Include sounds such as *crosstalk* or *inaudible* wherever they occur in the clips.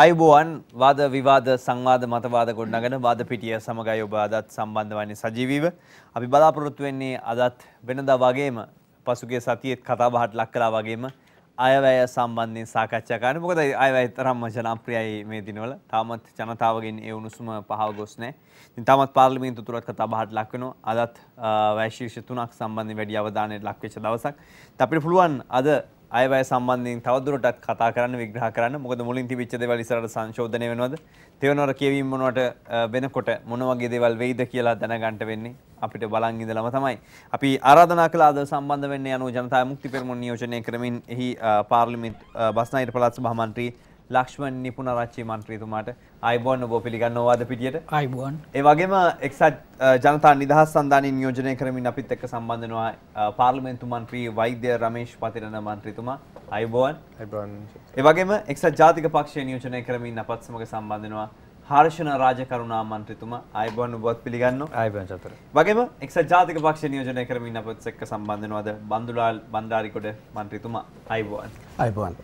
අයිබෝවන් වාද විවාද සංවාද මතවාද ගොඩනගන වාද පිටිය සමගයි ඔබ අදත් සම්බන්ධ වන්නේ සජීවීව. අපි බලාපොරොත්තු වෙන්නේ අදත් වෙනදා වගේම පසුගේ සතියේත් කතාබහට ලක් කළා වගේම අයවැය සම්බන්ධයෙන් සාකච්ඡා කරන්න. මොකද අයවැය තරම්ම ජනප්‍රියයි මේ දිනවල. තාමත් ජනතාවගෙන් ඒ උණුසුම පහව ගොස් නැහැ. ඉතින් තාමත් පාර්ලිමේන්තු තුරත් කතාබහට ලක් වෙනවා. අදත් වෛශිෂ්‍ය තුනක් සම්බන්ධයෙන් වැඩි අවධානයට ලක් වෙච්ච දවසක්. අපිට පුළුවන් අද අයවැය සම්බන්ධයෙන් තවදුරටත් කතා කරන්න විග්‍රහ කරන්න මොකද මුලින් තිබිච්ච දේවල් ඉස්සරහට සංශෝධනය වෙනවද තේවනවර කියවීම මොනවට වෙනකොට මොන වගේ දේවල් වෙයිද කියලා දැනගන්න වෙන්නේ අපිට බලන් ඉඳලම තමයි අපි ආරාධනා කළ අද සම්බන්ධ වෙන්නේ අනු ජනතා මුක්ති පෙරමුණ නියෝජනය කරමින් එහි පාර්ලිමේන්තු බස්නාහිර පළාත් සභා මන්ත්‍රී ලක්ෂ්මන් නිපුණරච්චි මන්ත්‍රීතුමාට අයිබෝන් ඔබ පිළිගන්නවාද පිටියට අයිබෝන් ඒ වගේම එක්සත් ජනතා නිදහස් සන්ධානය නියෝජනය කරමින් අපිත් එක්ක සම්බන්ධනවා පාර්ලිමේන්තු මන්ත්‍රී වෛද්‍ය රමේෂ් පතිරණ මන්ත්‍රීතුමා අයිබෝන් අයිබෝන් ඒ වගේම එක්සත් ජාතික පක්ෂය නියෝජනය කරමින් අපත් සමග සම්බන්ධනවා හර්ෂණ රාජකරුණා මන්ත්‍රතුමා අයිබන් උබත් පිළිගන්න අයිබන් චතර වගේම එක්ස ජාතික පක්ෂ නියෝජනය කරමින් අපත් එක්ක සම්බන්ධනවාද බන්දුලාල් බන්ධාරිකොඩ මන්ත්‍රතුමා අයිබෝන් අයිබෝන්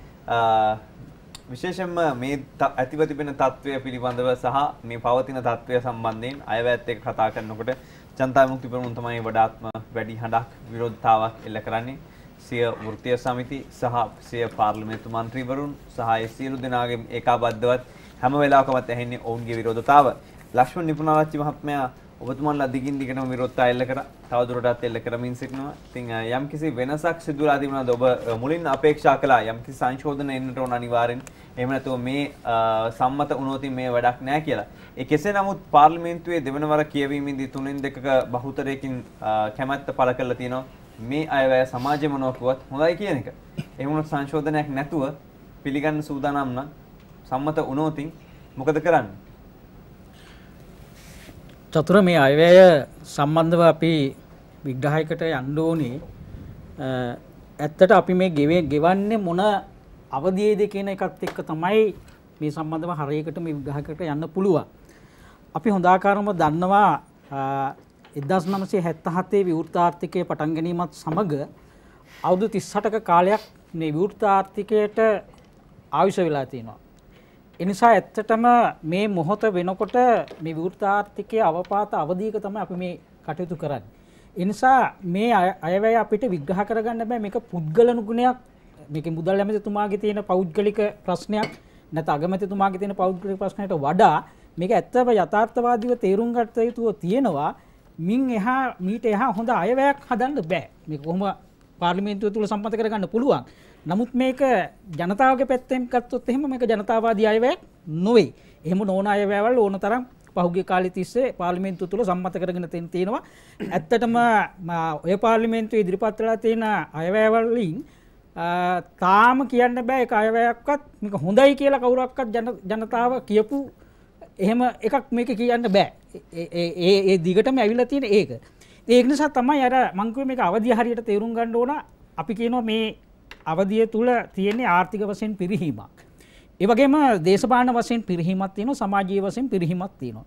විශේෂෙන්ම මේ ඇතිව තිබෙන තත්ත්වය පිළිබඳව සහ මේ පවතින තත්ත්වය සම්බන්ධයෙන් අයවැත් එක්ක කතා කරනකොට ජනතා විමුක්ති පෙරමුණ තමයි වඩාත්ම වැඩි හඬක් විරෝධතාවක් එල්ල කරන්නේ. සිය වෘත්තීය සමිති සහ සිය පාර්ලිමේන්තු මන්ත්‍රීවරුන් සහ ඒ සියලු දෙනාගේ ඒකාබද්ධවත් හැම වෙලාවකමත් ඇහෙන්නේ ඔවුන්ගේ විරෝධතාව. ලක්ෂ්මන් නිපුණාරච්චි මහත්මයා ඔබතුමන්ලා දිගින් දිගටම විරෝධතා එල්ල කර තවදුරටත් එල්ල කරමින් සිටිනවා. ඉතින් යම්කිසි වෙනසක් සිදු වෙලා තිබුණාද ඔබ මුලින් අපේක්ෂා කළා යම්කිසි සංශෝධන එන්නට ඕන අනිවාර්යෙන්. එහෙම නැතුව මේ සම්මත වුණොත් මේ වැඩක් නැහැ කියලා. ඒ කෙසේ නමුත් පාර්ලිමේන්තුවේ දෙවන වර කියවීමේදී තුනෙන් දෙකක බහුතරයකින් කැමැත්ත පළ කරලා තියෙනවා. මේ අයවැය සමාජය මොනවා කිව්වත් හොඳයි කියන එක. එහෙම වුණොත් සංශෝධනයක් නැතුව පිළිගන්න සූදානම් නම් සම්මත වුණොත් මොකද කරන්නේ? චතුර මේ අයවැය සම්බන්ධව අපි විග්‍රහයකට යන්න ඕනේ ඇත්තට අපි මේ ගෙවේ ගෙවන්නේ මොන අවධියේද කියන එකත් එක්ක තමයි මේ සම්බන්ධව හරියකට මේ විග්‍රහයකට යන්න පුළුවන්. අපි හොඳාකාරම දන්නවා 1977 විවෘත ආර්ථිකයේ පටන් ගැනීමත් සමග අවුරුදු 38ක කාලයක් මේ විවෘත ආර්ථිකයට ආවිෂ වෙලා තියෙනවා. එනිසා ඇත්තටම මේ මොහොත වෙනකොට මේ විවෘතාර්ථිකයේ අවපාත අවධියක තමයි අපි මේ කටයුතු කරන්නේ. එනිසා මේ අයවැය අපිට විග්‍රහ කරගන්න බෑ මේක පුද්ගලනුගුණයක් මේක මුදල් ඇමතිතුමාගේ තියෙන පෞද්ගලික ප්‍රශ්නයක් නැත්නම් අගමැතිතුමාගේ තියෙන පෞද්ගලික ප්‍රශ්නයට වඩා මේක ඇත්තම යථාර්ථවාදීව තේරුම් ගත යුතුව තියෙනවා. මින් එහා මීට එහා හොඳ අයවැයක් හදන්න බෑ. මේක කොහොම පාර්ලිමේන්තුව තුල සම්මත කරගන්න පුළුවන්. නමුත් මේක ජනතාවගේ පැත්තෙන් ගත්තොත් එහෙම මේක ජනතාවාදී අයවැයක් නොවේ. එහෙම නොවන අයවැයවල් ඕන තරම් පහුගිය කාලේ තිස්සේ පාර්ලිමේන්තුව තුල සම්මත කරගෙන තියෙනවා. ඇත්තටම ඔය පාර්ලිමේන්තුවේ ඉදිරිපත් වෙලා තියෙන අයවැයවල් වලින් තාම කියන්න බෑ ඒක අයවැයක්වත් මේක හොඳයි කියලා කවුරක්වත් ජනතාව කියපු එහෙම එකක් මේක කියන්න බෑ. ඒ ඒ ඒ දිගටම ඇවිල්ලා තියෙන ඒක. ඒක නිසා තමයි අර මං කිව්වේ මේක අවදි හරියට තේරුම් ගන්න ඕන. අපි කියනවා මේ අවධිය තුළ තියෙන්නේ ආර්ථික වශයෙන් පිරිහීමක්. ඒවගේම දේශපාන වශයෙන් පිරිහීමත් තියෙනවා සමාජීය වශයෙන් පිරිහීමත් තියෙනවා.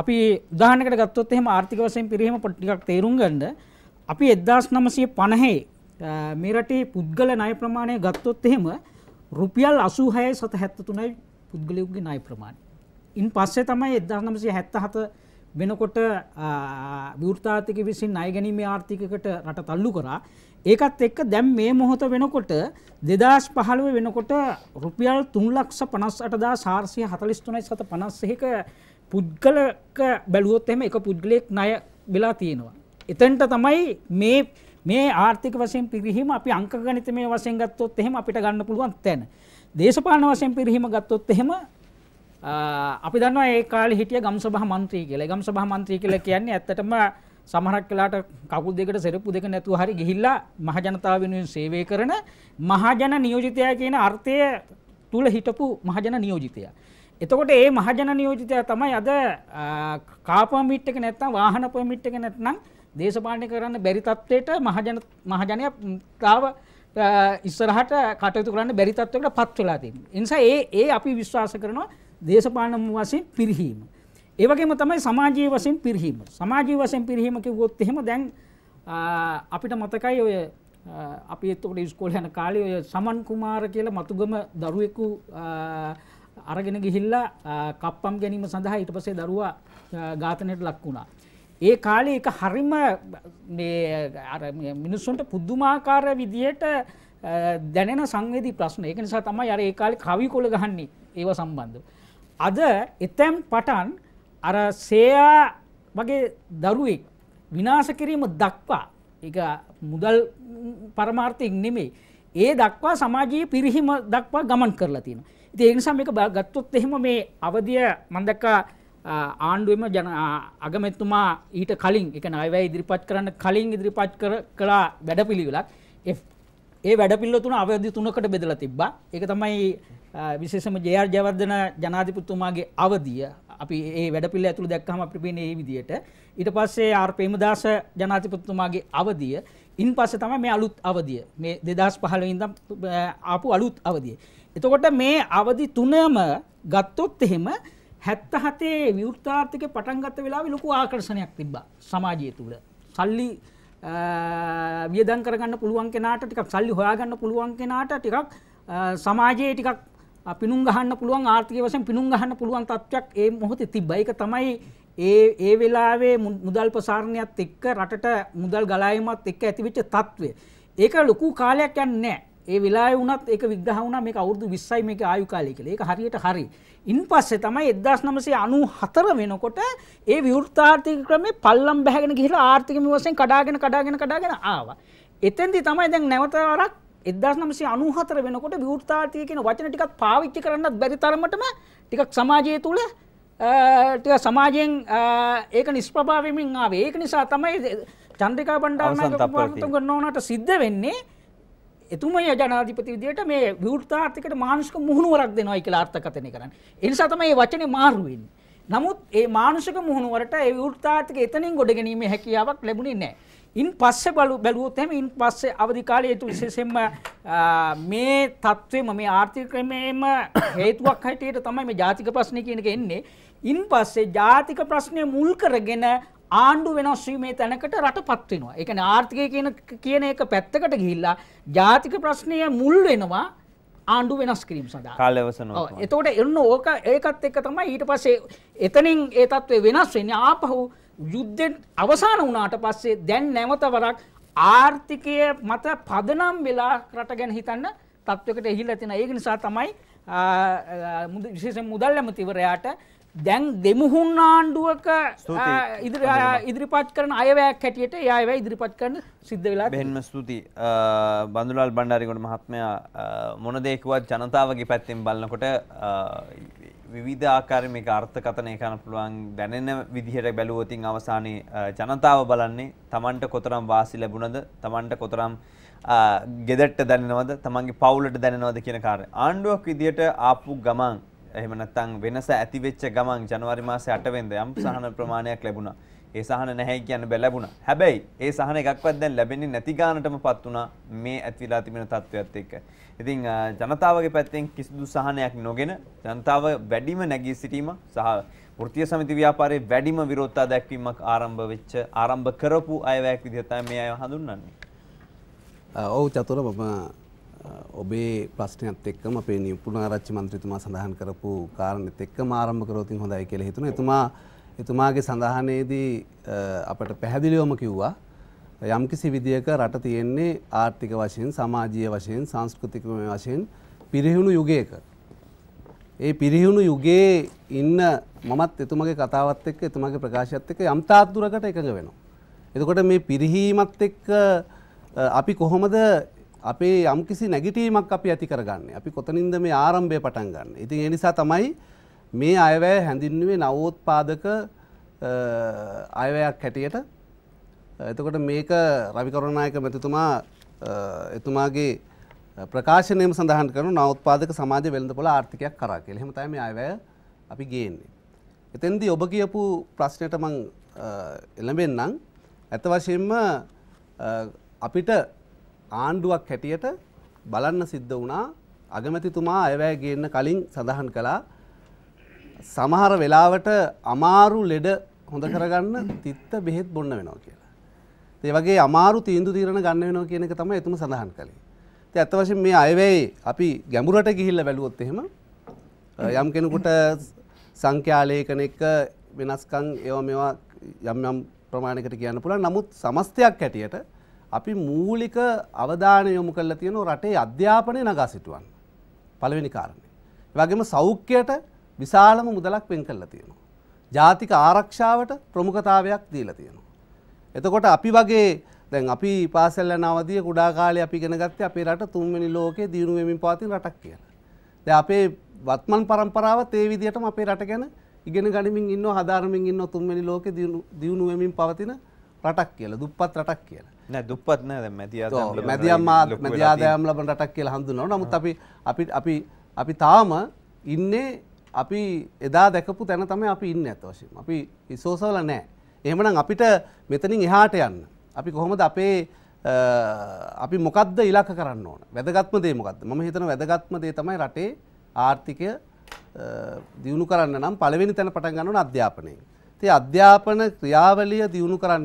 අපි උදාහරණයකට ගත්තොත් එහෙම ආර්ථික වශයෙන් පිරිහීම ටිකක් තේරුම් ගන්න අපි 1950 මේ රටේ පුද්ගල ණය ප්‍රමාණය ගත්තොත් එහෙම රුපියල් 86773යි පුද්ගලයෙකුගේ ණය ප්‍රමාණය. ඉන් පස්සේ තමයි 1977 වෙනකොට විවෘතාර්ථික විසින් ණය ගැනීමේ ආර්ථිකයකට රට තල්ලු කරා. ඒකත් එක්ක දැන් මේ මොහොත වෙනකොට දෙදස් පහළුව වෙනකොට රුපියල් තුන් ලක්ෂ පනස් අටදා සාර්සිය හතලිස් තුනයි සත පනස්සක පුද්ගලක බැලුවොත් එම එක පුද්ගලෙක් ණය වෙලා තියෙනවා. එතන්ට තමයි මේ මේ ආර්ථික වශයෙන් පිරිහීම අපි අංක ගණිත මේ වශයෙන් ගත්තොත් එහෙම අපිට ගන්න පුළුවන් තැන. දේශපාලන වශයෙන් පිරිහීම ගත්තොත් එහෙම අපි දන්නවා ඒ කාලේ හිටිය ගම්සභා මන්ත්‍රී කියලා. ගම්සභා මන්ත්‍රී කියලා කියන්නේ ඇත්තටම සමහරක් වෙලාට කකුල් දෙකට සෙරප්පු දෙක නැතුව හරි ගිහිල්ලා මහජනතාව වෙනුවෙන් සේවය කරන මහජන නියෝජිතයා කියන අර්ථය තුල හිටපු මහජන නියෝජිතයා. එතකොට ඒ මහජන නියෝජිතයා තමයි අද කාපමිට් එක නැත්නම් වාහන පමිට් එක නැත්නම් දේශපාලනය කරන්න බැරි තත්ත්වයට මහජන මහජනයාව ඉස්සරහට කටයුතු කරන්න බැරි තත්ත්වයකට පත් වෙලා තියෙනවා. ඒ නිසා ඒ ඒ අපි විශ්වාස කරනවා දේශපාලන වශයෙන් පිරිහීම. ඒවගේම තමයි සමාජී වසයෙන් පිරිහීම සමාජී වසයෙන් පිරිහීම කිව්වොත් එහෙම දැන් අපිට මතකයි ඔය අපි එතකොට ඉස්කෝලේ යන කාලේ ඔය සමන් කුමාර කියලා මතුගම දරුවෙකු අරගෙන ගිහිල්ලා කප්පම් ගැනීම සඳහා ඊට පස්සේ දරුවා ඝාතනයට ලක් වුණා. ඒ කාලේ ඒක හරිම මේ අර මිනිස්සුන්ට පුදුමාකාර විදියට දැනෙන සංවේදී ප්‍රශ්න. ඒක නිසා තමයි අර ඒ කාලේ කවි කොළ ගහන්නේ ඒව සම්බන්ධව. අද එතැම් පටන් අර සේයා වගේ දරුවෙක් විනාශ කිරීම දක්වා එක මුදල් පරමාර්ථයක් නෙමේ ඒ දක්වා සමාජයේ පිරිහිම දක්වා ගමන් කරලා තියෙන. ඉතින් ඒ නිසා මේක ගත්තොත් එහෙම මේ අවධිය මම දැක්කා ආණ්ඩුවෙම ජන අගමැතිතුමා ඊට කලින් ඒ කියන්නේ අයවැය ඉදිරිපත් කරන්න කලින් ඉදිරිපත් කළා වැඩපිළිවෙලක් ඒ වැඩපිළිවෙල තුන අවධි තුනකට බෙදලා තිබ්බා. ඒක තමයි විශේෂම ජේ.ආර්. ජයවර්ධන ජනාධිපතිතුමාගේ අවධිය අපි ඒ වැඩපිළිවෙල ඇතුළු දැක්කම අපිට පේන්නේ මේ විදියට. ඊට පස්සේ ආර් ප්‍රේමදාස ජනාධිපතිතුමාගේ අවධිය, ඉන්පස්සේ තමයි මේ අලුත් අවධිය. මේ 2015 ඉඳන් ආපු අලුත් අවධිය. එතකොට මේ අවධි තුනම ගත්තොත් එහෙම 77 විවෘතාර්ථකේ පටන් ගත්ත වෙලාවේ ලොකු ආකර්ෂණයක් තිබ්බා සමාජය තුළ. සල්ලි වියදම් කරගන්න පුළුවන් කෙනාට ටිකක් සල්ලි හොයාගන්න පුළුවන් කෙනාට ටිකක් සමාජයේ ටිකක් පිනුම් ගහන්න පුළුවන් ආර්ථික වශයෙන් පිනුම් ගහන්න පුළුවන් තත්ත්වයක් ඒ මොහොතේ තිබ්බා. ඒක තමයි ඒ ඒ වෙලාවේ මුදල් ප්‍රසාරණයත් එක්ක රටට මුදල් ගලායමත් එක්ක ඇතිවෙච්ච තත්ත්වය. ඒක ලොකු කාලයක් යන්නේ නැහැ. ඒ වෙලාවේ වුණත් ඒක විග්‍රහ වුණා මේක අවුරුදු 20යි මේක ආයු කාලය කියලා. ඒක හරියට හරි. ඉන්පස්සේ තමයි 1994 වෙනකොට ඒ විවෘත ආර්ථික ක්‍රමේ පල්ලම් බැහැගෙන ගිහිලා ආර්ථික වශයෙන් කඩාගෙන කඩාගෙන කඩාගෙන ආවා. එතෙන්දී තමයි දැන් නැවත වරක් 1994 වෙනකොට විවෘතාර්ථය කියන වචන ටිකක් පාවිච්චි කරන්නත් බැරි තරමටම ටිකක් සමාජය තුල ටික සමාජයෙන් ඒක නිෂ්ප්‍රභා වෙමින් ආවේ. ඒක නිසා තමයි චන්ද්‍රිකා බණ්ඩාරනායක ගන්නවනට සිද්ධ වෙන්නේ එතුමයි ජනාධිපති විදියට මේ විවෘතාර්ථයකට මානුෂික මුහුණුවරක් දෙනවයි කියලා අර්ථකථනය කරන්නේ. ඒ නිසා තමයි මේ වචනේ මාරු වෙන්නේ. නමුත් මේ මානුෂික මුහුණුවරට ඒ විවෘතාර්ථක එතනින් ගොඩ ගැනීමේ හැකියාවක් ලැබුණේ නැහැ. ඉන් පස්සේ බලු බැලුවොත් එහෙම ඉන් පස්සේ අවදි කාලයේ තු විශේෂයෙන්ම මේ தත්වෙම මේ ආර්ථික ක්‍රමයේම හේතුවක් හැටියට තමයි මේ ජාතික ප්‍රශ්නේ කියන එක එන්නේ. ඉන් පස්සේ ජාතික ප්‍රශ්නේ මුල් කරගෙන ආණ්ඩු වෙනස් වීමේ තැනකට රටපත් වෙනවා. ඒ කියන්නේ ආර්ථිකය කියන කියන එක පැත්තකට ගිහිල්ලා ජාතික ප්‍රශ්නය මුල් වෙනවා ආණ්ඩු වෙනස් කිරීම සඳහා කාලවසන එතකොට එන්න ඕක ඒකත් එක්ක තමයි ඊට පස්සේ එතනින් ඒ තත්ත්වය වෙනස් වෙන්නේ ආපහු යුද්ධෙන් අවසාන වුණාට පස්සේ දැන් නැවත වරක් ආර්ථිකය මත පදනම් වෙලා රට ගැන හිතන්න තත්වකට එහිලා තියෙන. ඒක නිසා තමයි විශේෂයෙන් මුදල් ඇමතිවරයාට දැන් දෙමුහුන් ආණ්ඩුවක ඉදිරිපත් කරන අයවැයක් හැටියට ඒ අයවැය ඉදිරිපත් කරන සිද්ධ වෙලා බෙහෙන්ම ස්තුතියි බඳුලාල් බණ්ඩාරිගොඩ මහත්මයා මොන දේ කිව්වත් ජනතාවගේ පැත්තෙන් බලනකොට විවිධ ආකාරයෙන් මේක අර්ථකථනය කරන්න පුළුවන් දැනෙන විදිහට බැලුවොතින් අවසානයේ ජනතාව බලන්නේ Tamanට කොතරම් වාසි ලැබුණද Tamanට කොතරම් ගෙදරට දැනෙනවද Tamanගේ පවුලට දැනෙනවද කියන කාර්ය. ආණ්ඩුවක් විදිහට ආපු ගමන් එහෙම නැත්නම් වෙනස ඇති වෙච්ච ගමන් ජනවාරි මාසේ 8 වෙනිදා යම් සහන ප්‍රමාණයක් ලැබුණා. ඒ සහන නැහැ කියන්න බෑ ලැබුණා. හැබැයි ඒ සහන එකක්වත් දැන් ලැබෙන්නේ නැති ගානටම පත් වුණා මේ ඇතිලා තිබෙන තත්ත්වයත් එක්ක. ඉතින් ජනතාවගේ පැත්තෙන් කිසිදු සහනයක් නොගෙන ජනතාව වැඩිම නැගී සිටීම සහ වෘත්තීය සමිති ව්‍යාපාරයේ වැඩිම විරෝධතා දැක්වීමක් ආරම්භ වෙච්ච ආරම්භ කරපු අයවැයක් විදිහට තමයි මේ අය හඳුන්වන්නේ. ඔව් චතුර මම ඔබේ ප්‍රශ්නයත් එක්කම අපේ නිපුණ ආරච්චි මන්ත්‍රීතුමා සඳහන් කරපු කාරණෙත් එක්කම ආරම්භ කරොතින් හොඳයි කියලා හිතුණා. එතුමා එතුමාගේ සඳහනයේදී අපට පැහැදිලිවම කිව්වා යම්කිසි විදියක රට තියෙන්නේ ආර්ථික වශයෙන් සමාජීය වශයෙන් සංස්කෘතිකමය වශයෙන් පිරිහුණු යුගයක. ඒ පිරිහුණු යුගයේ ඉන්න මමත් එතුමගේ කතාවත් එක්ක එතුමගේ ප්‍රකාශයත් එක්ක යම් තාක් දුරකට එකඟ වෙනවා. එතකොට මේ පිරිහීමත් එක්ක අපි කොහොමද අපේ යම්කිසි නැගිටීමක් අපි ඇති කරගන්නේ. අපි කොතනින්ද මේ ආරම්භය පටන් ගන්න. ඉතින් ඒ නිසා තමයි මේ අයවැය හැඳින්නුවේ නවෝත්පාදක අයවැයක් හැටියට එතකොට මේක රවිකරුණනායක මැතිතුමා එතුමාගේ ප්‍රකාශනයම සඳහන් කරන නවත්පාදක සමාජ වෙළඳ පොළ ආර්ථිකයක් කරා කියලා. එහෙම තමයි මේ අයවැය අපි ගේන්නේ. එතෙන්දී ඔබ කියපු ප්‍රශ්නෙට මං එළඹෙන්නම්. ඇත්ත වශයෙන්ම අපිට ආණ්ඩුවක් හැටියට බලන්න සිද්ධ වුණා අගමැතිතුමා අයවැය ගේන්න කලින් සඳහන් කළා සමහර වෙලාවට අමාරු ලෙඩ හොඳ කරගන්න තිත්ත බෙහෙත් බොන්න වෙනවා කියලා. ඒ වගේ අමාරු තීන්දු තීරණ ගන්න වෙනවා කියන එක තමයි එතුම සඳහන් කළේ. ඉතින් අත් වශයෙන් මේ අයවැයේ අපි ගැඹුරට ගිහිල්ලා බැලුවොත් එහෙම යම් කෙනෙකුට සංඛ්‍යාලේඛන එක වෙනස්කම් ඒවා මේවා යම් යම් ප්‍රමාණයකට කියන්න පුළුවන්. නමුත් සමස්තයක් හැටියට අපි මූලික අවධානය යොමු කරලා තියෙන රටේ අධ්‍යාපනය නගා සිටුවන්න. පළවෙනි කාරණේ. ඒ වගේම සෞඛ්‍යයට විශාලම මුදලක් වෙන් කරලා තියෙනවා. ජාතික ආරක්ෂාවට ප්‍රමුඛතාවයක් දීලා තියෙනවා. එතකොට අපි වගේ දැන් අපි පාසල් යන අවධිය කුඩා කාලේ අපි ඉගෙන ගත්තේ අපේ රට තුන්වෙනි ලෝකයේ දියුණු වෙමින් පවතින රටක් කියලා. දැන් අපේ වත්මන් પરම්පරාවත් ඒ විදිහටම අපේ රට ගැන ඉගෙන ගනිමින් ඉන්නවා හදාරමින් ඉන්නවා තුන්වෙනි ලෝකයේ දියුණු වෙමින් පවතින රටක් කියලා දුප්පත් රටක් කියලා. නෑ දුප්පත් නෑ දැන් මැදියාදෑම් මැදියාම් මැදියාදෑම් ලබන රටක් කියලා හඳුන්වනවා. නමුත් අපි අපි අපි අපි තාම ඉන්නේ අපි එදා දැකපු තැන තමයි අපි ඉන්න ඇත වශයෙන් අපි විශෝසවල නෑ එහෙමනම් අපිට මෙතනින් එහාට යන්න අපි කොහොමද අපේ අපි මොකක්ද ඉලක්ක කරන්න ඕන වැදගත්ම දේ මොකක්ද මම හිතන වැදගත්ම දේ තමයි රටේ ආර්ථිකය දියුණු කරන්න නම් පළවෙනි තැන පටන් ගන්නවන අධ්‍යාපනය ති අධ්‍යාපන ක්‍රියාවලිය දියුණු කරන්න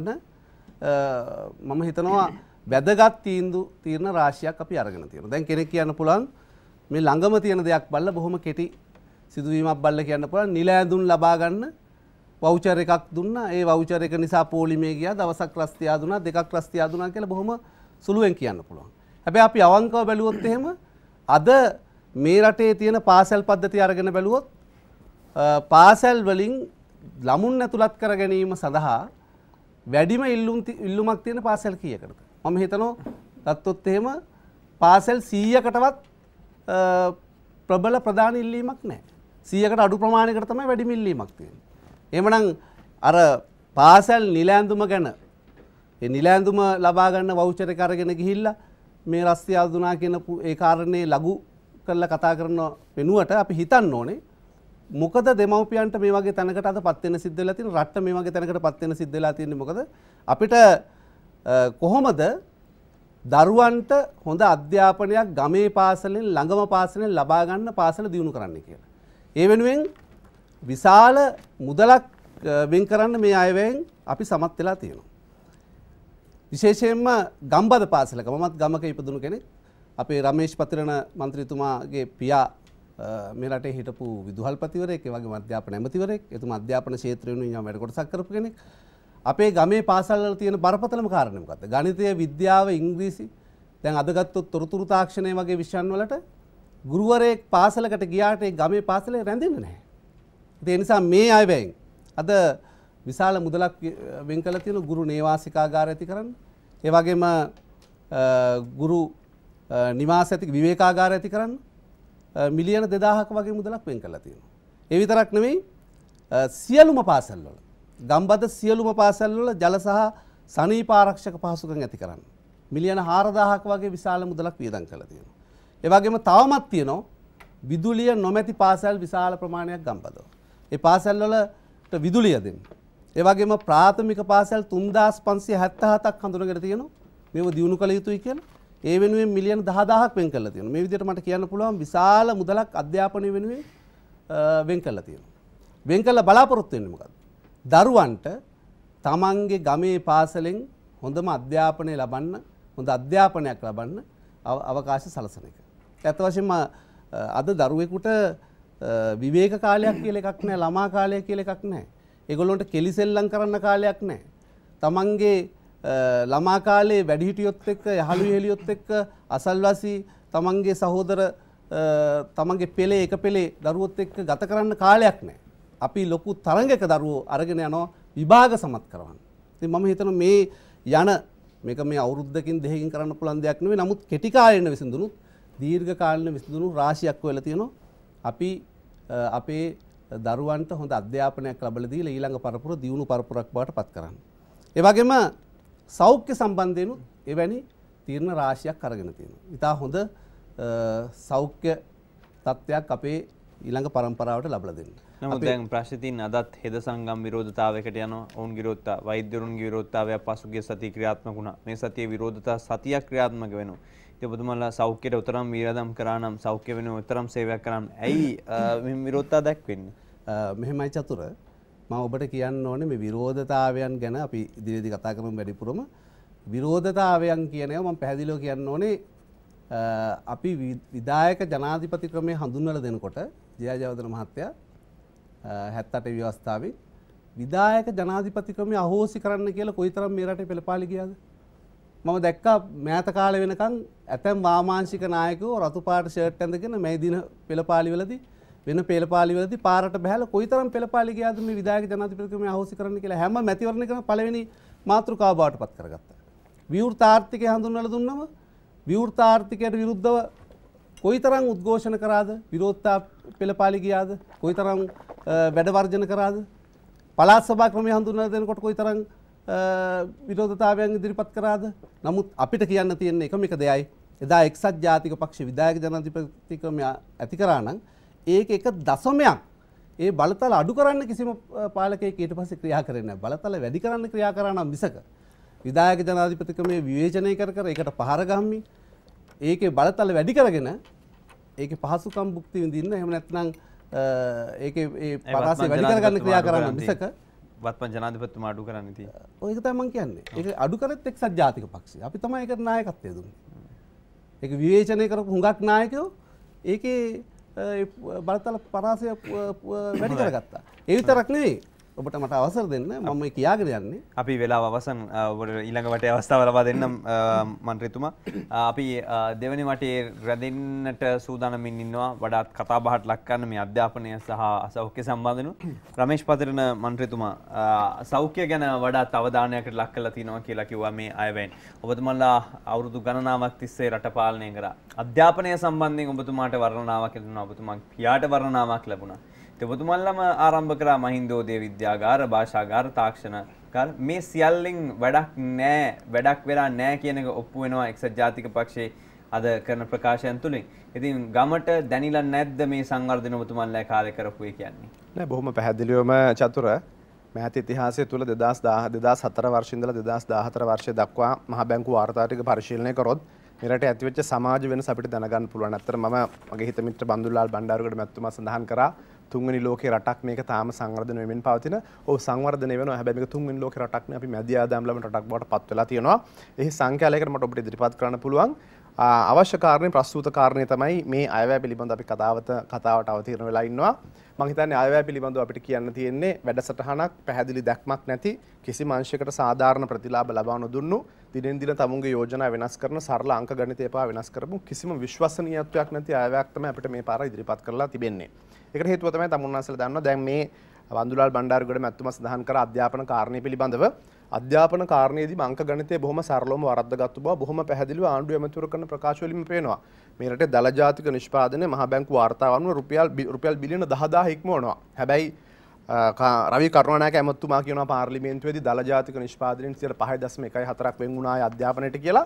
මම හිතනවා වැදගත් තීන්දු තීරණ රාශියක් අපි අරගෙන තියෙන දැන් කෙනෙක් කියන්න පුළන් මේ ළඟම තියෙන දෙයක් බල්ල බොහොම කෙටි සිදුවීමක් බල්ල කියන්න පුළ නිලෑඳුන් ලබාගන්න වෞචර එකක් දුන්න ඒ වෞචර එක නිසා පෝලිමේ ගිය දවසක් රස්තියා දුනා දෙකක් රස්තියා දුනා කියලා බොහොම සුළුවෙන් කියන්න පුළුවන්. හැබැයි අපි අවංකව බැලුවොත් එහෙම අද මේ රටේ තියෙන පාසල් පද්ධතිය අරගෙන බැලුවොත් පාසල් වලින් ළමුන් ඇතුළත් කර ගැනීම සඳහා වැඩිම ඉල්ලුම් ඉල්ලුමක් තියෙන පාසල් කීයකටද? මම හිතනවා ගත්තොත් එහෙම පාසල් 100කටවත් ප්‍රබල ප්‍රධාන ඉල්ලීමක් නැහැ. සියකට අඩු ප්‍රමාණයකට තමයි වැඩිමිල්ලීමක් තියෙන. එමනම් අර පාසැල් නිලෑඳුම ගැන නිලෑඳුම ලබාගන්න වෞචර කරගෙන ගිහිල්ල මේ රස්ති අදුනා කියන ඒ කාරණය ලගු කරල කතා කරන වෙනුවට අපි හිතන්න ඕනේ මොකද දෙමවපියන්ට මේ වගේ තැනකට අද පත්වෙන සිද්ධලා තින රට මේ වගේ තැනකට පත්වෙන සිද්ධලා තියෙන මොකද අපිට කොහොමද දරුවන්ට හොඳ අධ්‍යාපනයක් ගමේ පාසලෙන් ළඟම පාසලෙන් ලබාගන්න පාසල දියුණු කරන්න කියලා. ඒ වෙනුවෙන් විශාල මුදලක් වෙන් කරන්න මේ අයවැයෙන් අපි සමත් වෙලා තියෙනවා. විශේෂයෙන්ම ගම්බද පාසලක මමත් ගමක ඉපදුණු කෙනෙක් අපේ රමේෂ් පතිරණ මන්ත්‍රීතුමාගේ පියා මේ රටේ හිටපු විදුහල්පතිවරයෙක් ඒ වගේම අධ්‍යාපන ඇමතිවරයෙක් එතුමා අධ්‍යාපන ක්ෂේත්‍රයෙන් යම් වැඩ කොටසක් කරපු කෙනෙක් අපේ ගමේ පාසල් වල තියෙන බරපතලම කාරණේ මොකද්ද ගණිතය විද්‍යාව ඉංග්‍රීසි දැන් අද ගත්තොත් තොරතුරු තාක්ෂණය වගේ විෂයන් වලට ගුරුවරයෙක් පාසලකට ගියාට ගමේ පාසලේ රැඳෙන්න නැහැ. ඒ නිසා මේ අයවැයෙන් අද විශාල මුදලක් වෙන් කළ තියෙන ගුරු නේවාසිකාගාර ඇති කරන්න. ඒ වගේම ගුරු නිවාස ඇති විවේකාගාර ඇති කරන්න මිලියන 2000ක වගේ මුදලක් වෙන් කළා තියෙනවා. ඒ විතරක් නෙමෙයි සියලුම පාසල්වල ගම්බද සියලුම පාසල්වල ජල සහ සනීපාරක්ෂක පහසුකම් ඇති කරන්න. මිලියන 4000ක වගේ විශාල මුදලක් වියදම් කළා තියෙනවා. එවගේම තවමත් තියෙනවා විදුලිය නොමැති පාසැල් විශාල ප්‍රමාණයක් ගම්පදව. ඒ පාසැල්වලට විදුලිය දෙන්න. ඒවගේම ප්‍රාථමික පාසැල් තුන්දස් පන්සේ හැත්තහතක් හඳුනකට තියෙන මෙම දියුණු කළ යුතුයි කියල ඒ වෙනුවෙන් මිලියන දහදාහක් වෙන් කල තියෙන මේ විදිට මට කියන්න පුළුවන් විශාල මුදලක් අධ්‍යාපනය වෙනුවේ වෙන් කල්ල තියෙන. වෙන් කල්ල බලාපොරොත්තුවෙන්නමකද. දරුවන්ට තමන්ගේ ගමේ පාසලෙන් හොඳම අධ්‍යාපනය ලබන්න හොඳ අධ්‍යාපනයක් ලබන්න අවකාශ සලසන එක. ඇත වශයෙන්ම අද දරුවෙකුට විවේක කාලයක් කියල එකක් නෑ ළමා කාලය කියල එකක් නෑ. එගොලොන්ට කෙලිසෙල්ලං කරන්න කාලයක් නෑ. තමන්ගේ ළමා කාලේ වැඩිහිටියොත් එක්ක යහළු හෙලියොත් එක්ක අසල්වාසි තමන්ගේ සහෝදර තමන්ගේ පෙළේ එක පෙළේ දරුවොත් එක්ක ගත කරන්න කාලයක් නෑ. අපි ලොකු තරගක දරුවෝ අරගෙන යනෝ විභාග සමත් කරවන්න. ති මම හිතන මේ යන මේක මේ අවුරුද්ධකින් දෙහකින් කරන්න පුළන් දෙයක් නේ නමුත් කෙටිකාලයන විසිඳුනුත් දීර්ඝ කාලීන විසඳුණු රාශියක් වෙලා තියෙනවා. අපි අපේ දරුවන්ට හොඳ අධ්‍යාපනයක් ලබලා දීලා ඊළඟ පරපුර දියුණු පරපුරක් බවට පත් කරන්න. ඒ වගේම සෞඛ්‍ය සම්බන්ධයෙන් එවැනි තීරණ රාශියක් අරගෙන තියෙනවා. ඉතා හොඳ සෞඛ්‍ය තත්ත්වයක් අපේ ඊළඟ පරම්පරාවට ලබලා දෙන්න. නමුත් දැන් ප්‍රශ්තින් අදත් හෙද සංගම් විරෝධතාවයකට යන ඔවුන් විරෝධතා වෛද්‍යවරුන්ගේ විරෝධතාවය පසුගිය සතිය ක්‍රියාත්මක වුණා. මේ සතියේ විරෝධතා සතියක් ක්‍රියාත්මක වෙනවා. තිබතුමල්ලා සෞඛ්‍යයට උතරම් වීරදම් කරනම් සෞඛ්‍ය වෙන උතරම් සේවයක් කරන්න ඇයි විරෝත්තා දැක්වෙන්න. මෙහෙමයි චතුර ම ඔබට කියන්න ඕනේ මේ විරෝධතාවයන් ගැන අපි දිරිදි කතා කරම වැඩිපුරම විරෝධතාවයන් කියනය මම පැහැදිලෝ කියන්න ඕනේ අපි විදායක ජනාධිපති ක්‍රමය හඳුන්වල දෙනකොට ජයජවදන මහත්තය හැත්තට ව්‍යවස්ථාව විදායක ජනාධිපති ක්‍රමය අහෝසි කරන්න කියලා කොයිතරම් මේ රට පෙළපාලි ගියාද මම දැක්කා මෑත කාලේ වෙනකන් ඇතැම් වාමාංශික නායකයෝ රතු පාට ෂර්ට් ඇඳගෙන මේ දින පෙළපාලිවලදී වෙන පෙළපාලිවලදී පාරට බහැලා කොයිතරම් පෙළපාලි ගියාද මේ විධායක ජනාධිපතිතුමා අහෝසි කරන්න කියලා හැම මැතිවරණයකම පළවෙනි මාතෘකාව බවට පත් කරගත්තා. විවෘත ආර්ථිකය හඳුන්වලා දුන්නම විවෘත ආර්ථිකයට විරුද්ධව කොයිතරම් උද්ඝෝෂණ කරාද විරෝධතා පෙළපාලි ගියාද කොයිතරම් වැඩ වර්ජන කරාද පළාත් සභා ක්‍රමය හඳුන්වලා දෙනකොට කොයිතරම් විරෝධතාවයන් ඉදිරිපත් කරාද නමුත් අපිට කියන්න තියෙන්නේ එකම එක දෙයයි එදා එක්සත් ජාතික පක්ෂ විදායක ජනාධිපතිකම ඇති කරා නම් ඒක එක දශමයක් ඒ බලතල අඩු කරන්න කිසිම පාලකයෙක් ඊට පස්සේ ක්‍රියා කරන්නේ නැහැ බලතල වැඩි කරන්න ක්‍රියා කරා නම් මිසක විදායක ජනාධිපතිකමේ විවේචනය කර කර ඒකට පහර ගම්මි ඒකේ බලතල වැඩි කරගෙන ඒකේ පහසුකම් භුක්ති විඳින්න එහෙම නැත්නම් ඒකේ ඒ පරාසය වැඩි කරගන්න ක්‍රියා කරන්න මිසක වත්මන් ජනාධිපතිතුමා අඩු කරන්න තියෙන. ඔයක තමයි මම කියන්නේ. ඒක අඩු කරත් එක්සත් ජාතික පක්ෂය. අපි තමයි ඒකට නායකත්වය දුන්නේ. ඒක විවේචනය කරපු හුඟක් නායකයෝ ඒකේ බලතල පරාසය වැඩි කරගත්තා. ඒ විතරක් නෙවෙයි. ඔබට මට අවසර දෙන්න මම කියාගෙන යන්නේ අපි වෙලා අවසන් ඔබට ඊළඟවට අවස්ථාව ලබා දෙන්නම් මන්ත්‍රීතුමා අපි දෙවනි වටේ රැඳෙන්නට සූදානමින් ඉන්නවා වඩාත් කතාබහට ලක්කන්න මේ අධ්‍යාපනය සහ සෞඛ්‍ය සම්බන්ධනු රමේෂ් පතිරණ මන්ත්‍රීතුමා සෞඛ්‍ය ගැන වඩාත් අවධානයකට ලක් කළා තියෙනවා කියලා කිව්වා මේ අයවැයෙන් ඔබතුමන්ලා අවුරුදු ගණනාවක් තිස්සේ රට පාලනය කරා අධ්‍යාපනය සම්බන්ධයෙන් ඔබතුමාට වර්ණනාවක් ලැබුණා ඔබතුමා පියාට වර්ණනාවක් ලැබුණා තෙබතුමල්ලම ආරම්භ කරා මහින්දෝදය විද්‍යාගාර භාෂාගාර තාක්ෂණකාර මේ සියල්ලෙන් වැඩක් නෑ වැඩක් වෙලා නෑ කියනක ඔප්පු වෙනවා එක්සත් ජාතික පක්ෂයේ අද කරන ප්‍රකාශයන් තුළින් ඉතින් ගමට දැනිලා නැද්ද මේ සංවර්ධන ඔබතුමන්ලා කාලය කරපුවේ කියන්නේ නෑ බොහොම පැහැදිලිවම චතුර මෑත ඉතිහාසය තුළ දෙදස් දෙදස් හතර වර්ෂින්දල දෙදස් දාහතර වර්ෂය දක්වා මහ බැංකු වාර්තාටික පරිශීලනය කරොත් මෙරට ඇතිවෙච්ච සමාජ වෙන අපිට දැනගන්න පුළුවන් අතර මම මගේ හිතමිත්‍ර බඳුල්ලාල් බණ්ඩාරුගට මැතුම සඳහන් කරා තුන්වනි ලෝකේ රටක් මේක තාම සංවර්ධනය වෙමින් පවතින. ඔව් සංවර්ධනය වෙනවා. හැබැයි මේක තුන්වනි ලෝකේ රටක්නේ අපි මැදි ආදායම් ලබන රටක් බවට පත් වෙලා තියෙනවා. එහි සංඛ්‍යාලයකට මට ඔබට ඉදිරිපත් කරන්න පුළුවන්. අවශ්‍ය කාරණය ප්‍රස්තුත කාරණය තමයි මේ අයවැය පිළිබඳ අපි කතාවත කතාවට අවතීරණ වෙලා ඉන්නවා. මං හිතන්නේ අයවැය පිළිබඳව අපිට කියන්න තියෙන්නේ වැඩසටහනක් පැහැදිලි දැක්මක් නැති කිසිම අංශයකට සාධාරණ ප්‍රතිලාභ ලබා නොදුන්නු දිනෙන් දින තමුන්ගේ යෝජනා වෙනස් කරන සරල අංක ගණිතය පවා වෙනස් කරපු කිසිම විශ්වසනීයත්වයක් නැති අයවැයක් තමයි අපිට මේ පාර ඉදිරිපත් කරලා තිබෙන්නේ. එක හේතුව තමයි තමුන්නාසල දන්නවා දැන් මේ වන්දුලාල් බණ්ඩාරගොඩ මැතිතුමා සඳහන් කර අධ්‍යාපන කාරණය පිළිබඳව අධ්‍යාපන කාරණයේදී අංක ගණිතය බොහොම සරලවම වරද්දගත්තු බව බොහොම පැහැදිලිව ආණ්ඩුව ඇමතිවරු කරන ප්‍රකාශ වලින් පේනවා. මේ රටේ දල ජාතික නිෂ්පාදනය මහ බැංකු වාර්තාව අනුව රුපියල් රුපියල් බිලියන 10000 ඉක්මවනවා. හැබැයි රවි කරුණානායක ඇමතිතුමා කියනවා පාර්ලිමේන්තුවේදී දල ජාතික නිෂ්පාදනයෙන් 5.14ක් වෙන් වුණා අධ්‍යාපනයට කියලා.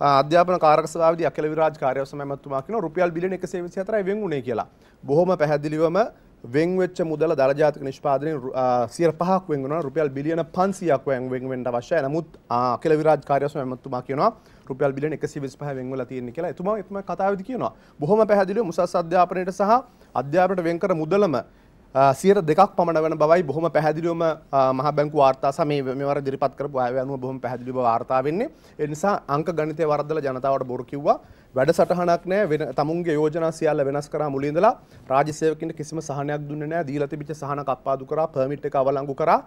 අධ්‍යාපන කාරකසාවද අකල විරාජ කාරය සමැතුමා කියන රුපියල් බිලියන 124 වෙන් උනේ කියලා. බොහොම පැහැදිලිවම වෙන් වෙච්ච මුදල දළ ජාතික නිෂ්පාදනයෙන් 105ක් වෙන් වෙනවා රුපියල් බිලියන 500ක් වෙන් වෙන් වෙන්න අවශ්‍යයි. නමුත් අකල විරාජ කාරය සමැතුමා කියනවා රුපියල් බිලියන 125 වෙන් වෙලා තියෙන්නේ කියලා. එතුමා එතුමා කතාවේදී කියනවා. බොහොම පැහැදිලිව මුසස් අධ්‍යාපනයේ සහ අධ්‍යාපනයට වෙන් කර මුදලම සියර දෙකක් පමණ වන බවයි බොහොම පැහැදිලිවම මහ බැංකු වාර්තා සමේ මෙවර දිරිපත් කරපු අය අනුව බොහොම පැහැදිලිව වාර්තා වෙන්නේ ඒ නිසා අංක ගණිතය වරද්දලා ජනතාවට බොරු කිව්වා වැඩ සටහනක් නෑ වෙන තමුන්ගේ යෝජනා සියල්ල වෙනස් කරා මුලින්දලා රාජ්‍ය සේවකින්ට කිසිම සහනයක් දුන්නේ නෑ දීලා තිබිච්ච සහන කප්පාදු කරා පර්මිට් එක අවලංගු කරා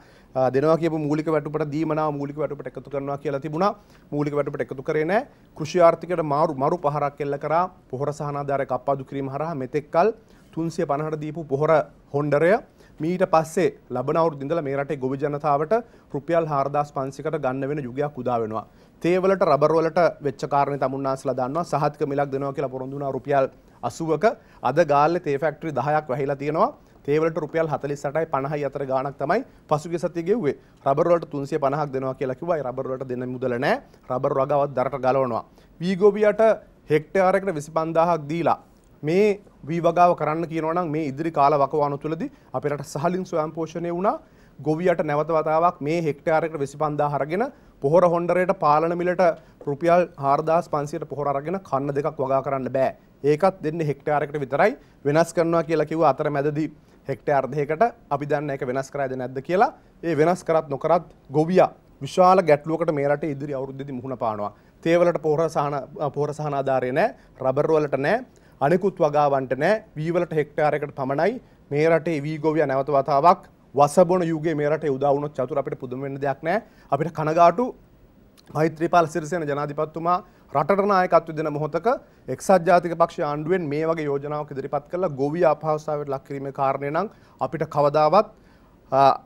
දෙනවා කියපු මූලික වැටුපට දීමනාව මූලික වැටුපට එකතු කරනවා කියලා තිබුණා මූලික වැටුපට එකතු කරේ නෑ කෘෂි ආර්ථිකයට මාරු මරු පහරක් එල්ල කරා පොහොර සහනාධාරය කප්පාදු කිරීම හරහා මෙතෙක්කල් තුන්සිය පණහට දීපු පොහොර හොන්ඩරය මීට පස්සේ ලබනවරු දිඳල මේ රටේ ගොවි ජනතාවට රුපියල් හාරදාස් පන්සිකට ගන්න වෙන යුගයක් උදා වෙනවා. තේවලට රබරවලට වෙච්ච කාරණේ තමුන්නාසලා දන්නවා සහත්ක මිලක් දෙනවා කියලා පොරොන්දු වුණා රුපියල් 80ක අද ගාල්ලේ තේ ෆැක්ටරි 10ක් වැහිලා තියෙනවා. තේවලට රුපියල් 48යි 50යි අතර ගාණක් තමයි පසුගිය සතියේ ගෙව්වේ. රබර් වලට 350ක් දෙනවා කියලා කිව්වයි රබර් වලට දෙන්න මුදල නැහැ. රබර් වගාවත් දරට ගලවනවා. වීගෝබියට හෙක්ටයාරයකට 25000ක් දීලා මේ වීවගාව කරන්න කියනවනම් මේ ඉදිරි කාල වකවානු තුළදී අපේ රට සහලින් ස්වයං පෝෂණය වුණා ගොවියට නැවත වතාවක් මේ හෙක්ටයාරකට වෙසි පන්දා හරගෙන පොහොර හොන්ඩරයට පාලන මිලට රුපියල් හාර්දාස් පන්සියට පොහොර අරගෙන කන්න දෙකක් වගා කරන්න බෑ ඒකත් දෙන්න හෙක්ටයාරකට විතරයි වෙනස් කරනවා කියලා කිව්ව අතර මැදදී හෙක්ට අර්ධයකට අපි දන්න එක වෙනස් කරයිද නැද්ද කියලා ඒ වෙනස් කරත් නොකරත් ගොවියා විශාල ගැටලුවකට මේ රටේ ඉදිරි අවුරුද්දේදී මුහුණ පානවා තේවලට පොහොර සහන පොහොර සහන ආධාරය නැහැ රබර් වලට නැහැ අනෙකුත් වගාවන්ට නෑ වීවලට හෙක්ටාරයකට පමණයි මේ රටේ වී ගොවියා නැවත වතාවක් වසබොන යුගයේ මේ රටේ උදා වුණොත් චතුර අපිට පුදුම වෙන්න දෙයක් නෑ අපිට කනගාටු මෛත්‍රීපාල සිරිසේන ජනාධිපතිතුමා රටට නායකත්ව දෙන මොහොතක එක්සත් ජාතික පක්ෂ ආණ්ඩුවෙන් මේ වගේ යෝජනාවක් ඉදිරිපත් කළා ගොවි අපහසුතාවයට ලක් කිරීමේ කාරණේ නම් අපිට කවදාවත්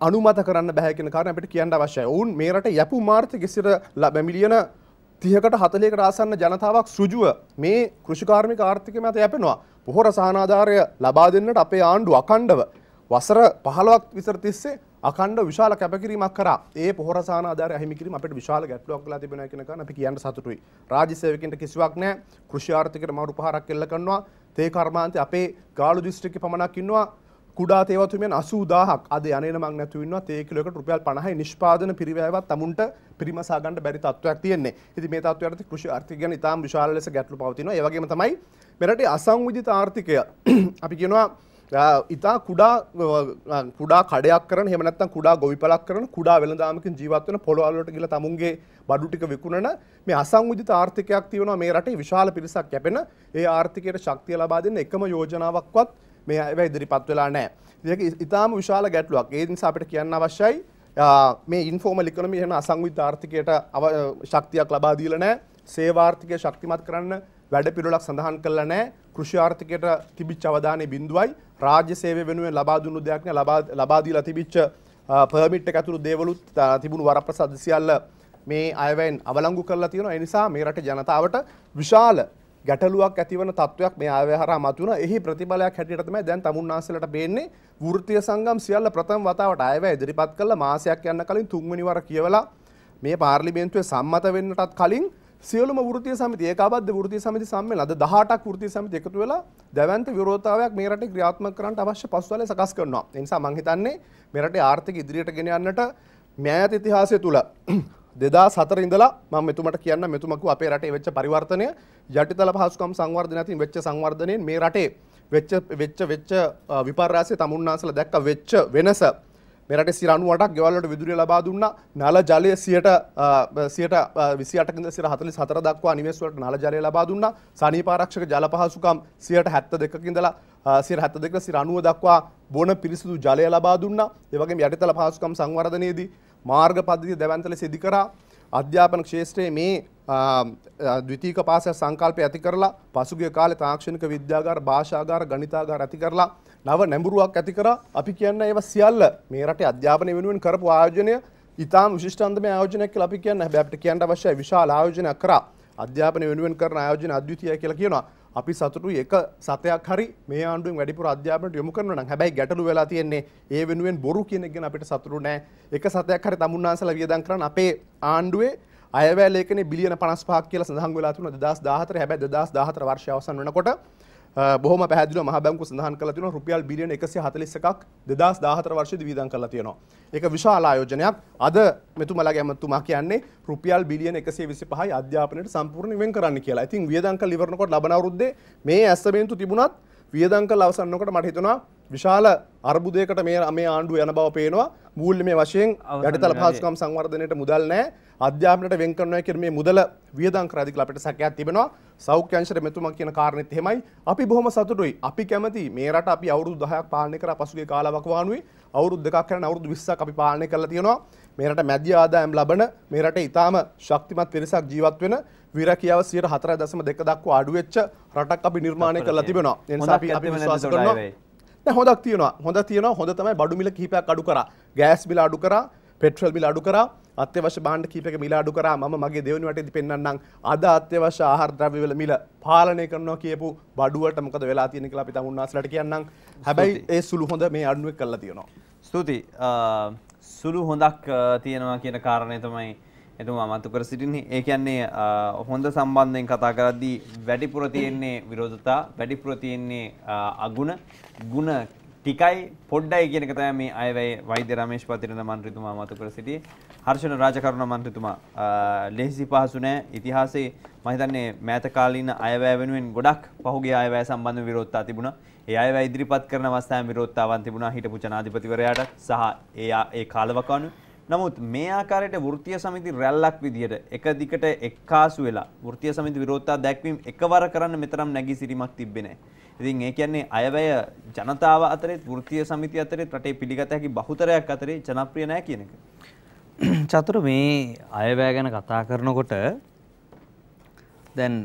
අනුමත කරන්න බෑ කියන කාරණේ අපිට කියන්න අවශ්‍යයි. ඔවුන් මේ රටේ යැපු මාර්ථ කිසිර බැමිලියන තියකට හතලයකට ආසන්න ජනතාවක් සෘජුව මේ කෘෂිකාර්මික ආර්ථික මත යැපෙනවා. පොහොර සහනාධාරය ලබා දෙන්නට අපේ ආණ්ඩු අකණ්ඩව වසර පහලවක් විතර තිස්සේ අකණ්ඩ විශාල කැපකිරීමක් කරා. ඒ පොහොර සහනාධාරය අහිමි කිරීම අපිට විශාල ගැටලුවක් වෙලා තිබෙනවා කියන එක අපි කියන්න සතුටුයි. රාජ්‍ය සේවකයන්ට කිසිවක් නැහැ. කෘෂි ආර්ථිකයට මරු පහරක් එල්ල කරනවා. තේ කර්මාන්තේ අපේ ගාලු දිස්ත්‍රික්කේ පමණක් ඉන්නවා. කුඩා තේවතුමෙන් අසූ දාහක් අද යනන මං නැතුවන්වත් ඒකලකට රුපියල් පණහයි නිෂ්පාදන පිරිවෑවත් තමුන්ට පිරිමසාගන්ට බැරි තත්වයක් තියන්නේ ඇති මේ තත්ව ඇති කෘෂි ආර්ථිකයන ඉතාම විශාල ලෙස ගැටලු පවතින ඒවගේම තමයි මෙරට අසංවිධිත ආර්ථිකය *clears throat* අපි කියනවා ඉතා කුඩා කුඩා කඩයක් කරන හෙමනත් කුඩා ගොවිපලක් කරන කුඩා වෙළදාමකින් ජීවත්වන පොළොවල්ලට ගිල තමුන්ගේ බඩුටික විකුණන මේ අසංවිධිත ආර්ථිකයක් තියවනවා මේ රටේ විශාල පිරිසක් කැපෙන ඒ ආර්ථිකයට ශක්තිය ලබා දෙන්න එකම යෝජනාවක්වත් මේ අය ඉදිරිපත් වෙලා නෑ ඒක ඉතාම විශාල ගැටලුවක් ඒ නිසා අපිට කියන්න අවශ්‍යයි මේ ඉන්ෆෝමල් ඉකොනොමි එහෙම අසංවිධ ආර්ථිකයට ශක්තියක් ලබා දීලා නෑ සේවාර්ථිකය ශක්තිමත් කරන්න වැඩ පිළිවෙලක් සඳහන් කළා නැහැ. කෘෂි ආර්ථිකයට තිබිච්ච අවධානයේ බිඳුවයි. රාජ්‍ය සේවය වෙනුවෙන් ලබා දුන්නු දෙයක් නෑ. ලබා ලබා දීලා තිබිච්ච පර්මිට් එක ඇතුළු දේවලුත් තිබුණු වරප්‍රසාද සියල්ල මේ අයවැයෙන් අවලංගු කරලා තියෙනවා. ඒ නිසා මේ රටේ ජනතාවට විශාල ගැටලුවක් ඇතිවන තත්ත්වයක් මේ ආවහර මතුවන එහි ප්‍රතිඵලයක් හැටියට තමයි දැන් තමුන්නාසලට පේන්නේ වෘත්තීය සංගම් සියල්ල ප්‍රථම වතාවට ආයව ඉදිරිපත් කළ මාසයක් යන්න කලින් තුන්වෙනි වර කියවලා මේ පාර්ලිමේන්තුවේ සම්මත වෙන්නටත් කලින් සියලුම වෘතිය සමති ඒකාබද්ධ වෘතිය සමති සම්මේලන අද 18ක් වෘතිය සමති එකතු වෙලා දැවැන්ත විරෝධතාවයක් මේ රටේ ක්‍රියාත්මක කරන්න අවශ්‍ය පසුතලය සකස් කරනවා. ඒ නිසා මම හිතන්නේ මේ රටේ ආර්ථික ඉදිරියට ගෙන යන්නට මෑත ඉතිහාසය තුළ දෙදා සතර ඉඳලා මම මෙතුමට කියන්න මෙතුමකු අපේ රටේ වෙච්ච පරිවර්තනය යටිතල පහසුකම් සංවර්ධනය අතින් වෙච්ච සංවර්ධනයෙන් මේ රටේ වෙච්ච වෙච්ච වෙච්ච විපර්යාසය තමුන්නාසල දැක්ක වෙච්ච වෙනස මෙරට සිරනුවටක් ගෙවල්ලට විදුරිය ලබා දුන්න නල ජලය සියට සියට විසිටක සිර හතලි සතර දක්වා නිවෙස්වලට නල ජලය ලබා දුන්න සනීපාරක්ෂක ජල පහසුකම් සියට හැත්ත දෙකකින්දලා සිර හැත්ත දෙක සිරනුව දක්වා බොන පිරිසිදු ජලය ලබා දුන්න ඒවගේ යටතල පහසුකම් සංවර්ධනයේදී මාර්ග පද්ධතිය දැවැන්තල සිදු කරා අධ්‍යාපන ක්ෂේත්‍රයේ මේ ද්විතීක පාසල් සංකල්පය ඇති කරලා පසුගිය කාලේ තාක්ෂණික විද්‍යාගාර භාෂාගාර ගණිතාගාර ඇති කරලා නව නැඹුරුවක් ඇති කරා අපි කියන්න ඒවා සියල්ල මේ රටේ අධ්‍යාපනය වෙනුවෙන් කරපු ආයෝජනය ඉතාම විශිෂ්ට අන්දමේ ආයෝජනයක් කියලා අපි කියන්න හැබැයි අපිට කියන්න අවශ්‍යයි විශාල ආයෝජනයක් කරා අධ්‍යාපනය වෙනුවෙන් කරන ආයෝජන අද්විතීයයි කියලා කියනවා අපි සතුටු එක සතයක් හරි මේ ආණ්ඩුවෙන් වැඩිපුර අධ්‍යාපනයට යොමු කරනවා නම් හැබැයි ගැටලු වෙලා තියෙන්නේ ඒ වෙනුවෙන් බොරු කියන එක ගැන අපිට සතුටු නෑ එක සතයක් හරි තමුන්නාන්සලා වියදම් කරන අපේ ආණ්ඩුවේ අයවැය ලේඛනයේ බිලියන 55ක් කියලා සඳහන් වෙලා තිබුණා 2014 හැබැයි 2014 වර්ෂය අවසන් වෙනකොට බොහම පැදිල මහැක සඳහන් කල තින රුපියල් බිලියන එකසි හතලිස් එකක් දෙදස් දාහතර වර්ෂ විදන් කල තියෙනවා එක විශාල ආයෝජනයක් අද මෙතුමලා ගැමතුමා කියන්නේ රුපියල් බිලියන එකසේ විසි පහයි අධ්‍යාපනයට සම්පූර්ණ වෙන් කරන්න කියලා ඉතින් වියදංක ලිවරනකොට ලබනවරුද්ද මේ ඇස්සමේන්තු තිබුණත් වියදංක ලවසන්නකට මට හිතුනා විශාල අර්බුදයකට මේ මේ ආණ්ඩුව යන බව පේනවා මූල්‍යමය වශයෙන් යටිතල පහසුකම් සංවර්ධනයට මුදල් නැහැ අධ්‍යාපනයට වෙන් කරනවා කියන මේ මුදල වියදම් කර අධිකලා අපිට සැකයක් තිබෙනවා සෞඛ්‍ය අංශයට මෙතුමා කියන කාරණෙත් එහෙමයි අපි බොහොම සතුටුයි අපි කැමති මේ රට අපි අවුරුදු 10ක් පාලනය කරා පසුගිය කාලාවක වානුවේ අවුරුදු දෙකක් කරන අවුරුදු 20ක් අපි පාලනය කරලා තියෙනවා මේරට මැදි ආදායම් ලබන මේරට ඉතාම ශක්තිමත් පිරිසක් ජීවත් වෙන විරකියාව සියයට හතර දසම දෙක දක්වා අඩුවෙච්ච රටක් අපි නිර්මාණය කරලා තිබෙනවා එනිසා අපි අපි විශ්වාස කරනවා හොඳක් තියෙනවා හොඳ තියෙනවා හොඳ තමයි බඩු මිල කිහිපයක් අඩු කරා ගෑස් මිල අඩු කරා පෙට්‍රල් මිල අඩු කරා අත්‍යවශ්‍ය භාණ්ඩ කීපයක මිල අඩු කරා මම මගේ දෙවෙනි වටේදී පෙන්වන්නම් අද අත්‍යවශ්‍ය ආහාර ද්‍රව්‍ය වල මිල පාලනය කරනවා කියපු බඩුවට මොකද වෙලා තියෙන්නේ කියලා අපි තමුන්නාස්ලට කියන්නම් හැබැයි ඒ සුළු හොඳ මේ අනුවෙක් කරලා තියෙනවා ස්තුතියි සුළු හොඳක් තියෙනවා කියන කාරණය තමයි එතුමා මතු කර සිටින්නේ ඒ කියන්නේ හොඳ සම්බන්ධයෙන් කතා කරද්දී වැඩිපුර තියෙන්නේ විරෝධතා වැඩිපුර තියෙන්නේ අගුණ ගුණ ටිකයි පොඩ්ඩයි කියන එක තමයි මේ අයවැය වෛද්‍ය රමේෂ් පතිරණ මන්ත්‍රීතුමා මතු කර සිටියේ හර්ෂණ රාජකරුණ මන්ත්‍රීතුමා ලෙහිසි පහසු නෑ ඉතිහාසයේ මම හිතන්නේ මෑත කාලීන අයවැය වෙනුවෙන් ගොඩක් පහුගිය අයවැය සම්බන්ධ විරෝධතා තිබුණා ඒ අයව ඉදිරිපත් කරන අවස්ථාවේ විරෝධතාවන් තිබුණා හිටපු ජනාධිපතිවරයාට සහ එයා ඒ කාලවකවානුව. නමුත් මේ ආකාරයට වෘත්තීය සමිති රැල්ලක් විදිහට එක දිගට එක්කාසු වෙලා වෘත්තීය සමිති විරෝධතා දැක්වීම එකවර කරන්න මෙතරම් නැගී සිටීමක් තිබ්බේ නැහැ. ඉතින් ඒ කියන්නේ අයවැය ජනතාව අතරේ වෘත්තීය සමිති අතරේ රටේ පිළිගත හැකි බහුතරයක් අතරේ ජනප්‍රිය නැහැ කියන එක. චතුර මේ අයවැය ගැන කතා කරනකොට දැන්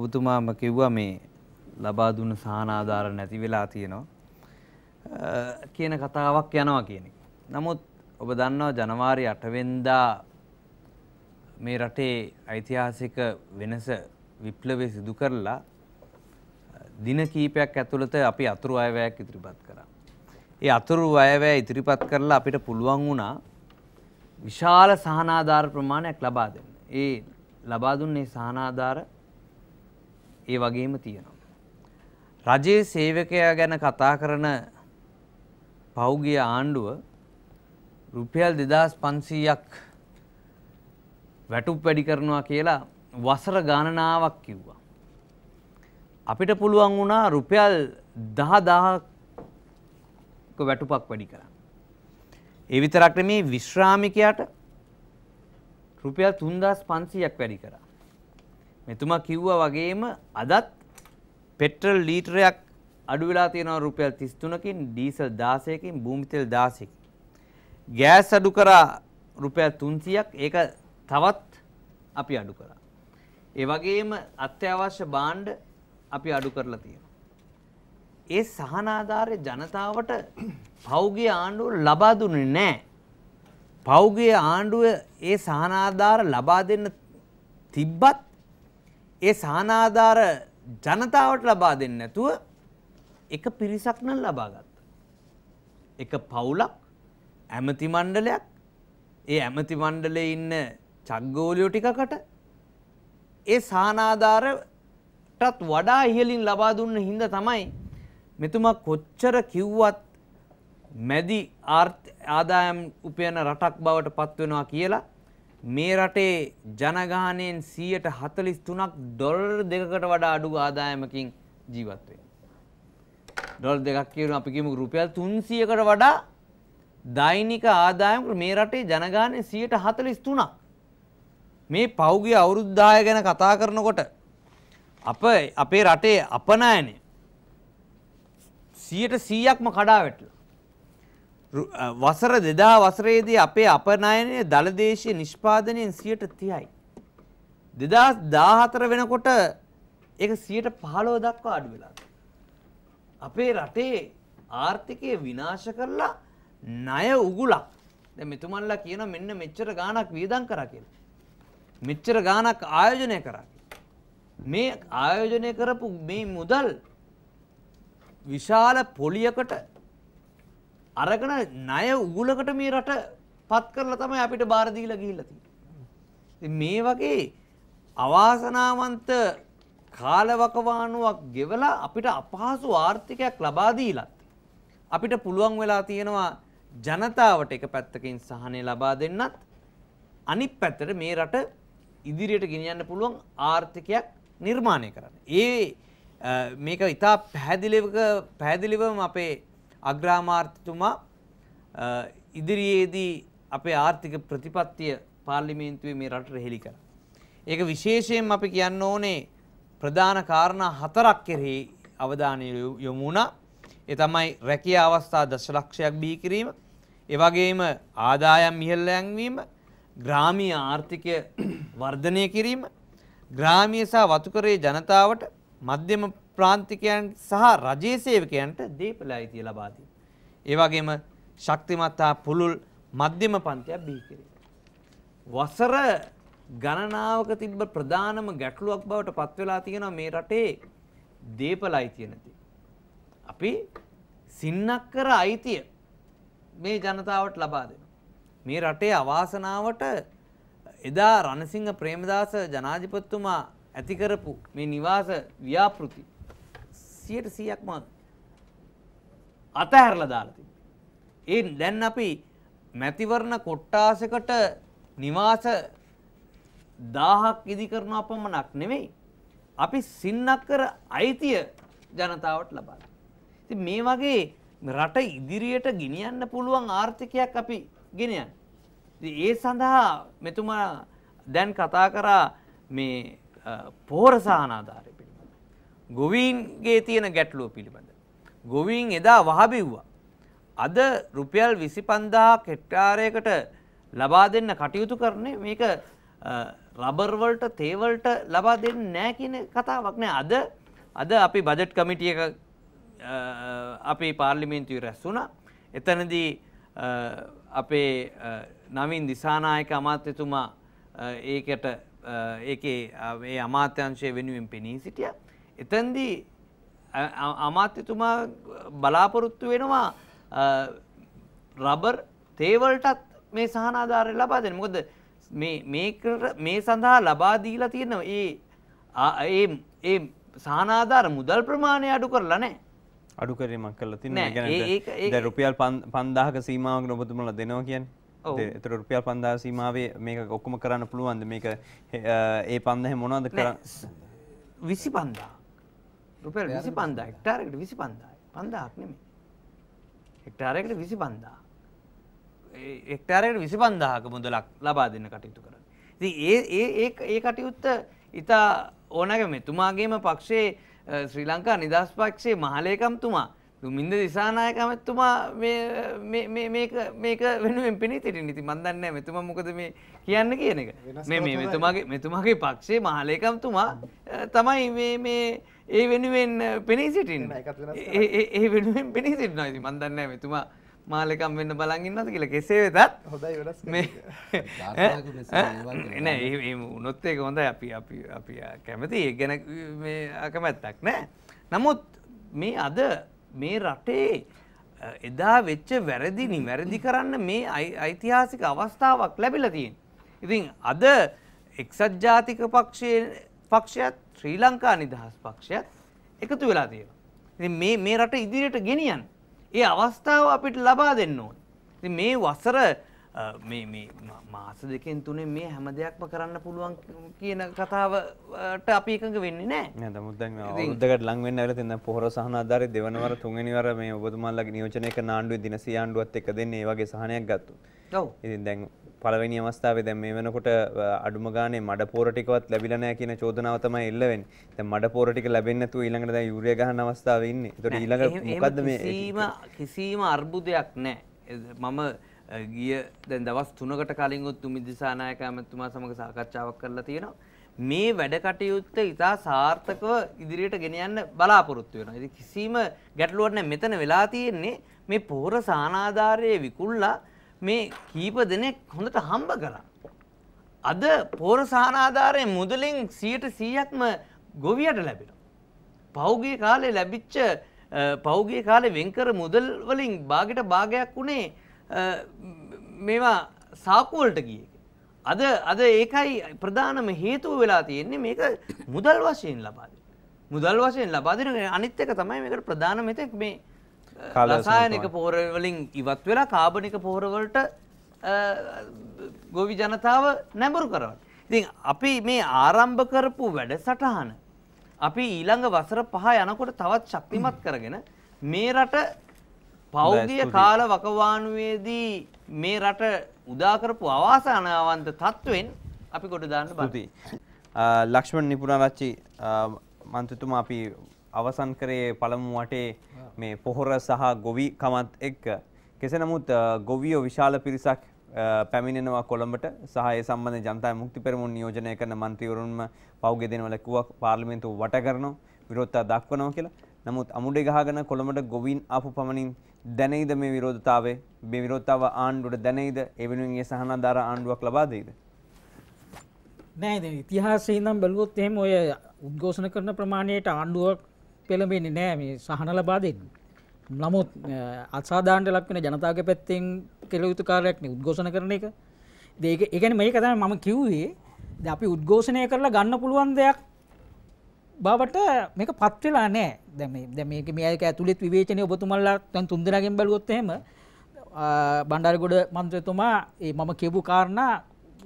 ඔබතුමාම කිව්වා මේ ලබා දුන්න සහනාධාර නැති වෙලා තියෙනවා කියන කතාවක් යනවා කියන එක. නමුත් ඔබ දන්නවා ජනවාරි 8 වෙනිදා මේ රටේ ඓතිහාසික වෙනස විප්ලවය සිදු කරලා දින කීපයක් ඇතුළත අපි අතුරු අයවැයක් ඉදිරිපත් කරා. ඒ අතුරු අයවැය ඉදිරිපත් කරලා අපිට පුළුවන් වුණා විශාල සහනාධාර ප්‍රමාණයක් ලබා දෙන්න. ඒ ලබා දුන්නේ සහනාධාර ඒ වගේම තියෙනවා. රජයේ සේවකයා ගැන කතා කරන පෞගිය ආණ්ඩුව රුපියල් දෙදස් පන්සීයක් වැටුප් වැඩි කරනවා කියලා වසර ගණනාවක් කිව්වා. අපිට පුළුවන් වුණා රුපියල් දහ දාහක වැටුපක් වැඩි කරන්න. ඒ විතරක්ට මේ විශ්‍රාමිකයට රුපියල් තුන්දස් පන්සීයක් වැඩි කරා. මෙතුමා කිව්වා වගේම අදත් පෙට්‍රල් ලීටරයක් අඩු වෙලා තියෙනවා රුපියල් 33කින්, ඩීසල් 16කින්, භූමි තෙල් 16කින්. ගෑස් අඩු කරා රුපියල් 300ක්. ඒක තවත් අපි අඩු කරා. ඒ වගේම අත්‍යවශ්‍ය භාණ්ඩ අපි අඩු කරලා තියෙනවා. ඒ සහනාධාරය ජනතාවට පෞගේ ආණ්ඩුව ලබා දුන්නේ නැහැ. පෞගේ ආණ්ඩුව ඒ සහනාධාර ලබා දෙන්න තිබ්බත් ඒ සහනාධාර ජනතාවට ලබා දෙන්න නැතුව එක පිරිසක් නම් ලබා ගත්තා. එක පවුලක් ඇමති මණ්ඩලයක් ඒ ඇමති මණ්ඩලේ ඉන්න චග්ගෝලියෝ ටිකකට ඒ සානාධාරටත් වඩා ඉහලින් ලබා දුන්න හින්ද තමයි මෙතුමා කොච්චර කිව්වත් මැදි ආදායම් උපයන රටක් බවට පත්වෙනවා කියලා මේ රටේ ජනගහනයෙන් 143ක් ඩොලර් දෙකකට වඩා අඩු ආදායමකින් ජීවත් වෙනවා. ඩොලර් දෙකක් කියන අපි කියමු රුපියල් 300කට වඩා දෛනික ආදායම මේ රටේ ජනගහනය 143ක්. මේ පෞගිය අවුරුද්දාය ගැන කතා කරනකොට අප අපේ රටේ අපනයනේ 100%ක්ම කඩා වැටලා වසර දෙදා වසරේදී අපේ අපනයනය දළදේශය නිෂ්පාදනයෙන් සියට තියයි. දෙදා දාහතර වෙනකොට එක සියට පහලෝ දක්වා අඩු වෙලා. අපේ රටේ ආර්ථිකය විනාශ කරලා ණය උගුලක් දැන් මෙතුමන්ලා කියන මෙන්න මෙච්චර ගාණක් වියදම් කරා කියලා. මෙච්චර ගාණක් ආයෝජනය කරා. මේ ආයෝජනය කරපු මේ මුදල් විශාල පොලියකට අරගෙන ණය උගුලකට මේ රට පත් කරලා තමයි අපිට බාර දීලා ගිහිල්ලා තියෙන්නේ. මේ වගේ අවාසනාවන්ත කාලවකවානුවක් ගෙවලා අපිට අපහසු ආර්ථිකයක් ලබා දීලත් අපිට පුළුවන් වෙලා තියෙනවා ජනතාවට එක පැත්තකින් සහනය ලබා දෙන්නත් අනිත් පැත්තට මේ රට ඉදිරියට ගෙනියන්න පුළුවන් ආර්ථිකයක් නිර්මාණය කරන්න. ඒ මේක ඉතා පැහැදිලිව පැහැදිලිවම අපේ අග්‍රාමාර්ථතුමා ඉදිරියේදී අපේ ආර්ථික ප්‍රතිපත්තිය පාර්ලිමේන්තුවේ මේ රටට හෙළි කරා. ඒක විශේෂයෙන් අපි කියන්න ඕනේ ප්‍රධාන කාරණා හතරක් කෙරෙහි අවධානය යොමු වුණා. ඒ තමයි රැකියා අවස්ථා දශලක්ෂයක් බිහි කිරීම, ඒ වගේම ආදායම් ඉහළ යන්වීම, ග්‍රාමීය ආර්ථිකය වර්ධනය කිරීම, ග්‍රාමීය සහ වතුකරයේ ජනතාවට මධ්‍යම ප්‍රාන්තිකයන් සහ රජයේ සේවකයන්ට දීපලා අයිතිය ලබා දී. ඒ වගේම ශක්තිමත් හා පුළුල් මධ්‍යම පන්තියක් බිහි කෙරේ. වසර ගණනාවක තිබ්බ ප්‍රධානම ගැටලුවක් බවට පත් වෙලා තියෙනවා මේ රටේ දීපලා අයිතිය නැති. අපි සින්නක්කර අයිතිය මේ ජනතාවට ලබා දෙනවා. මේ රටේ අවාසනාවට එදා රණසිංහ ප්‍රේමදාස ජනාධිපතිතුමා ඇති කරපු මේ නිවාස ව්‍යාපෘති සියට සීයක්ම අතහැරලා දාලා තිබේ. ඒ දැන් අපි මැතිවරණ කොට්ටාසකට නිවාස දාහක් ඉදි කරනවා පමණක් නෙවෙයි. අපි සින්නක්කර අයිතිය ජනතාවට ලබා ඉතින් මේ වගේ රට ඉදිරියට ගෙනියන්න පුළුවන් ආර්ථිකයක් අපි ගෙනියන්න. ඒ සඳහා මෙතුමා දැන් කතා කරා මේ පෝර සහනාධාරය. ගොවීන්ගේ තියෙන ගැටලුව පිළිබඳ. ගොවීන් එදා වහබිව්වා. අද රුපියල් විසි පන්දා කෙට්ටාරයකට ලබා දෙන්න කටයුතු කරන්නේ මේක රබර්වල්ට තේවල්ට ලබා දෙන්න නෑ කියන කතාවක් නෑ අද අද අපි බජට් කමිටිය අපි පාර්ලිමේන්තුවයි රැස්සුන එතනදී අපේ නවින් දිසානායක අමාත්‍යතුමා ඒකට ඒ ඒ අමාත්‍යංශය වෙනුවෙන් පෙනී සිටියා එතන්දී අමාත්‍යතුමා බලාපොරොත්තු වෙනවා රබර් තේවලටත් මේ සහනාධාරය ලබා දෙන්න. මොකද මේ මේකට මේ සඳහා ලබා දීලා තියෙනවා ඒ ඒ ඒ සහනාධාර මුදල් ප්‍රමාණය අඩු කරලා නැහැ. අඩු කරේ මම කරලා තින්නේ. ඒ දැන් රුපියල් 5000ක සීමාවක් ඔබතුමලා දෙනවා කියන්නේ. එතර රුපියල් පන්දා සීමාවේ මේක ඔක්කොම කරන්න පුළුවන්ද මේක ඒ පන්දහ මොනවද කර විසි පන්දා රුපල් විසි පන්දා එක්ටාරකට විසි පන්දායි පන්දාක් නෙමේ එක්ටාරයකට විසි පන්දා එක්ටාරයට විසි පන්දාහක මුදලක් ලබා දෙන්න කටයුතු කරන ති ඒ ඒ කටයුත්ත ඉතා ඕනගම තුමාගේම පක්ෂයේ ශ්‍රී ලංකා නිදස් පක්ෂයේ මහලේකම්තුමා මින්ද දිසානායකමැත්තුමා මේක වෙනුවෙන් පිණි තිරි නිති මන්දන්න මෙතුම මොකද මේ කියන්න කියන එක මේ මෙතුමාගේ මෙතුමාගේ පක්ෂේ මහලේකම්තුමා තමයි මේ ඒ වෙනුවෙන් පෙනී සිටින් ඒ වෙනුවෙන් පෙනී සිටින ඇති මන්දන්න මෙතුමා මාලකම් වෙන්න බලගන්නද කියලා කෙසේ වෙතත් හොඳයි එ උනොත්තේක හොඳ අපි අපි අපි කැමති ඒ ගැන අකමැත්තක් නෑ නමුත් මේ අද මේ රටේ එදා වෙච්ච වැරදි නිවැරදි කරන්න මේ ඓතිහාසික අවස්ථාවක් ලැබිලතියෙන්. ඉතින් අද එක්සත් ජාතික පක්ෂයේ පක්ෂයත් ශ්‍රී ලංකා නිදහස් පක්ෂයත් එකතු වෙලා තියෙනවා. ඉතින් මේ මේ රට ඉදිරියට ගෙනියන්න ඒ අවස්ථාව අපිට ලබා දෙන්න ඕනේ. ඉතින් මේ වසර මේ මේ මාස දෙකෙන් තුනේ මේ හැම දෙයක්ම කරන්න පුළුවන් කියන කතාවට අපි එකඟ වෙන්නේ නැහැ. නෑ නමුත් දැන් අවුරුද්දකට ලඟ වෙන්න ඇවිල්ලා තියෙන පොහොර සහන ආධාරයේ දෙවන වර තුන්වෙනි වර මේ ඔබතුමාලගේ නියෝජනයක නාණ්ඩුවේ දිනසිය ආණ්ඩුවත් එක දෙන්නේ ඒ වගේ සහනයක් ගත්තොත්. ඔව්. ඉතින් දැන් පළවෙනි අවස්ථාවේ දැන් මේ වෙනකොට අඩුම ගානේ මඩ පොර ටිකවත් ලැබිලා නැහැ කියන චෝදනාව තමයි එල්ල වෙන්නේ. දැන් මඩ පොර ටික ලැබෙන්නේ නැතුව ඊළඟට දැන් යූරියා ගහන අවස්ථාවේ ඉන්නේ. ඒතකොට ඊළඟ මොකද්ද මේ කිසිම කිසිම අර්බුදයක් නැහැ. මම ගිය දැන් දවස් 3කට කලින් උත් තුමි දිසානායක ඇමතුමා සමග සාකච්ඡාවක් කරලා තියෙනවා. මේ වැඩ කටයුත්ත ඉතා සාර්ථකව ඉදිරියට ගෙන යන්න බලාපොරොත්තු වෙනවා. ඉතින් කිසිම ගැටලුවක් නැහැ. මෙතන වෙලා තියෙන්නේ මේ පොහොර සානාධාරයේ විකුල්ලා මේ කීප දෙනෙක් හොඳට හම්බ කරා. අද පෝර සහනාධාරයේ මුදලින් 100%ක්ම ගොවියට ලැබෙනවා. පෞගේ කාලේ ලැබිච්ච පෞගේ කාලේ වෙන්කර මුදල් වලින් භාගයට භාගයක් උනේ මේවා සාකු වලට ගියේ. අද අද ඒකයි ප්‍රධානම හේතුව වෙලා තියෙන්නේ මේක මුදල් වශයෙන් ලබා දෙන්න. මුදල් වශයෙන් ලබා දෙන අනිත් එක තමයි මේකට ප්‍රධානම හේතුව මේ රසායනික පෝරවලින් ඉවත් වෙලා කාබනික පෝරවලට ගොවි ජනතාව නැඹුරු කරවන්න. ඉතින් අපි මේ ආරම්භ කරපු වැඩසටහන අපි ඊළඟ වසර පහ යනකොට තවත් ශක්තිමත් කරගෙන මේ රට පෞගිය කාල වකවානුවේදී මේ රට උදාකරපු අවාසානාවන්ත තත්ත්වෙන් අපි ගොඩ දාන්න බති. ලක්ෂ්මණ නිපුණාරච්චි මන්තතුමා අපි අවසන් කරේ පළමු වටේ මේ පොහොර සහ ගොවි කමත් එක්ක. කෙසේ නමුත් ගොවියෝ විශාල පිරිසක් පැමිණෙනවා කොළඹට සහ ඒ සම්බන්ධ ජනතා මුක්ති පෙරමුණ නියෝජනය කරන මන්ත්‍රීවරුන්ම පෞගේ දෙනවල කුවක් පාර්ලිමේන්තුව වට කරනවා විරෝධතා දක්වනවා කියලා. නමුත් අමුඩේ ගහගෙන කොළඹට ගොවින් ආපු පමණින් දැනෙයිද මේ විරෝධතාවය මේ විරෝධතාව ආණ්ඩුවට දැනෙයිද ඒ වෙනුවෙන් ඒ සහනාධාර ආණ්ඩුවක් ලබා දෙයිද? නෑ ඉතින් ඉතිහාසයේ ඉඳන් බැලුවොත් එහෙම ඔය උද්ඝෝෂණ කරන ප්‍රමාණයට ආණ්ඩුවක් පෙළඹෙන්නේ නෑ මේ සහන ලබා දෙන්න. නමුත් අසාධාරණට ලක් වෙන ජනතාවගේ පැත්තෙන් කෙළ යුතු කාර්යයක් නේ උද්ඝෝෂණ කරන එක. ඒක ඒ කියන්නේ මේක තමයි මම කිව්වේ. දැන් අපි උද්ඝෝෂණය කරලා ගන්න පුළුවන් දෙයක් බවට මේක පත් වෙලා නෑ. දැන් මේ දැන් මේක මේ අයක ඇතුළෙත් විවේචනය ඔබතුමන්ලා දැන් තුන් දෙනාගෙන් බැලුවොත් එහෙම බණ්ඩාරගොඩ මන්ත්‍රතුමා ඒ මම කියපු කාරණා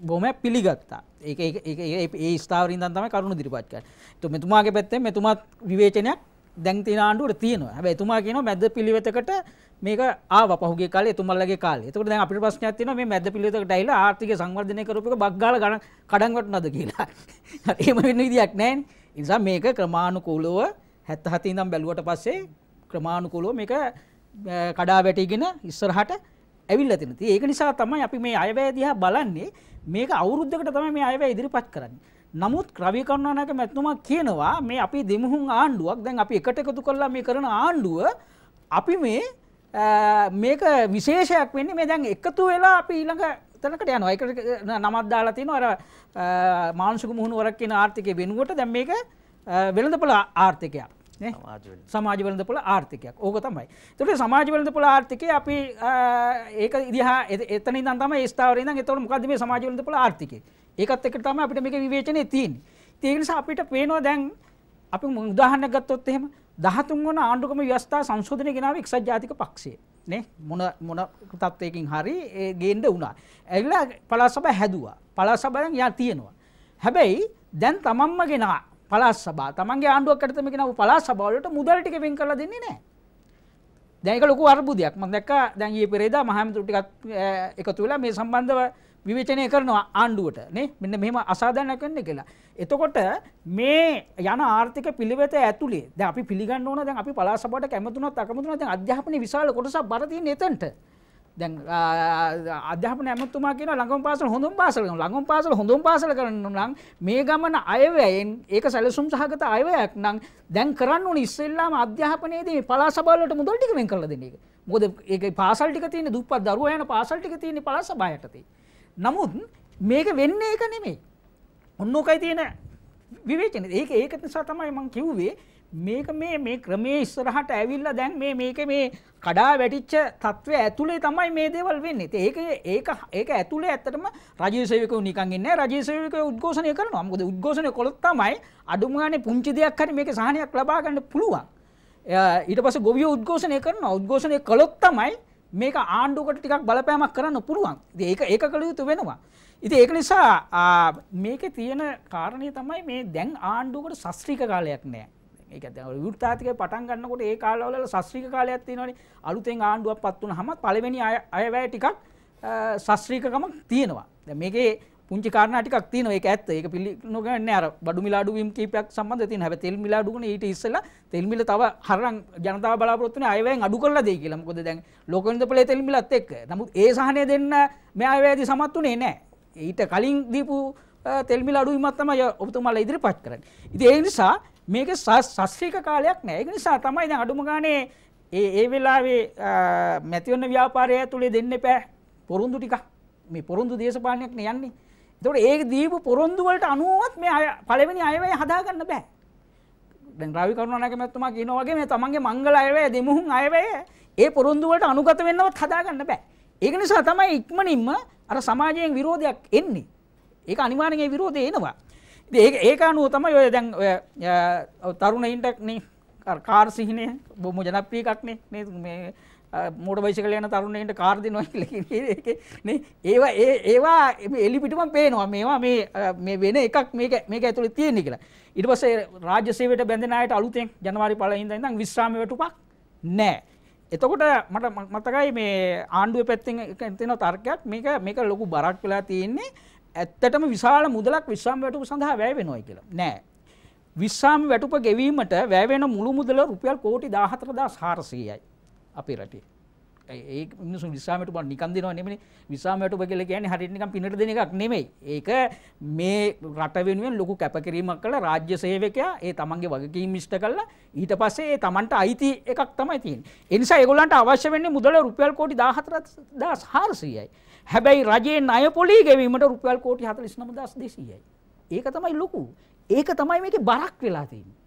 බොහොමයක් පිළිගත්තා. ඒක ඒ ඒ ස්ථාවරින් ඉඳන් තමයි කරුණු දිරිපත් කරන්නේ. එතකොට මෙතුමාගේ පැත්තෙන් මෙතුමාත් විවේචනයක් දැන් තියෙන ආණ්ඩුවට තියෙනවා. හැබැයි එතුමා කියනවා මැද පිළිවෙතකට මේක ආව පහුගිය කාලේ එතුමල්ලගේ කාලේ. එතකොට දැන් අපිට ප්‍රශ්නයක් තියෙනවා මේ මැද පිළිවෙතකට ඇවිල්ලා ආර්ථික සංවර්ධනය කරපු එක බක් ගාලා ගණන් කඩන් වටනද කියලා. *laughs* හරි එහෙම වෙන්න විදියක් නැහැ නිසා මේක ක්‍රමානුකූලව 77 ඉඳන් බැලුවට පස්සේ ක්‍රමානුකූලව මේක කඩා වැටිගෙන ඉස්සරහට ඇවිල්ලා තියෙනවා. ඒක නිසා තමයි අපි මේ අයවැය දිහා බලන්නේ මේක අවුරුද්දකට තමයි මේ අයවැය ඉදිරිපත් කරන්නේ. නමුත් ක්‍රවිකරණනායක මැතිතුමා කියනවා මේ අපි දෙමුහුම් ආණ්ඩුවක් දැන් අපි එකට එකතු කරලා මේ කරන ආණ්ඩුව අපි මේ මේක විශේෂයක් වෙන්නේ මේ දැන් එකතු වෙලා අපි ඊළඟ තැනකට යනවා. ඒකට නමක් දාලා තිනවා අර මානුෂික මුහුණුවරක් කියන ආර්ථිකය වෙනුවට දැන් මේක වෙළඳපොළ ආර්ථිකයක්. සමාජ වලඳපොල ආර්ථිකයක් ඕක තමයි තුට සමාජ වලඳපොල ආර්ථිකය අපි ඒක ඉදිහා එතන ඉදන් තම ස්ථාවරන එතවට මොකද මේ සමාජ වලඳපොල ආර්ථිකය ඒකත් එක්ක තමයි අපිට මේක විවේචනේ තියෙන්නේ. ඒක නිසා අපිට පේනවා දැන් අපි උදාහරණයක් ගත්තොත් එහෙම 13 වන ආණ්ඩුක්‍රම ව්‍යවස්ථා සංශෝධනය ගෙනාවේ එක්සත් ජාතික පක්ෂය. නේ මොන මොන තත්වයකින් හරි ඒ ගේන්න වුණා. ඇවිල්ලා පළාත් සභාව හැදුවා. පළාත් සභාවෙන් යා තියෙනවා. හැබැයි දැන් තමන්ම ගෙනා පළාත් සභාව තමන්ගේ ආණ්ඩුවක් යටතේ මේ ගෙනාවු පළාත් සභාවලට මුදල් ටික වෙන් කරලා දෙන්නේ නැහැ. දැක ලොකු අර්බුදයක් ම දැක් දැන් ඒ පෙරේද මහමතුටිකත් එකතු වෙලා මේ සම්බන්ධව විවේචනය කරනවා ආණ්ඩුවට නේ මෙන්න මෙහෙම අසාධාරණයක් වෙන්නේ කියලා. එතකොට මේ යන ආර්ථික පිළිවෙත ඇතුලේ දැන් අපි පිළිගන්න ඕන දැන් අපි පලාසබට කැමතුනත් අකමතුනත් දැන් අධ්‍යාපනයේ විශාල කොටසක් බර තියෙන එතනට. දැන් අධ්‍යාපන ඇමතුමා කියන ළඟම පාසල හොඳම පාසල කරනවා. ළඟම පාසල හොඳම පාසල කරනවා නම් මේ ගමන අයවැයෙන් ඒක සැලසුම් සහගත අයවැයක් නම් දැන් කරන්න ඕනේ ඉස්සෙල්ලාම අධ්‍යාපනයේදී මේ පළාත් සභාවලට මුදල් ටික වෙන් කරලා දෙන එක. මොකද ඒකේ පාසල් ටික තියෙන දුප්පත් දරුවා යන පාසල් ටික තියෙන පළාත් සභාව යටතේ. නමුත් මේක වෙන්නේ ඒක නෙමෙයි. ඔන්නෝකයි තියෙන විවේචන. ඒක ඒක නිසා තමයි මම කිව්වේ මේක මේ මේ ක්‍රමයේ ඉස්සරහට ඇවිල්ලා දැන් මේ මේක මේ කඩා වැටිච්ච తත්වය ඇතුලේ තමයි මේ දේවල් වෙන්නේ. ඉතින් ඒක ඒක ඒක ඇතුලේ ඇත්තටම රජීව සේවකයෝ නිකන් ඉන්නේ නැහැ. රජීව සේවකයෝ උද්ඝෝෂණය කරනවා. මොකද උද්ඝෝෂණය කළොත් තමයි අඩුම ගානේ පුංචි දෙයක් හරි මේකේ සහනයක් ලබා ගන්න පුළුවන්. ඊට පස්සේ ගොවියෝ උද්ඝෝෂණය කරනවා. උද්ඝෝෂණය කළොත් තමයි මේක ආණ්ඩුවකට ටිකක් බලපෑමක් කරන්න පුළුවන්. ඉතින් ඒක ඒක කළ යුතු වෙනවා. ඉතින් ඒක නිසා මේකේ තියෙන කාරණේ තමයි මේ දැන් ආණ්ඩුවකට සස්ත්‍රීක කාලයක් නැහැ. ඒක දැන් විෘත්තාතිකේ පටන් ගන්නකොට ඒ කාලවල ශාස්ත්‍රීය කාලයක් තියෙනවනේ අලුතෙන් ආණ්ඩුවක් පත් වුණාම පළවෙනි අයවැය ටිකක් ශාස්ත්‍රීයකම තියෙනවා දැන් මේකේ පුංචි කාරණා ටිකක් තියෙනවා ඒක ඇත්ත ඒක පිළි නොගන්නේ අර බඩු මිලාඩු වීම් කීපයක් සම්බන්ධව තියෙන හැබැයි තෙල් මිලාඩු ගුණ ඊට ඉස්සෙල්ලා තෙල් මිල තව හරනම් ජනතාව බලාපොරොත්තු වෙන අයවැයෙන් අඩු කරලා දෙයි කියලා මොකද දැන් ලෝක වෙනදපලේ තෙල් මිලත් එක්ක නමුත් ඒ සහනය දෙන්න මේ අයවැයදී සමත් උනේ නැහැ ඊට කලින් දීපු තෙල්මිල අඩුවීමත් තමයි ඔබතුමාලා ඉදිරිපත් කරන්නේ. ඉතින් ඒ නිසා මේක සස්්‍රික කාලයක් නෑ ඒක නිසා තමයි දැන් අඩුම ගානේ ඒ ඒ වෙලාවේ මැතිවන්න ව්‍යාපාරය ඇතුලේ දෙන්න එපා පොරොන්දු ටික මේ පොරොන්දු දේශපාලනයක් නේ යන්නේ. එතකොට ඒක දීපු පොරොන්දු වලට අනුවත් මේ අය පළවෙනි අයවැය හදාගන්න බෑ. දැන් රාවි කරුණානායක මැතිතුමා කියනවා වගේ මේ තමන්ගේ මංගල අයවැය දෙමුහුන් අයවැය ඒ පොරොන්දු වලට අනුගත වෙන්නවත් හදාගන්න බෑ. ඒක නිසා තමයි ඉක්මනින්ම අර සමාජයෙන් විරෝධයක් එන්නේ. ඒක අනිවාර්යෙන් ඒ විරෝධය එනවා. ඒක ඒක අනුව තමයි ඔය දැන් ඔය තරුණයින්ටනේ කාර් සිහිනය බොහොම ජනප්‍රිය එකක් නේ මේ මෝටර් බයිසිකල් යන තරුණයින්ට කාර් දෙනවා කියලා කියන එක නේ ඒවා ඒ ඒවා එලි පිටුම පේනවා මේවා මේ මේ වෙන එකක් මේක මේක ඇතුලේ තියෙන්නේ කියලා ඊට පස්සේ රාජ්‍ය சேවයට බැඳෙන අයට අලුතෙන් ජනවාරි 1 ඉඳන් ඉඳන් විශ්‍රාම වැටුපක් නැහැ එතකොට මට මතකයි මේ ආණ්ඩුවේ පැත්තෙන් තියෙන තර්කයක් මේක මේක ලොකු බරක් වෙලා තියෙන්නේ ඇත්තටම විශාල මුදලක් විශ්වාම වැටුප සඳහා වැය වෙනවයි කියලා. නෑ. විශ්වාම වැටුප ගෙවීමට වැය වෙන මුළු මුදල රුපියල් කෝටි 14400යි අපේ රටේ. ඒ මිනිස්සු විශ්වාමයට බල නිකන් දෙනවා නෙමෙයි. විශ්වාමයට ඔබ කියලා කියන්නේ හරියට නිකන් පිනට දෙන එකක් නෙමෙයි. ඒක මේ රට වෙනුවෙන් ලොකු කැපකිරීමක් කළා රාජ්‍ය සේවකයා ඒ තමන්ගේ වගකීම් ඉෂ්ට කළා. ඊට පස්සේ ඒ තමන්ට අයිති එකක් තමයි තියෙන්නේ. ඒ නිසා ඒගොල්ලන්ට අවශ්‍ය වෙන්නේ මුදල රුපියල් කෝටි 14400යි. හැබැයි රජයේ ණය පොලී ගෙවීමට රුපියල් කෝටි 49200යි. ඒක තමයි ලොකු. ඒක තමයි මේකේ බරක් වෙලා තියෙන්නේ.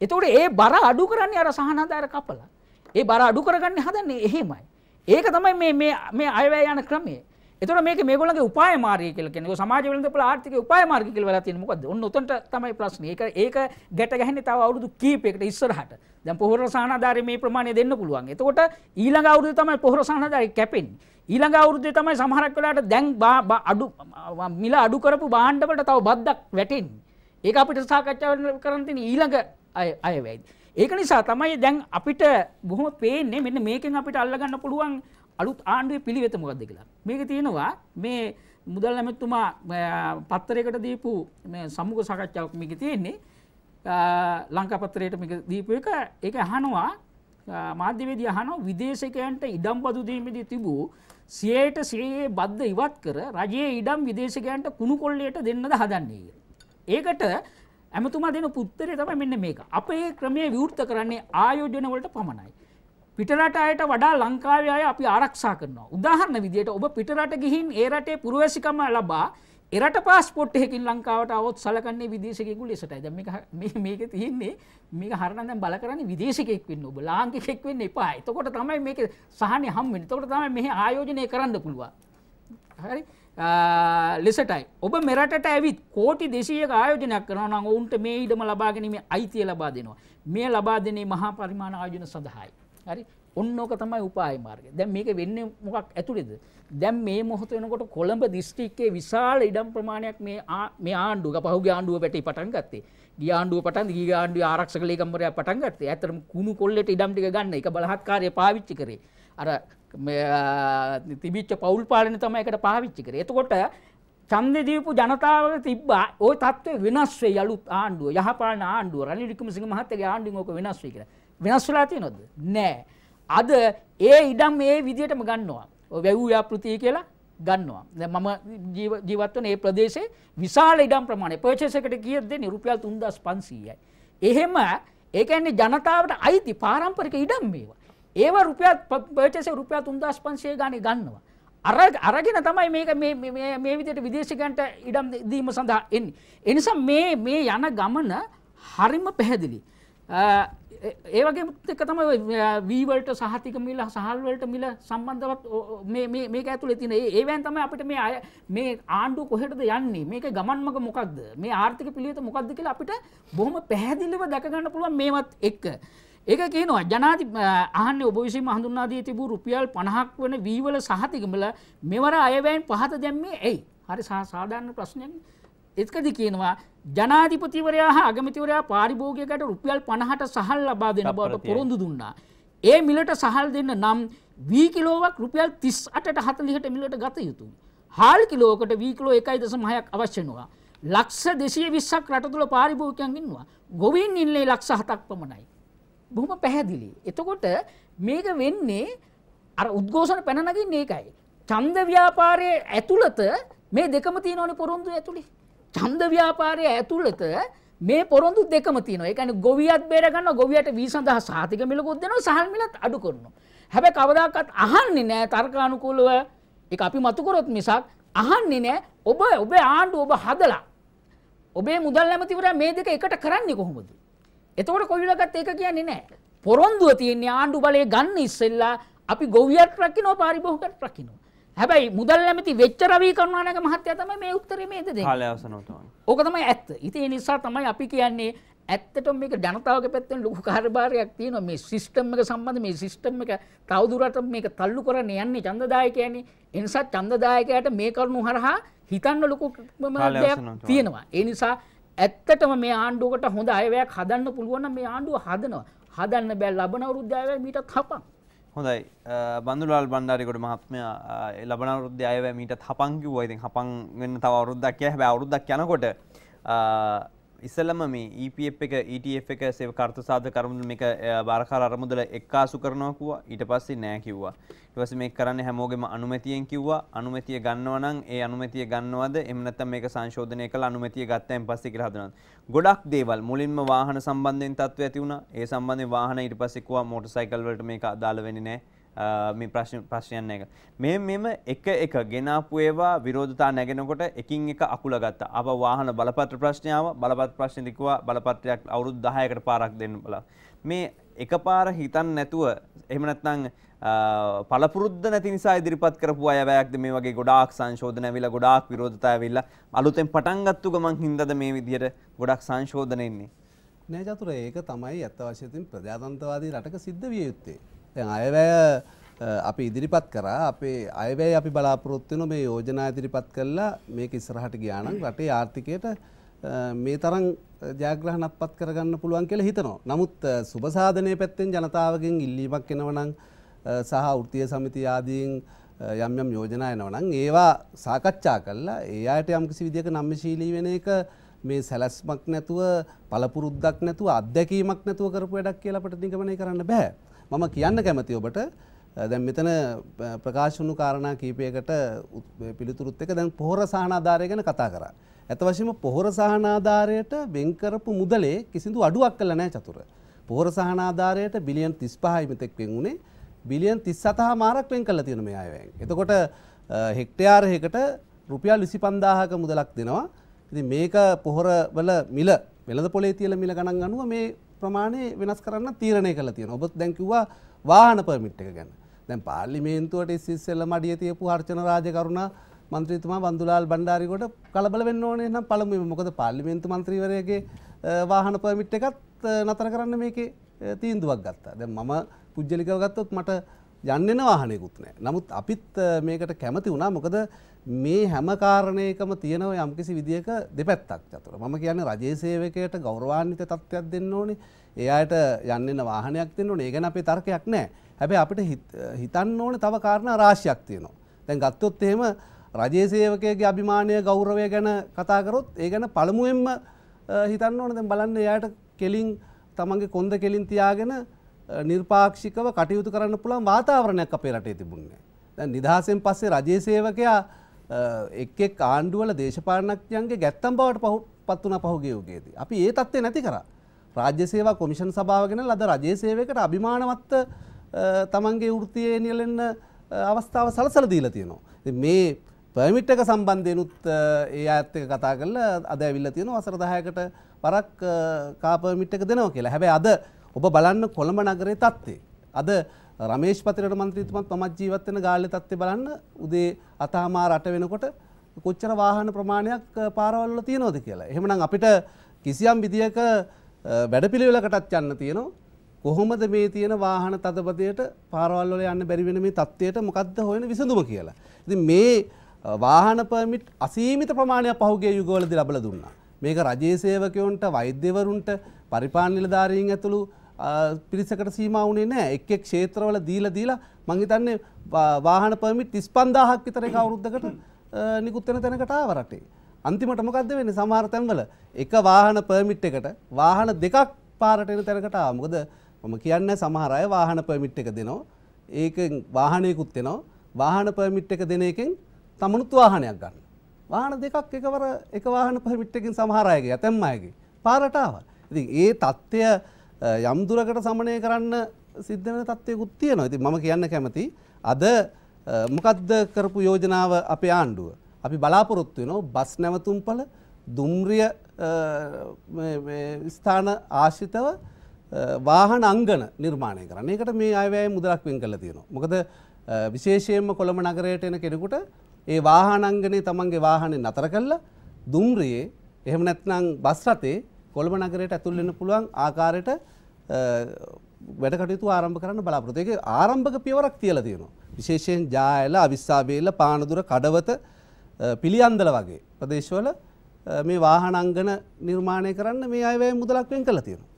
එතකොට ඒ බර අඩු කරන්නේ අර සහනාධාර කපලා. ඒ බර අඩු කරගන්න හදන්නේ එහෙමයි. ඒක තමයි මේ මේ මේ අයවැය යන ක්‍රමය. එතකොට මේක මේගොල්ලන්ගේ උපාය මාර්ගය කියලා කියන්නේ. ඔය සමාජ වෙළඳපොළ ආර්ථිකයේ උපාය මාර්ගය කියලා වෙලා තියෙන්නේ මොකද්ද? ඔන්න උතන්ට තමයි ප්‍රශ්නේ. ඒක ඒක ගැට ගැහෙන්නේ තව අවුරුදු කීපයකට ඉස්සරහට. දැන් පොහොර සහනාධාරයේ මේ ප්‍රමාණය දෙන්න පුළුවන්. එතකොට ඊළඟ අවුරුද්දේ තමයි පොහොර සහනාධාරය කැපෙන්නේ. ඊළඟ අවුරුද්දේ තමයි සමහරක් වෙලාවට දැන් අඩු මිල අඩු කරපු භාණ්ඩ වලට තව බද්දක් වැටෙන්නේ. ඒක අපිට සාකච්ඡා කරන්න තියෙන ඊළඟ අය අය වෙයි. ඒක නිසා තමයි දැන් අපිට බොහොම පේන්නේ මෙන්න මේකෙන් අපිට අල්ලගන්න පුළුවන් අලුත් ආණ්ඩුවේ පිළිවෙත මොකක්ද කියලා. මේක තියෙනවා මේ මුදල් ඇමැතුමා පත්තරයකට දීපු මේ සමුග සාකච්ඡාවක් මේක තියෙන්නේ. ලංකා පත්‍රයට මේක දීපු එක ඒක අහනවා මාධ්‍යවේදී අහනවා විදේශිකයන්ට ඉඩම් බදු දීමේදී තිබූ 100ට 100 බද්ද ඉවත් කර රජයේ ඉඩම් විදේශිකයන්ට කුණු කොල්ලයට දෙන්නද හදන්නේ ඒකට ඇමතුමා දෙන පුත්තරය තමයි මෙන්න මේක. අපේ ක්‍රමයේ විවෘත කරන්නේ ආයෝජන වලට පමණයි. පිටරට අයට වඩා ලංකාවේ අය අපි ආරක්ෂා කරනවා. උදාහරණ විදියට ඔබ පිටරට ගිහින් ඒ රටේ පුරවැසිකම ලබා එරට පාස්පොට් එකකින් ලංකාවට આવොත් සලකන්නේ විදේශිකයෙකු ලෙසටයි. දැන් මේක මේක තියෙන්නේ මේක හරනම් දැන් බල කරන්නේ විදේශිකයෙක් වෙන්න ඔබ ලාංකිකයෙක් වෙන්න එපා. එතකොට තමයි මේක සහනේ හම් වෙන්නේ. එතකොට තමයි මෙහි ආයෝජනය කරන්න පුළුවන්. හරි. ලෙසටයි. ඔබ මෙරටට ඇවිත් කෝටි දෙසීයක ආයෝජනයක් කරනවා නම් ඔවුන්ට මේ ඉඩම ලබා ගැනීමේ අයිතිය ලබා දෙනවා. මේ ලබා දෙනේ මහා පරිමාණ ආයෝජන සඳහායි. හරි ඔන්න ඕක තමයි උපාය මාර්ගය. දැන් මේක වෙන්නේ මොකක් ඇතුළේද? දැන් මේ මොහොත වෙනකොට කොළඹ දිස්ත්‍රික්කයේ විශාල ඉඩම් ප්‍රමාණයක් මේ මේ ආණ්ඩුව පහුගිය ආණ්ඩුව පැටි පටන් ගත්තේ. ගිය ආණ්ඩුව පටන් ගිය ආණ්ඩුවේ ආරක්ෂක ලේකම්වරයා පටන් ගත්තේ. ඇත්තටම කුණු කොල්ලේට ඉඩම් ටික ගන්න එක බලහත්කාරය පාවිච්චි කරේ. අර තිබිච්ච පවුල් පාලන තමයි එකට පාවිච්චි කරේ. එතකොට ඡන්දේ දීපු ජනතාවල තිබ්බා ওই தත්ත්වය වෙනස් වෙයි අලුත් ආණ්ඩුව යහපාලන ආණ්ඩුව රනිල් වික්‍රමසිංහ මහත්තයාගේ ආණ්ඩුවෙන් ඕක වෙනස් වෙයි කියලා. වෙනස් වෙලා තියෙනවද? නෑ. අද ඒ ඉඩම් ඒ විදිහටම ගන්නවා. වැව් ව්‍යාපෘතිය කියලා ගන්නවා. දැන් මම ජීවත් වන ඒ ප්‍රදේශයේ විශාල ඉඩම් ප්‍රමාණය පර්චේස් එකට කීයද දෙන්නේ? රුපියල් 3500යි. එහෙම ඒ කියන්නේ ජනතාවට අයිති පාරම්පරික ඉඩම් මේවා. ඒවා රුපියල් පර්චේස් රුපියල් 3500 ගානේ ගන්නවා. අර අරගෙන තමයි මේක මේ මේ මේ විදිහට විදේශිකයන්ට ඉඩම් දීම සඳහා එන්නේ. ඒ නිසා මේ මේ යන ගමන හරිම පැහැදිලි. ඒවගේ එක තම වීවලට සහතික මිල සහල්වලට මිල සම්බන්ධවත් මේක ඇතුළ තින ඒවැන් තම අපිට මේ අය මේ ආණ්ඩු කොහෙටද යන්නේ මේක ගමන්මක මොකක්ද මේ ආර්ථික පිළියත මොකක්ද කියලා අපිට බොහොම පැහැදිලිව දැකගන්න පුළුවන් මේවත් එක්ක. ඒක කියනවා ජනාති ආහන්න ඔබවිසි හඳුන්නාදී තිබූ රුපියල් පණහක් වන වීවල සහතිකමල මෙවර අයවැන් පහත දැම්මේ ඇයි හරි සාධාන්න ප්‍රශ්නයක්. එත්කද කියනවා ජනාධිපතිවරයා හා අගමතිවරයා පාරිභෝගයකට රුපියල් 50ට සහල් ලබා දෙන බවට පොරොන්දු දුන්නා. ඒ මිලට සහල් දෙන්න නම් වී කිලෝවක් රුපියල් 38ට 40ට මිලට ගත යුතුයි. හාල් කිලෝවකට වී කිලෝ 1.6ක් අවශ්‍ය වෙනවා. ලක්ෂ 220ක් රට තුල පාරිභෝගිකයන් ඉන්නවා. ගොවීන් ඉන්නේ ලක්ෂ 7ක් පමණයි. බොහොම පැහැදිලි. එතකොට මේක වෙන්නේ අර උද්ඝෝෂණ පැන නගින්නේ ඒකයි. ඡන්ද ව්‍යාපාරයේ ඇතුළත මේ දෙකම තියෙනවනේ පොරොන්දු ඇතුළේ. ඡන්ද ව්‍යාපාරය ඇතුළත මේ පොරොන්දු දෙකම තියෙනවා. ඒ කියන්නේ ගොවියත් බේර ගන්නවා. ගොවියට වී සඳහා සහතික මිලකුත් දෙනවා. සහල් මිලත් අඩු කරනවා. හැබැයි කවදාකවත් අහන්නේ නැහැ තර්කානුකූලව ඒක අපි මතු කරොත් මිසක් අහන්නේ නැහැ ඔබ ඔබේ ආණ්ඩුව ඔබ හදලා ඔබේ මුදල් නැමතිවරයා මේ දෙක එකට කරන්නේ කොහොමද? එතකොට කොවිලකට ඒක කියන්නේ නැහැ. පොරොන්දුව තියෙන්නේ ආණ්ඩු බලය ගන්න ඉස්සෙල්ලා අපි ගොවියත් රකින්නෝ පාරිභෝගිකයත් රකින්නෝ. හැබැයි මුදල් ඇමති වෙච්ච රවී කරුණානක මහත්තයා තමයි මේ උත්තරේ මේ දෙන්නේ. කාලය අවසන් වුණා. ඕක තමයි ඇත්ත. ඉතින් ඒ නිසා තමයි අපි කියන්නේ ඇත්තටම මේක ජනතාවගේ පැත්තෙන් ලොකු කාර්යභාරයක් තියෙනවා මේ සිස්ටම් එක සම්බන්ධ මේ සිස්ටම් එක තවදුරටත් මේක තල්ලු කරන්න යන්නේ ඡන්දදායකයනේ. ඒ නිසා ඡන්දදායකයාට මේ කරුණු හරහා හිතන්න ලොකු දෙයක් තියෙනවා. ඒ නිසා ඇත්තටම මේ ආණ්ඩුවකට හොඳ අයවැයක් හදන්න පුළුවන් නම් මේ ආණ්ඩුව හදනවා. හදන්න බෑ ලබන අවුරුද්ද අයවැය මීටත් හපන්. හොඳයි බඳුලාල් බණ්ඩාරයකොට මහත්මයා ලබන අවුරුද්දේ අයවැය මීටත් හපන් කිව්වා. ඉතින් හපන් වෙන්න තව අවුරුද්දක් කියලා හැබැයි අවුරුද්දක් යනකොට ඉස්සලම මේ EPF එක ETF එක සේව කර්ත සාධ කරමුදල මේක බාරකාර අරමුදල එක්කාසු කරනවා කිව්වා ඊට පස්සේ නෑ කිව්වා ඊට පස්සේ මේක කරන්නේ හැමෝගෙම අනුමැතියෙන් කිව්වා අනුමැතිය ගන්නවා නම් ඒ අනුමැතිය ගන්නවද එහෙම නැත්නම් මේක සංශෝධනය කරලා අනුමැතිය ගත්තයින් පස්සේ කියලා හදනවා ගොඩක් දේවල් මුලින්ම වාහන සම්බන්ධයෙන් තත්ත්වය ඇති වුණා ඒ සම්බන්ධයෙන් වාහන ඊට පස්සේ කිව්වා මෝටර් සයිකල් වලට මේක අදාළ වෙන්නේ නෑ මේ ප්‍රශ්න ප්‍රශ්නයන්න එක. මේ මෙම එක එක ගෙනාපු ඒවා විරෝධතා නැගෙනකොට එකින් එක අකුල ගත්ත. අප වාහන බලපත්‍ර ප්‍රශ්නාව බලපත් ප්‍රශ්න දිකුවා බලපත්‍රයක් අවුරුදු 10කට පාරක් දෙන්න බලා. මේ එකපාර හිතන් නැතුව එහෙම නැත්නම් පළපුරුද්ද නැති නිසා ඉදිරිපත් කරපු අයවැයක්ද මේ වගේ ගොඩාක් සංශෝධන ඇවිල්ලා ගොඩාක් විරෝධතා ඇවිල්ලා අලුතෙන් පටන් ගත්තු ගමන් හින්දාද මේ විදියට ගොඩක් සංශෝධන එන්නේ නෑ චතුර ඒක තමයි අත්ත වශයෙන් ප්‍රජාතන්ත්‍රවාදී රටක සිද්ධ විය යුත්තේ දැන් අයවැය අපි ඉදිරිපත් කරා අපේ අයවැය අපි බලාපොරොත්තුවන මේ යෝජනා ඉදිරිපත් කරලා මේක ඉස්සරහට ගියානම් රටේ ආර්ථිකයට මේ තරම් ජයග්‍රහණක්පත් කරගන්න පුළුවන් කියලා හිතනවා. නමුත් සුබසාධනය පැත්තෙන් ජනතාවගෙන් ඉල්ලීමක් එනවනම් සහ වෘත්තීය සමිති ආදීන් යම් යම් යෝජනා එනවනම් ඒවා සාකච්ඡා කළා ඒ අයට යම් කිසි විදිහක නම්මශීලී වෙන එක මේ සැලැස්මක් නැතුව පළපුරුද්දක් නැතුව අත්දැකීමක් නැතුව කරපු වැඩක් කියලා අපිට නිගමනය කරන්න බෑ. මම කියන්න කැමති ඔබට දැන් මෙතන ප්‍රකාශුණු කාරණා කීපයකට පිළිතුරුත් එක දැන් පොහොර සහනාධාරය ගැන කතා කරා. ඇත වශයෙන්ම පොහොර සහනාධාරයට වෙන් කරපු මුදලේ කිසිදු අඩුවක් කළ නැහැ චතුර. පොහොර සහනාධාරයට බිලියන් 35යි මෙතෙක් වෙන් උනේ. බිලියන් 37 මාරක් වෙන් කළා තියෙන මේ ආයවැයෙන්. එතකොට හෙක්ටයාර් එකකට රුපියල් 25000ක මුදලක් දෙනවා. ඉතින් මේක පොහොර වල මිල වෙළඳ පොලේ තියලා මිල ගණන් අනුව මේ ප්‍රමාණය වෙනස් කරන්න තීරණය කළ තියෙන ඔබත් දැන්කිවවා වාහන පමිට් එක ගැන දැන් පාලිමේන්තුවට සිස්සෙල්ල මඩිය තියපු හර්චන රාජකරුණ මන්ත්‍රීතුමා බන්දුලාල් බණ්ඩාරිකොට කලබල වෙන්න ඕනේ නම් පළමුවෙන් මොකද පාර්ලිමේන්තු මන්ත්‍රීවරයාගේ වාහන පර්මිට් එකත් නතර කරන්න මේකේ තීන්දුවක් ගත්තා. දැන් මම පුජ්‍යලිකව ගත්තොත් මට යන්නෙන වාහනයකුත් නෑ. නමුත් අපිත් මේකට කැමති වුණා මොකද මේ හැම කාරණයකම තියෙනව යම්කිසි විදිහක දෙපැත්තක් චතුර. මම කියන්නේ රජයේ සේවකයට ගෞරවාන්විත තත්ත්වයක් දෙන්න ඕනේ. ඒ අයට යන්නෙන වාහනයක් දෙන්න ඕනේ. ඒ ගැන අපේ තර්කයක් නෑ. හැබැයි අපිට හිතන්න ඕනේ තව කාරණා රාශියක් තියෙනවා. දැන් ගත්තොත් එහෙම රජයේ සේවකයගේ අභිමානය ගෞරවය ගැන කතා කරොත් ඒ ගැන පළමුවෙන්ම හිතන්න ඕනේ. දැන් බලන්න එයාට කෙලින් තමන්ගේ කොන්ද කෙලින් තියාගෙන නිර්පාක්ෂිකව කටයුතු කරන්න පුළන් වාතාවරණයක් අපේ රටේ තිබුන්නේ. දැන් නිදහසෙන් පස්සේ රජයේ සේවකයා එක් එක් ආණ්ඩුවල දේශපාලනඥයන්ගේ ගැත්තම් බවට පත් වුණා පහුගිය යුගයේදී. අපි ඒ தත්ත්වේ නැති කරා. රාජ්‍ය සේවා කොමිෂන් සභාව ගැන ලද රජයේ සේවයකට අභිමානවත් තමන්ගේ වෘත්තියේ නියැලෙන්න අවස්ථාව සලසලා දීලා තියෙනවා. ඉතින් මේ පර්මිට් එක සම්බන්ධයෙන්ුත් ඒ අයත් එක්ක කතා කරලා අද ඇවිල්ලා තියෙනවා වසර 10කට වරක් කා පර්මිට් එක දෙනවා කියලා. හැබැයි අද ඔබ බලන්න කොළඹ නගරේ තත්ත්වේ. අද රමේෂ් පතිරට මන්ත්‍රීතුමත් මමත් ජීවත් වෙන ගාල්ලේ තත්ත්වය බලන්න උදේ අතහමාර 8 වෙනකොට කොච්චර වාහන ප්‍රමාණයක් පාරවල් වල තියෙනවද කියලා. එහෙමනම් අපිට කිසියම් විදියක වැඩපිළිවෙලකටත් යන්න තියෙනවා. කොහොමද මේ තියෙන වාහන තදබදයට පාරවල් වල යන්න බැරි වෙන මේ තත්ත්වයට මොකද්ද හොයන විසඳුම කියලා. ඉතින් මේ වාහන පර්මිට් අසීමිත ප්‍රමාණයක් පහුගිය යුගවලදී ලැබලා දුන්නා. මේක රජයේ සේවකයොන්ට වෛද්‍යවරුන්ට පරිපාලන නිලධාරීන් ඇතුළු පිරිසකට සීම වුණේ නෑ එක්ෙක් ක්ෂේත්‍රවල දීල දීලා මංහිතන්නේ වාහන පමිට් ඉස්පන්දාහක් විතර එක අවුරුද්ධකට නිකුත්වෙන තැනකටාව රටේ. අන්තිමට මොකක්ද වෙන්නේ සමහර තැන්වල එක වාහන පර්මිට් එකට වාහන දෙකක් පාරට එන තැනකට මොකද මම කියන්නේ සමහර අය වාහන පර්මිට් එක දෙනවා ඒක වාහනයකුත් වෙනවා වාහන පර්මිට් එක දෙන එකෙන් තමනුත් වාහනයක් ගන්න වාහන දෙකක් එකවර එක වාහන පර්මිට් එකකින් සමහර අයගේ ඇතැම් අයගේ පාරට ආවා ඉතින් ඒ தත්ත්වය යම් දුරකට සමනය කරන්න සිද්ධ වෙන තත්ත්වයකුත් තියෙනවා. ඉතින් මම කියන්න කැමති අද මොකද්ද කරපු යෝජනාව අපේ ආණ්ඩුව. අපි බලාපොරොත්තු වෙනවා බස් නැවතුම්පළ දුම්රිය ස්ථාන ආශ්‍රිතව වාහන අංගන නිර්මාණය කරන්න. ඒකට මේ අයවැය මුදලක් වෙන් කරලා තියෙනවා. මොකද විශේෂයෙන්ම කොළඹ නගරයට එන කෙනෙකුට ඒ වාහන අංගනේ තමන්ගේ වාහනේ නතර කරලා දුම්රියේ එහෙම නැත්නම් බස් රථේ කොළඹ නගරයට ඇතුල් වෙන්න පුළුවන් ආකාරයට වැඩ කටයුතු ආරම්භ කරන්න බලාපොරොත්තු. ඒක ආරම්භක පියවරක් තියලා තියෙනවා. විශේෂයෙන් ජායල, අවිස්සාවේල, පානදුර, කඩවත, පිළියන්දල වගේ ප්‍රදේශවල මේ වාහන අංගන නිර්මාණය කරන්න මේ අයවැය මුදලක් වෙන් කරලා තියෙනවා.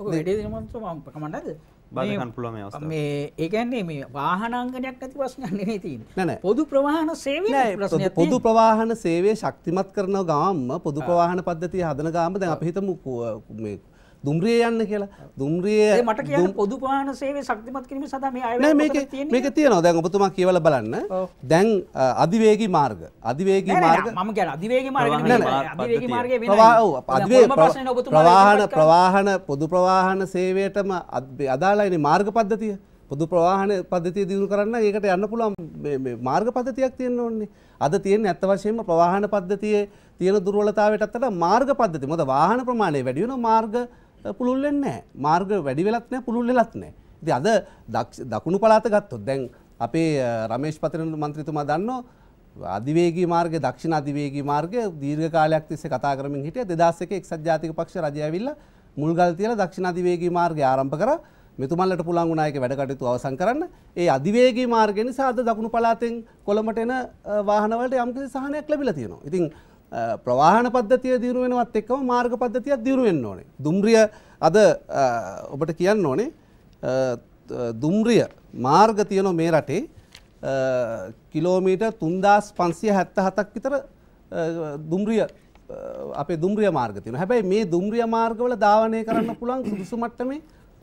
ඔක වැඩේ දෙනමන්තම මම කමන්නද? බාධකන් පුළුවන් මේ අවස්ථාව. මේ ඒ කියන්නේ මේ වාහනාංගනයක් ඇති ප්‍රශ්නයක් නෙමෙයි තියෙන්නේ. පොදු ප්‍රවාහන සේවයේ ප්‍රශ්නයක් පොදු ප්‍රවාහන සේවය ශක්තිමත් කරන ගාම්ම පොදු ප්‍රවාහන පද්ධතිය හදන ගාම්ම දැන් අපි හිතමු මේ දුම්රිය යන්න කියලා දුම්රිය මට කිය පොදුපාන සේවේ සක්තිමත් කිරීම සඳහා මේ අය මේක මේක තියෙනවා දැන් ඔබතුමා කියවලා බලන්න දැන් අධිවේගී මාර්ග අධිවේගී මාර්ග මම කියන්නේ අධිවේගී මාර්ග අධිවේගී මාර්ගයේ වෙනයි ප්‍රවාහන ප්‍රවාහන පොදු ප්‍රවාහන සේවයටම අදාළයිනේ මාර්ග පද්ධතිය පොදු ප්‍රවාහන පද්ධතිය දියුණු කරන්න ඒකට යන්න පුළුවන් මාර්ග පද්ධතියක් තියෙන්න ඕන්නේ. අද තියෙන ඇත්ත වශයෙන්ම ප්‍රවාහන පද්ධතියේ තියෙන දුර්වලතාවයට අත්තට මාර්ග පද්ධතිය. මොකද වාහන ප්‍රමාණය වැඩි වෙනවා මාර්ග පුළුල්ලෙන් නෑ මාර්ග වැඩි වෙලත් නෑ පුළුල් වෙලත් නෑ. ඉතින් අද දකුණු පළාත ගත්තොත් දැන් අපේ රමේෂ් පතිරණ මන්ත්‍රීතුමා දන්නවා අධිවේගී මාර්ගය දක්ෂිණ අධිවේගී මාර්ගය දීර්ඝ කාලයක් තිස්සේ කතා කරමින් හිටිය 2001 එක්සත් ජාතික පක්ෂ රජය ඇවිල්ලා මුල්ගල් තියලා දක්ෂිණ අධිවේගී මාර්ගය ආරම්භ කරා. මෙතුමල්ලට පුළුවන් වුණා ඒක වැඩ කටයුතු අවසන් කරන්න. ඒ අධිවේගී මාර්ගය නිසා අද දකුණු පළාතෙන් කොළඹට එන වාහන වලට යම්කිසි සහනයක් ලැබිලා තියෙනවා. ඉතින් ප්‍රවාහන පද්ධතිය දිරුවෙනවත් එක්කම මාර්ග පද්ධතියක් දිරුවෙන්න ඕනේ. දුම්රිය අද ඔබට කියන්න ඕනේ දුම්රිය මාර්ග තියනො මේ රටේ කිලෝමීට තුන්දස් පන්සිය හැත්ත හතක් විතර දුම්රිය අපේ දුම්රිය මාර්ග තියෙන හැබැයි මේ දුම්රිය මාර්ගවල ධාවනය කරන්න පුළන් සුදුසු මට්ටමේ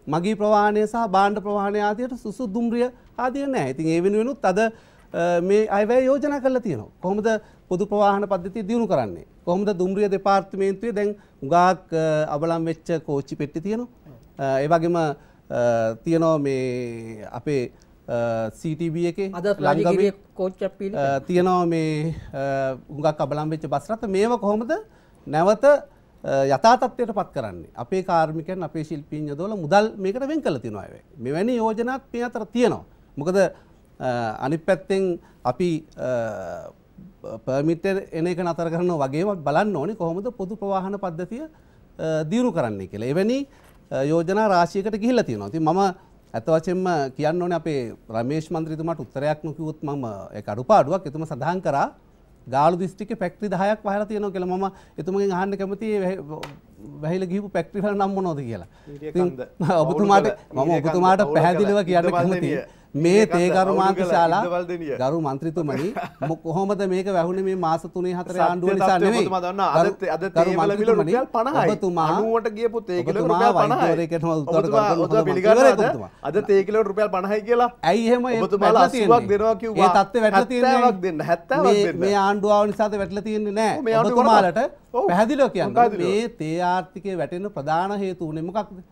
මගේ ප්‍රවාණය සහ බාණ්ඩ ප්‍රවාණය ආදියට සුසු දුම්රිය ආදිය නෑ ඉතින් ඒ වෙනුවෙනුත් අද මේ අයවැය යෝජනා කරලා තියෙනවා කොහොමද පොදු ප්‍රවාහන පද්ධතිය දියුණු කරන්නේ. කොහොමද දුම්රිය දෙපාර්තමේන්තුවේ දැන් උගාක් අවලම් වෙච්ච කෝච්චි පෙට්ටි තියෙනවා. ඒ වගේම තියෙනවා මේ අපේ CTB එකේ ලංගමේ කෝච්චියක් පිළිගන්න. තියෙනවා මේ උගාක් අවලම් වෙච්ච බස් රථ මේව කොහොමද නැවත යථා තත්ත්වයට පත් කරන්නේ. අපේ කාර්මිකයන් අපේ ශිල්පීන් යොදවලා මුදල් මේකට වෙන් කරලා තියෙනවා අය. මෙවැනි යෝජනාත් මේ අතර තියෙනවා. මොකද අනිත් පැත්තෙන් අපි පමිට එන එක නතර කරන වගේමක් බලන්න ඕනි කොහොමද පොදු ප්‍රවාහන පද්ධතිය දීරු කරන්නේ කියලා එවැනි යෝජනා රාශයකට ගිහිල තියෙනවා ති මම ඇතවචෙන්ම කියන්න ඕන අපේ රමේෂ් මන්ත්‍රතුමට උත්තරයක් නොකිවුත් මම අඩු පාඩුවක් එතුම සඳහන් කර ගාලු දිස්ටික පැක්ටි දහයක් පහල තියෙන කෙළ ම එතුමගේ හන්න කැමති වැහිල ගිපු පැක්ටිහල නම් මොනොද කියලා ඔබතුමාට මම ඔබතුමාට පැහැදිලිව කියන්න කැමතිය මේ තේගරු මාන්ත ශාලා ගරු මන්ත්‍රීතුමනි කොහොමද මේක වැැහුණ මේ මාස තුනේ හතර ආණ්ඩුව නිසා අද තේකලට රුපියල් පණහයි කියලා ඇයිහෙම ඒ තත්ව වැට තියවක් දෙන්න හැත්ත මේ ආණ්ඩුවාව නිසාත වැටල තියෙන්නේ නෑ තුමාලට පැහැදිලෝ කියන්න මේ තේ ආර්ථිකය වැටෙන ප්‍රධාන හේතුවනෙමකක්ද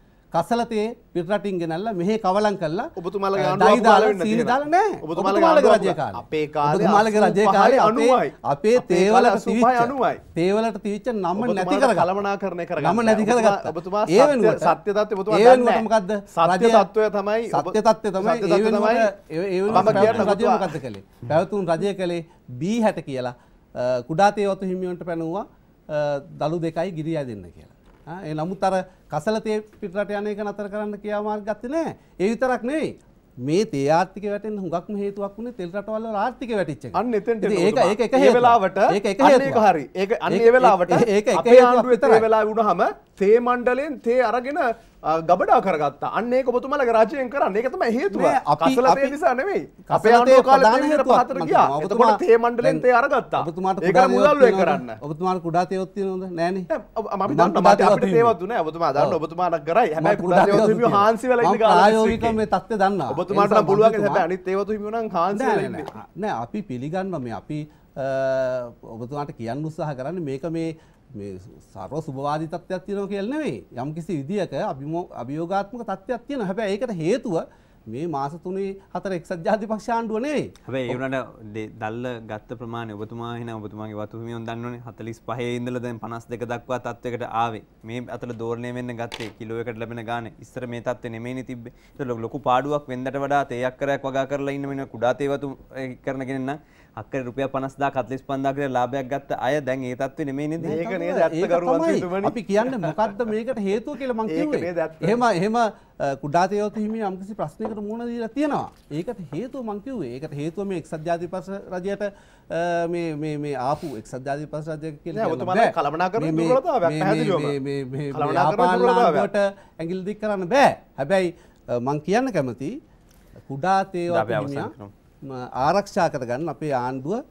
කසලතේ පිටරටින් ගෙනල්ලා මෙහි කවලම් කළා ඔබතුමාලා ගාන දාලා සීනි දාලා නැහැ ඔබතුමාලා රජය කාලේ අපේ කාලේ ඔබතුමාලගේ රජය කාලේ අපේ අපේ තේවලට තිවිච්ච තේවලට තිවිච්ච නම නැති කරගත්තා කලමනාකරණය කරගත්තා නම නැති කරගත්තා ඔබතුමා ඒ වෙනුවට සත්‍ය தත්ත්වය ඔබතුමා දන්නේ නැහැ මොකද්ද සත්‍ය தත්ත්වය තමයි සත්‍ය තත්ත්වය තමයි ඒ වෙනුවට ඒ වෙනුවට රජය මොකද්ද කළේ පැවතුම් රජය කළේ B60 කියලා කුඩා තේවතු හිමියන්ට පැනුවා දළු දෙකයි ගිරියයි දෙන්න කියලා ඒ නමුත් අර කසල තේ පිටරට යන එක නතර කරන්න කියා මාර්ග ගත්තේ නැහැ. ඒ විතරක් නෙවෙයි. මේ තේ ආර්ථික වැටෙන හුඟක්ම හේතුවක් වුණේ තෙල් රටවල් වල ආර්ථික වැටිච්ච එක. අන්න එතෙන්ට ඒක ඒක එක හේතුවක්. ඒ වෙලාවට ඒක එක හේතුවක්. හරි. ඒක අන්න ඒ වෙලාවට ඒක එක හේතුවක් විතරයි. ඒ වෙලාවේ වුණාම තේ මණ්ඩලයෙන් තේ අරගෙන ගබඩා කරගත්තා අන්නේ කොබතුමලක රාජයෙන් කරන්න ඒක තමයි හේතුව අසල තේ නිසා නෙවෙයි අපේ අතේ ප්‍රධාන හේතුව පහතර ගියා එතකොට තේ මණ්ඩලෙන් තේ අරගත්තා ඔබතුමාට ඒක මුදල් වේ කරන්න ඔබතුමාට කුඩා තේවත් තියෙනවද නෑනේ අපි දන්න මට අපිට තේවත් දුන්නේ ඔබතුමා දන්න ඔබතුමාට කරයි හැබැයි කුඩා තේවත් හිමියෝ හාන්සි වෙලා ඉඳි ගාලා ප්‍රායෝගිකව මේ தත්ත්වය දන්නා ඔබතුමාට නම් පුළුවන් හැබැයි අනිත් තේවත් හිමියෝ නම් හාන්සි වෙලා ඉන්නේ නෑ අපි පිළිගන්නවා මේ අපි ඔබතුමාට කියන්න උත්සාහ කරන්නේ මේක මේ මේ සර්ව සුභවාදී තත්ත්වයක් තියෙනවා කියලා නෙවෙයි. යම්කිසි විදියක අභියෝගාත්මක තත්ත්වයක් තියෙනවා. හැබැයි ඒකට හේතුව මේ මාස තුනේ හතර එක්සත් ජාතිපක්ෂ ආණ්ඩුව නෙවෙයි. හැබැයි ඒ වුණාට දැල්ල ගත්ත ප්‍රමාණය ඔබතුමා එහෙනම් ඔබතුමාගේ වතුමියොන් දන්නවනේ 45 ඉඳලා දැන් 52 දක්වා තත්වයකට ආවේ. මේ අතල ධෝරණය වෙන්න ගත්තේ කිලෝ එකට ලැබෙන ගාණ. ඉස්සර මේ තත්ත්වේ නෙමෙයිනේ තිබ්බේ. ඒක ලොකු පාඩුවක් වෙන්දට වඩා තේයක් කරයක් වගා කරලා ඉන්න මෙන්න කුඩා තේ වතු කරන කෙනෙක් නම් අක්කර රුපියල් 50000 45000කට ලාභයක් ගත්ත අය දැන් ඒ තත්ත්වේ නෙමෙයි නේද? ඒක නේද ඇත්ත ගරුවන්තුමනි. අපි කියන්නේ මොකද්ද මේකට හේතුව කියලා මං කිව්වේ. එහෙම එහෙම කුඩා තේවත් හිමි යම්කිසි ප්‍රශ්නයකට මුහුණ දීලා තියෙනවා. ඒකට හේතුව මං කිව්වේ. ඒකට හේතුව මේ එක්සත් ජාතිපක්ෂ රජයට මේ මේ මේ ආපු එක්සත් ජාතිපක්ෂ රජය කියලා නෑ. ඔතන කලමනාකරන දුර්වලතාවයක් පැහැදිලිවම. මේ මේ කලමනාකරන දුර්වලතාවයක්. ඇඟිලි දික් කරන්න බෑ. හැබැයි මං කියන්න කැමති කුඩා තේවත් හිමියා ආරක්ෂා කරගන්න අපේ ආණ්ඩුව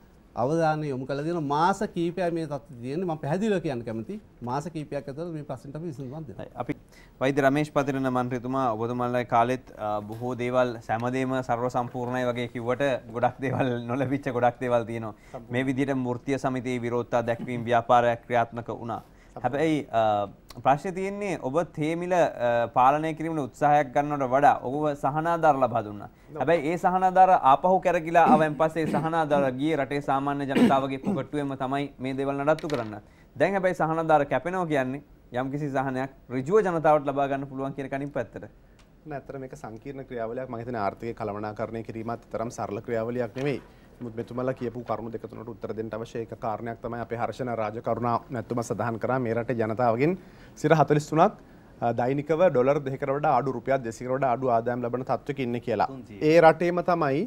අවධානය යොමු කළ දෙන මාස කීපය මේ තත්ත්වය තියෙන්නේ මම පැහැදිලිව කියන්න කැමතියි මාස කීපයක් ඇතුළත මේ ප්‍රශ්නට අපි විසඳුමක් දෙන්න. අපි වෛද්‍ය රමේෂ් පතිරණ මන්ත්‍රීතුමා ඔබතුමාලගේ කාලෙත් බොහෝ දේවල් සෑමදේම සර්ව සම්පූර්ණයි වගේ කිව්වට ගොඩක් දේවල් නොලැබිච්ච ගොඩක් දේවල් තියෙනවා. මේ විදිහට මූර්තිය සමිතියේ විරෝධතා දැක්වීම ව්‍යාපාරයක් ක්‍රියාත්මක වුණා. හැබැයි ප්‍රශ්න තියෙන්නේ ඔබ තේමිල පාලනය කිරීමට උත්සාහයක් ගන්නට වඩා ඔබ සහනාධාර ලබා දුන්නා. හැබැයි ඒ සහනාධාර ආපහු කරගිලා ආවෙන් පස්සේ සහනාධාර ගියේ රටේ සාමාන්‍ය ජනතාවගේ පොකට්ටුවෙම තමයි මේ දේවල් නඩත්තු කරන්න. දැන් හැබැයි සහනාධාර කැපෙනවා කියන්නේ යම්කිසි සහනයක් ඍජුව ජනතාවට ලබා ගන්න පුළුවන් කියන කණින් පැත්තට. නැත්තර මේක සංකීර්ණ ක්‍රියාවලියක් මම හිතන්නේ ආර්ථික කළමනාකරණය කිරීමත් තරම් සරල ක්‍රියාවලියක් නෙවෙයි. මුත් මෙතුමල කියපු කරුණු දෙකතුනට උත්තර දෙන්න අවශ්‍ය ඒක කාරණයක් තමයි අපේ හර්ෂණ රාජකරුණා නැතුම සඳහන් කරා මේ රටේ ජනතාවගෙන් 143ක් දෛනිකව ඩොලර් දෙකකට වඩා අඩු රුපියල් 200කට වඩා අඩු ආදායම් ලබන තත්ත්වෙක ඉන්නේ කියලා. ඒ රටේම තමයි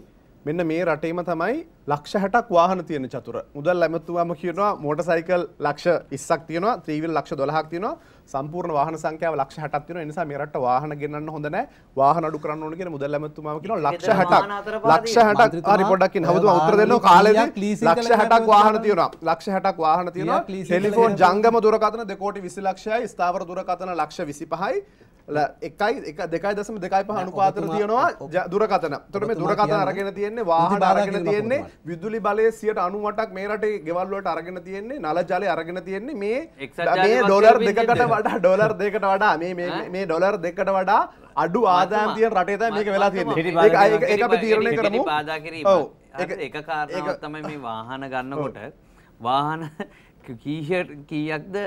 මෙන්න මේ රටේම තමයි ලක්ෂ හැටක් වාහන තියෙන චතුර මුදල් ඇමතුවාම කියනවා මෝට සයිකල් ලක්ෂ ඉස්සක් තියෙනවා ත්‍රීවිල් ලක්ෂ දොළහක් තියෙනවා සම්පූර්ණ වාහන සංඛ්‍යාව ලක්ෂ 60ක් තියෙනවා. ඒ නිසා මේ රට වාහන ගෙන්නන්න හොඳ නැහැ. වාහන අඩු කරන්න ඕන කියන මුදල් ඇමතුමාම කියනවා ලක්ෂ 60ක්. ලක්ෂ 60ක්. හරි පොඩ්ඩක් ඉන්න. හවුතුමා උත්තර දෙන්නෝ කාලේදී ලක්ෂ 60ක් වාහන තියෙනවා. ලක්ෂ 60ක් වාහන තියෙනවා. ටෙලිෆෝන් ජංගම දුරකථන 2 කෝටි 20 ලක්ෂයයි. ස්ථාවර දුරකථන ලක්ෂ 25යි. එකයි එක දෙකයි දසම දෙකයි පහ අනුපාතර තියෙනවා දුරකතන තොට මේ දුරකතන අරගෙන තියෙන්නේ වාහන අරගෙන තියෙන්නේ විදුලි බලය සියට අනුවටක් මේ රටේ ගෙවල්ලට අරගෙන තියෙන්නේ නල ජලය අරගෙන තියෙන්නේ මේ ඩොලර් දෙකට වඩා ඩොලර් දෙකට වඩා මේ මේ ඩොලර් දෙකට වඩා අඩු ආදාන්තිය රටේත මේක වෙලා තියෙන එක අපි තීරණය කරමු එක කාරණාවක් තමයි මේ වාහන ගන්නකොට වාහන *laughs* කීෂර් කීයක්ද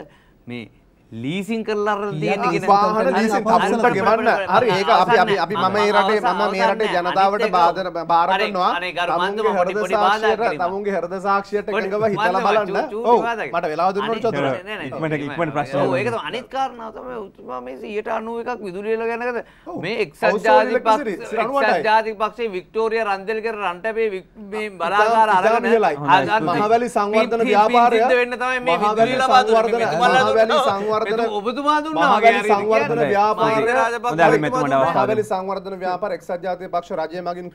මේ ලීසින් කරලා තියෙන වාහන ලීසින් තපසල ගෙවන්න හරි ඒක අපි අපි අපි මම මේ රටේ මම මේ රටේ ජනතාවට බාධන බාර කරනවා තමුන්ගේ හෘද සාක්ෂියට එකඟව හිතලා බලන්න ඔව් මට වෙලාව දුන්නොත් චතුර ඉක්මනට ඉක්මනට ප්‍රශ්න ඔව් ඒක තමයි අනිත් කාරණාව තමයි උතුමා මේ 191ක් විදුලියල ගැනකද මේ එක්සත් ජාතික පක්ෂ එක්සත් ජාතික පක්ෂයේ වික්ටෝරියා රන්දෙල්කර රන්ටපේ මේ බලාගාර අරගෙන මහවැලි සංවර්ධන ව්‍යාපාරය වෙන්න තමයි මේ විදුලිය ලබා දුන්නේ මහවැලි සංවර්ධන සංවර්ධන ඔබතුමා දුන්නා සංවර්ධන ව්‍යාපාරය හවැලි සංවර්ධන ව්‍යාපාර එක්සත් ජාතික පක්ෂ රජය මගින්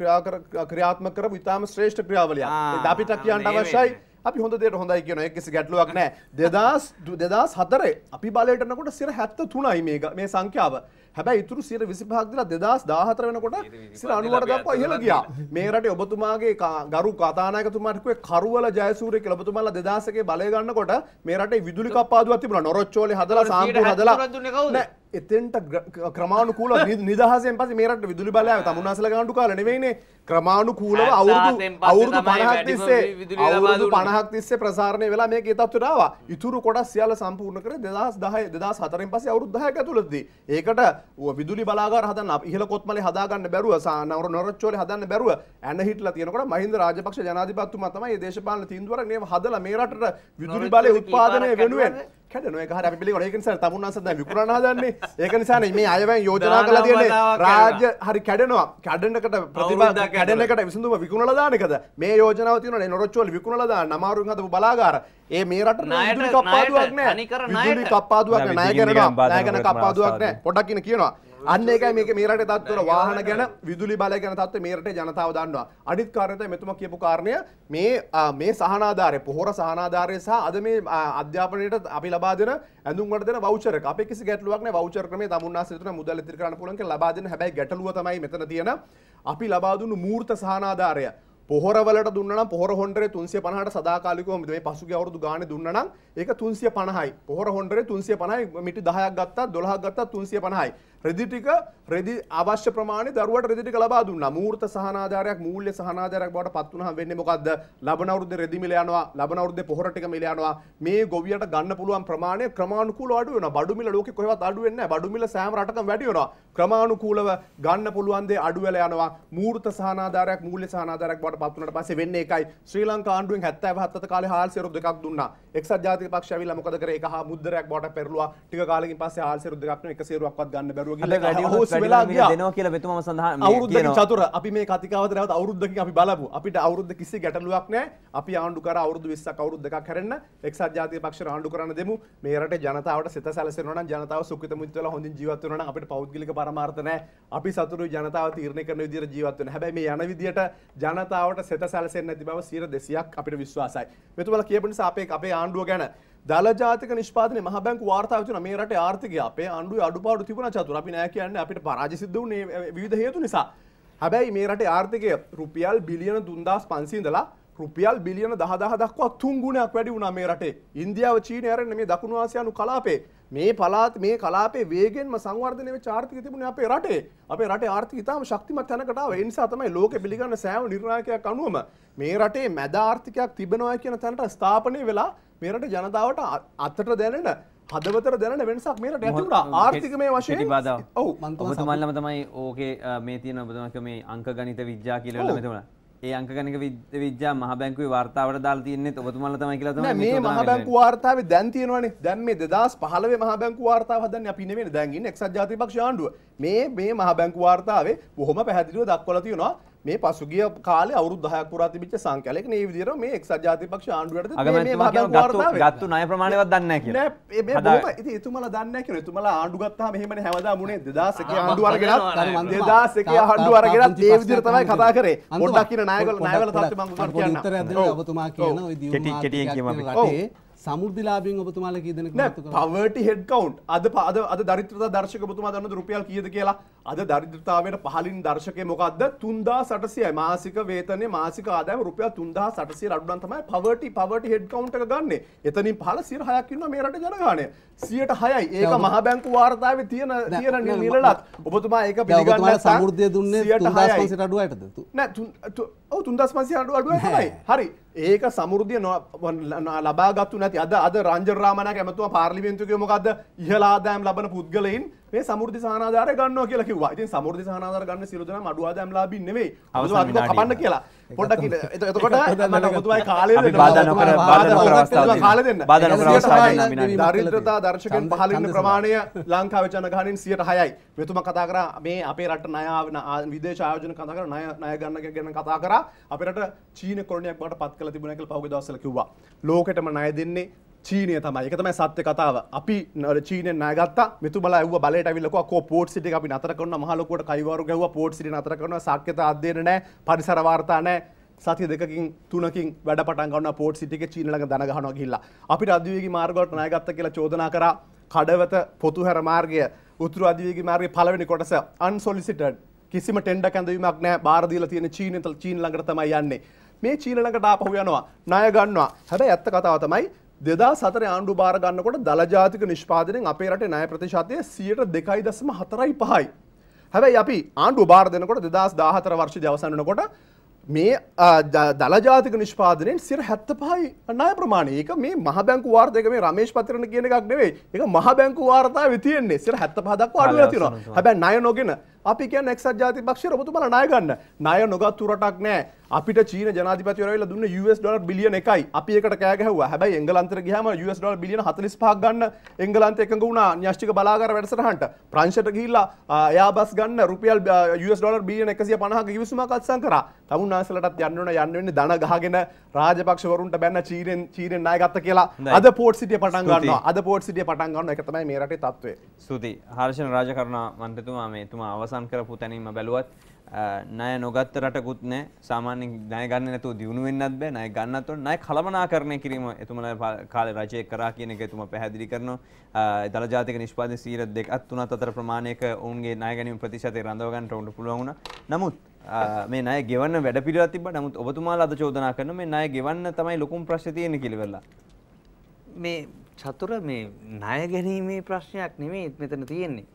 ක්‍රියාත්මක කරපු ඉතාම ශ්‍රේෂ්ඨ ක්‍රියාවලිය. ඒක අපිට කියන්න අවශ්‍යයි. අපි හොඳ දෙයට හොඳයි කියන එක කිසි ගැටලුවක් නැහැ. 2000 2004 අපි බලයටනකොට සිර 73යි මේ මේ සංඛ්‍යාව. හැබැයි ඉතුරු සියයට විසිපහක් දිලා දෙදස් දාහතර වෙනකොට සිර අනුවට දක්වා ඉහළ ගියා මේ රටේ ඔබතුමාගේ ගරු කතානායකතුමාටකුවේ කරුවල ජයසූරිය කියලා ඔබතුමාලා දෙදහසකේ බලය ගන්නකොට මේ රටේ විදුලි කප්පාදුවක් තිබුණා නොරොච්චෝලේ හදලා සාම්පූර් හදලා එතෙන්ට ක්‍රමාණුකූල නිදහසෙන් පස මේරට විදුලි බලය තමුණසල ගණඩු කාල නෙවෙයිනේ ක්‍රමාණුකූලව අවුරුදු අවුරුදු පණහක් තිස්සේ අවුරුදු පණහක් තිස්සේ ප්‍රසාරණය වෙලා මේ තත්වටාව ඉතුරු කොට සියල සම්පූර්ණ කර දෙදස් දහය දෙදස් හතරෙන් පසේ අවුරුද්ධහය ඇතුළදී ඒකට විදුලි බලාග හදන්න ඉහල කොත්මල හදාගන්න බැරුව සානවර නොරච්චෝල හදන්න බැරුව ඇන හිටල තියෙනකට මහින්ද රාජපක්ෂ ජනාධිපත්තුමතම දේශපාලන තින්දුවර නම හදල මේරට විදුලි බලය උත්පාදනය වෙනුවෙන් කැඩන හර පිලි ඒකනිස තමුන්ස විකරණ දන්නේ ඒක නිසාන මේ අයවැන් යෝජනා කල තියන රාජ හරි කැඩනවා කැඩනකට ප්‍රතිබාධ කැඩනකට විසඳුම විකුණල දානකද මේ යෝජනාව තියන නොරොච්චවල විකුණලදා නමාරුන් හතු බලාගාර ඒ මේරට නායට කප්පාදුවක් නෑ නිකර නයට කප්පාදුවක් නය කරනවා නායගන කප්පාදුවක් නෑ පොඩක්කින කියනවා අන්න එක මේක මේරට තත්වර වාහන ගැන විදුලි බල ගැන තත්ව මේරට ජනතාව දන්නවා අනිත් කාරණත මෙතුම කියපු කාරණය මේ මේ සහනාධාරය පොහොර සහනාධාරය සහ අද මේ අධ්‍යාපනයට අපි ලබාදන ඇඳුන්ට වචර අපි කිසි ගැටලුවක්න වචරම තමුන්නා සිතන මුදල් ඉතිරකරන පුලන් ලබාදන හැබයි ගැටලුවතමයි මෙතන තියෙන අපි ලබාදුන්නු මූර්ත සහනාධාරය පොහොරවලට දුන්නන පොහොර හොන්ඩරේ තුන්සිය පනහට සදාකාලිකෝම මේ පසුගේ අවුරුදු ගාන දුන්නනම් ඒක තුන්සිය පණහයි පොහොර හොන්ඩරේ තුන්සිය පණයි මිටි දහයක් ගත්තා දොළහක් ගත්තා තුන්සිය පණහයි රෙදි ටික රෙදි අවශ්‍ය ප්‍රමාණය දරුවට රෙදි ටික ලබා දුන්නා. මූර්ත සහනාධාරයක් මූල්‍ය සහනාධාරයක් බවට පත් වුණාම වෙන්නේ මොකද්ද? ලබන අවුරුද්දේ රෙදි මිල යනවා, ලබන අවුරුද්දේ පොහොර ටික මිල යනවා. මේ ගොවියට ගන්න පුළුවන් ප්‍රමාණය ක්‍රමානුකූලව අඩු වෙනවා. බඩු මිල ලෝකෙ කොහෙවත් අඩු වෙන්නේ නැහැ. බඩු මිල සෑම රටකම වැඩි වෙනවා. ක්‍රමානුකූලව ගන්න පුළුවන් දේ අඩු වෙලා යනවා. මූර්ත සහනාධාරයක් මූල්‍ය සහනාධාරයක් බවට පත් වුණාට පස්සේ වෙන්නේ එකයි. ශ්‍රී ලංකා ආණ්ඩුවෙන් 77 77 කාලේ හාල් සියරු දෙකක් දුන්නා. එක්සත් ජාතික පක්ෂය ඇවිල්ලා මොකද කරේ? එක හා මුද්දරයක් බවට පෙරළුවා. ටික කාලෙකින් පස්සේ හාල් සියරු දෙකක් නෙවෙයි එක සියරුවක්වත් ගන්න බැරුව දෙනවා කියලා බෙතුම සඳහන් අවුරුද්ද චතුර අපි මේ කතිකාවත රැවත අවුරුද්දකින් අපි බලමු අපිට අවුරුද්ද කිසි ගැටලුවක් නැහැ අපි ආණ්ඩු කර අවුරුදු 20ක් අවුරුදු දෙකක් හැරෙන්න එක්සත් ජාතික පක්ෂ ආණ්ඩු කරන්න දෙමු මේ රටේ ජනතාවට සිත සැලසෙනවා නම් ජනතාව සුඛිත මුදිත වෙලා හොඳින් ජීවත් වෙනවා නම් අපිට පෞද්ගලික පරමාර්ථ නැහැ අපි සතුටුයි ජනතාව තීරණය කරන විදිහට ජීවත් වෙන හැබැයි මේ යන විදිහට ජනතාවට සිත සැලසෙන්නේ නැති බව 100 200ක් අපිට විශ්වාසයි මෙතුමලා කියපු නිසා අපේ අපේ ආණ්ඩුව ගැන දලජාතක නිෂ්පාන මහැක වාර්තාාවචන මේ රට ආර්ථකය අපේ අන්ඩු අඩුපාඩු තිබුණ චතුර අපි නෑ කියන්න අපිට පරාජසිද්ධ වනේ විධ හේතු නිසා. හැබැයි මේ රට ආර්ථකය රුපියල් බිලියන දුන්දස් පන්සිීදලා රුපියල් බිලියන දහදහ දක්වා තුන් ගුණයක් වැඩි වුණා මේ රටේ ඉන්දියාව චීනයරන මේ දකුණවාසියනු කලාපේ මේ පලාත් මේ කලාපේ වේගෙන්ම සංවර්ධනය චාර්ථක තිබුණ අපේ රටේ අපේ රට ආර්ථක ඉතාම ශක්තිමත් යැනකටාව එනිසා තමයි ලෝක පිළිගන්න සෑම නිර්ණයකයක් අනුවම මේ රටේ මැද ආර්ථිකයක් තිබෙනවා කියන තැනට ස්ථාපනය වෙලා මේරට ජනතාවට අත්තට දැනෙන හදවතර දැන වෙනසක් මේට ඇතිට ආර්ථික මේ වශය බාද ඔව මන්තුමල්ලම තමයි ඕකේ මේ තියෙන බදමක මේ අංක ගනිත විද්‍යා කියල මෙතමන ඒ අංක ගනික විද්‍යා මහ බැංකුවේ වාර්තාවට දාල් තියන්නේ ඔබතුමල්ල තමයි කියලා මේ මහ බැංකු වාර්තාව දැන් තියෙනවනේ දැන් මේ දෙදස් පහලවේ මහ බැංකු වාර්තාව හදන්න අපි නෙමෙයි දැන් ඉන්නේ එක්සත් ජාතික පක්ෂ ආණ්ඩුව මේ මේ මහ බැංකු වාර්තාවේ බොහොම පැහැදිලිව දක්වලා තියෙනවා මේ පසුගිය කාලේ අවුරුදු 10ක් පුරා තිබිච්ච සංඛ්‍යාවල. ඒ කියන්නේ මේ විදිහට මේ එක්සත් ජාතිපක්ෂ ආණ්ඩුවට මේ මේ ගත්තු ණය ප්‍රමාණයවත් දන්නේ නැහැ කියලා. නෑ මේ බොහොම ඉතින් එතුමලා දන්නේ නැහැ කියලා. එතුමලා ආණ්ඩු ගත්තාම එහෙමනේ හැමදාම උනේ 2001 ආණ්ඩු අරගෙනත් 2001 ආණ්ඩු අරගෙනත් මේ විදිහට තමයි කතා කරේ. පොඩ්ඩක් කියන ණයවල ණයවල තත්ත්වය මම උගන්වන්න. ඔව් උත්තරයක් දෙන්න ඔබතුමා කියන ওই දියුණු මාර්ගය. කෙටි කෙටියෙන් කියමු අපි. සමුෘදධලාබෙන් ඔබතුමාල කියදන පවට හෙඩ් කවන්් අද පාද අද දරිත්‍රතා දර්ශක බතුමා දන්න රුපියල් කියද කියලා අද දරිද්‍රතාවයට පහලින් දර්ශකය මොකක්ද තුන්දා සටසියයි මාසික වේතනය මාසික ආදෑම රුපියල් තුන්දා සටසිය අඩුන් තමයි පවට පවට හෙඩ් කවන්ට ගන්න එතනින් පහල සිර හයක්කින්න මේරට ජනගානය සියට හයයි ඒක මහබැංකු වාර්තාව තියන තියන නිලලත් ඔබතුමා ඒක පිගන්න සමුෘදය දුන්න ට හයයි සිට අඩුවයටද තුන්දස් මසි අඩු අඩුව හයි හරි ඒක සමුෘදය ලබාගත්තු නැති අද අද රංජරාමන ඇමතුව පාර්ලිමෙන්තුකය මොකක්ද ඉහලාදෑම් ලබන පුද්ගලයින් මේ සමෘද්ධි සහනාධාරය ගන්නවා කියලා කිව්වා. ඉතින් සමෘද්ධි සහනාධාර ගන්න සියලු දෙනාම අඩු ආදායම් ලාභී නෙවෙයි. අවසන් කපන්න කියලා. පොඩ්ඩක් එතකොට *laughs* මට පොතුමයි කාලය දෙන්න. බාධා නොකර බාධා නොකර අවස්ථාව කාලය දෙන්න. බාධා නොකර අවස්ථාව දෙන්න විනාඩි. දරිද්‍රතා දර්ශකයන් පහළ වෙන ප්‍රමාණය ලංකාවේ ජනගහණයෙන් 106යි. මෙතුමා කතා කරා මේ අපේ රට ණය විදේශ ආයෝජන කතා කරා ණය ණය ගන්න ගැන කතා කරා. අපේ රට චීන කොරණයක් බවට පත් කරලා තිබුණා කියලා පහුගිය දවස්වල කිව්වා. ලෝකෙටම ණය දෙන්නේ චීනය තමයි එක තමයි සත්‍ය කතාව අපි චීන නගත් මෙතුම ඇව බල ඇවිලක පෝට් සිට අපි අතර කන්න මහලකොට කයිවරු ගැව පෝට් සිට අතර කන සක්්‍යත අදනෑ පරිසරවාර්තානෑ සති දෙකින් තුනකින් වැඩ පටන්ගන්න පෝට් සිටික චීනලක දනගහන ගිල්ලා අපි අදවගේ මාර්ගට නයගත්ත කියලා චෝදනා කර කඩවත පොතු හැර මාර්ගය උතුර අධවගේ මාර්ගය පලවෙනි කොටස අන්සොලිසිට කිසිම ටෙන්ඩ කැඳවීමක් නෑ බාරදීල තියෙන චීනතල් චීන ලඟටතමයි යන්නේ මේ චීනලකට ආපහු යනවා ණය ගන්නවා හැබැයි ඇත්ත කතාව තමයි දෙදා සතර ආණ්ඩු භාරගන්නකොට දළජාතික නිෂ්පාදනයෙන් අපේ රට නය ප්‍රතිශතය සියයට දෙකයි දසම හතරයි පහයි. හැබැයි අපි ආණ්ඩු භාර දෙනකොට දෙදස් දාහතර වර්ෂ දවසන්නකොට මේ දළජාතික නිෂ්පාදනයෙන් සිර හැත්ත පහයි අන්නය ප්‍රමාණය ඒක මේ මහබැංකු වාර්තයක මේ රමේෂ් පතරන කියන එකක් නෙවේ එක මහබැංකු වාර්තා විතියන්නේ සිර හැත්ත පහදක් අඩුව තින හැබැ නය නොගෙන අපි කියන්නේ එක්සත් ජාතික පක්ෂය ඔබතුමාලා ණය ගන්න. ණය නොගත්තු රටක් නැහැ. අපිට චීන ජනාධිපතිවරයා ඇවිල්ලා දුන්නේ US ඩොලර් බිලියන 1යි. අපි ඒකට කෑ ගැහුවා. හැබැයි එංගලන්තෙට ගියාම US ඩොලර් බිලියන 45ක් ගන්න එංගලන්තය එකඟ වුණා න්‍යෂ්ටික බලාගාර වැඩසටහනට. ප්‍රංශයට ගිහිල්ලා එයාබස් ගන්න රුපියල් US ඩොලර් බිලියන 150ක කිවිසුමක් අත්සන් කරා. තමුන්නාසලටත් යන්න ඕන යන්න වෙන්නේ ධන ගහගෙන රාජපක්ෂ වරුන්ට බැන්න චීනෙන් චීනෙන් ණය ගත්ත කියලා. අද පෝට් සිටිය පටන් ගන්නවා. අද පෝට් සිටිය පටන් ගන්නවා. ඒක තමයි මේ රටේ තත්ත්වය. ස්තුතියි. හර්ෂණ රාජකරණ මන්ත්‍රීතුමා මේතුමා අවසන් අවසන් කරපු තැනීම බැලුවත් ණය නොගත්ත රටකුත් නැහැ. සාමාන්‍යයෙන් ණය ගන්න නැතුව දියුණු වෙන්නත් බෑ. ණය ගන්නත් ඕන. ණය කළමනාකරණය කිරීම එතුමලා කාලේ රජය කරා කියන එක එතුමා පැහැදිලි කරනවා. දල ජාතික නිෂ්පාදන 2ක් 3ක් අතර ප්‍රමාණයක ඔවුන්ගේ ණය ගැනීම ප්‍රතිශතය රඳව ගන්නට ඔවුන්ට පුළුවන් වුණා. නමුත් මේ ණය ගෙවන්න වැඩ පිළිවෙලක් තිබ්බා. නමුත් ඔබතුමාලා අද චෝදනා කරන මේ ණය ගෙවන්න තමයි ලොකුම ප්‍රශ්නේ තියෙන්නේ කියලා වෙලා. මේ චතුර මේ ණය ගැනීමේ ප්‍රශ්නයක් නෙමෙයි මෙතන තියෙන්නේ.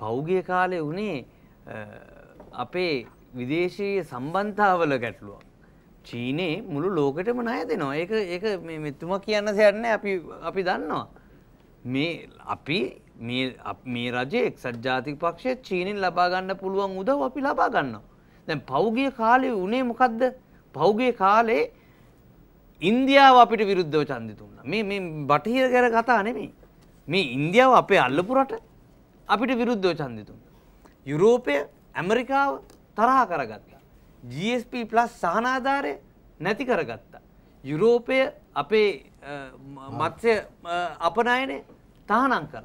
පෞගිය කාලේ උනේ අපේ විදේශීය සම්බන්ධාවල ගැටලුවක්. චීනේ මුළු ලෝකෙටම ණය දෙනවා. ඒක ඒක මේ මෙතුමා කියන්න සෑරනේ අපි අපි දන්නවා. මේ අපි මේ මේ රජයේ එක්සත් ජාතික පක්ෂය චීනෙන් ලබා ගන්න පුළුවන් උදව් අපි ලබා ගන්නවා. දැන් පෞගිය කාලේ උනේ මොකද්ද? පෞගිය කාලේ ඉන්දියාව අපිට විරුද්ධව ඡන්දෙ දුන්නා. මේ මේ බටහිර ගැන කතා නෙමෙයි. මේ ඉන්දියාව අපේ අල්ලපු රට අපිට විරුද්ධව ඡන්දෙ දුන්නා. යුරෝපය ඇමරිකාව තරහ කරගත්තා. GSP ප්ලස් සහනාධාරය නැති කරගත්තා. යුරෝපය අපේ මත්සය අපනයනේ තහනම් කර.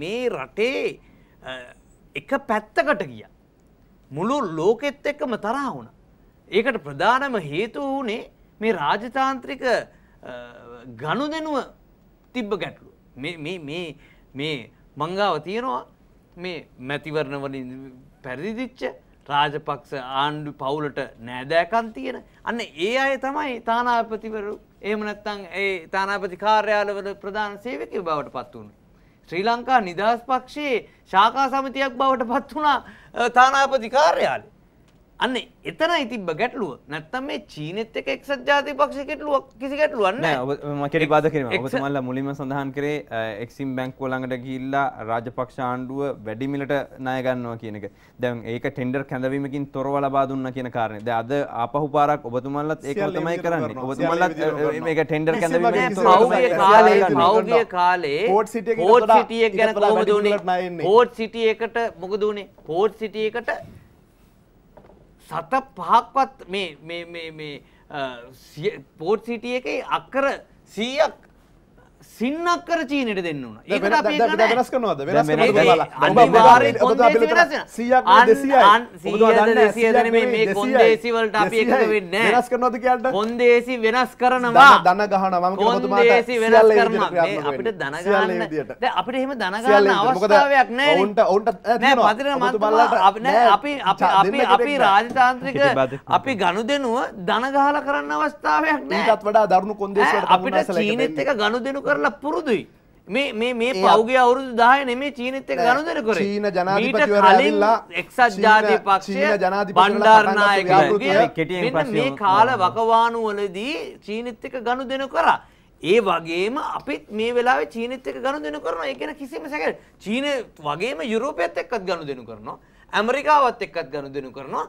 මේ රටේ එක පැත්තකට ගිය. මුළු ලෝකෙත් එක්කම තරහ වුණ. ඒකට ප්‍රධානම හේතුව වනේ මේ රාජතාන්ත්‍රික ගණු දෙනුව තිබ්බ ගැටලු. මේ මංගාව තියෙනවා මේ මැතිවරණ වලින් පැරදිදිච්ච රාජපක්ෂ ආණ්ඩු පවුලට නෑදෑකන් තියෙන අන්න ඒ අය තමයි තානාපතිවරු එහෙම නැත්නම් ඒ තානාපති කාර්යාලවල ප්‍රධාන සේවකයෝ බවට පත් වුණා. ශ්‍රී ලංකා නිදහස් පක්ෂයේ ශාඛා සමිතියක් බවට පත් වුණා තානාපති කාර්යාලය. අන්න එතනයි තිබ්බ ගැටලුව නැත්තම් මේ චීනෙත් එක එක්සත් ජාතික පක්ෂය ගැටලුවක් කිසි ගැටලුවක් නැහැ. මම කෙටි බාධා කරනවා. ඔබ සමහරලා මුලින්ම සඳහන් කරේ එක්සිම් බැංකුව ළඟට ගිහිල්ලා රාජපක්ෂ ආණ්ඩුව වැඩි මිලට ණය ගන්නවා කියන එක. දැන් ඒක ටෙන්ඩර් කැඳවීමකින් තොරව ලබා දුන්නා කියන කාරණේ. දැන් අද ආපහු පාරක් ඔබතුමාලත් ඒකම තමයි කරන්නේ. ඔබතුමාලත් මේක ටෙන්ඩර් කැඳවීමකින් තොරව කාලේ පෞද්ගලික කාලේ පෝට් සිටි එක ගැන කොහොමද උනේ? පෝට් සිටි එකට මොකද උනේ? පෝට් සිටි එකට සත පහක්වත් මේ පෝට් සිටිය එක අක්කර සීයක් සින්නක්කර චීනයට දෙන්න වන ඒ වෙනස් කනවාද දේසිවලට වෙනස් කරනද කියට හොන්දේසි වෙනස් කරනවා දන ගහනවා හොන්දේසි වෙනස් කරන අපිට දනගන්න අපිට එහෙම දනගන්න අවස්ථාවයක් නෑ ඔන්ට ඔන්ට පතිර මතුබල්ලට අපි අපි අපි රාජතාන්ත්‍රික අපි ගණු දෙනුව දනගහල කරන්න අවස්ථාවයක් නෑ වඩා දරුණු කොන්දේ අපිට චීනෙත් එක ගණු දෙනු කරලා පුරුදුයි. මේ මේ මේ පෞගේ අවුරුදු 10 නෙමේ චීනෙත් එක්ක ගනුදෙනු කරේ. චීන ජනාධිපතිවරයා ඇවිල්ලා එක්සත් ජාතික පක්ෂය බණ්ඩාරනායකගේ කෙටියෙන් පස්සේ මේ කාල වකවානු වලදී චීනෙත් එක්ක ගනුදෙනු කරා. ඒ වගේම අපිත් මේ වෙලාවේ චීනෙත් එක්ක ගනුදෙනු කරනවා. ඒ කියන කිසිම සැකයක් චීන වගේම යුරෝපයත් එක්කත් ගනුදෙනු කරනවා. ඇමරිකාවත් එක්කත් ගනුදෙනු කරනවා.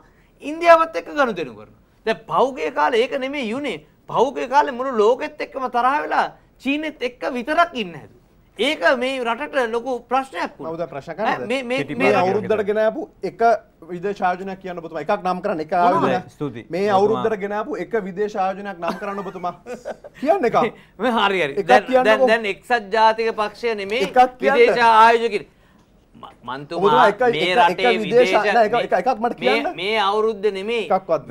ඉන්දියාවත් එක්ක ගනුදෙනු කරනවා. දැන් පෞගේ කාලේ ඒක නෙමේ යුනේ. පෞගේ කාලේ මුළු ලෝකෙත් එක්කම තරහ වෙලා චීනෙත් එක්ක විතරක් ඉන්න හැදුව. ඒක මේ රටට ලොකු ප්‍රශ්නයක් වුණා. කවුද ප්‍රශ්න කරන්නේ? මේ මේ මේ අවුරුද්දට ගෙනාපු එක විදේශ ආයෝජනයක් කියන්න ඔබතුමා. එකක් නම් කරන්න එක ආයෝජනය. මේ අවුරුද්දට ගෙනාපු එක විදේශ ආයෝජනයක් නම් කරන්න ඔබතුමා. කියන්න එකක්. *laughs* මේ හරි හරි. දැන් දැන් එක්සත් ජාතික පක්ෂය නෙමේ විදේශ ආයෝජකෙක්. මන්තුමා මේ රටේ විදේශ මේ අවුරුද්ද නෙමේ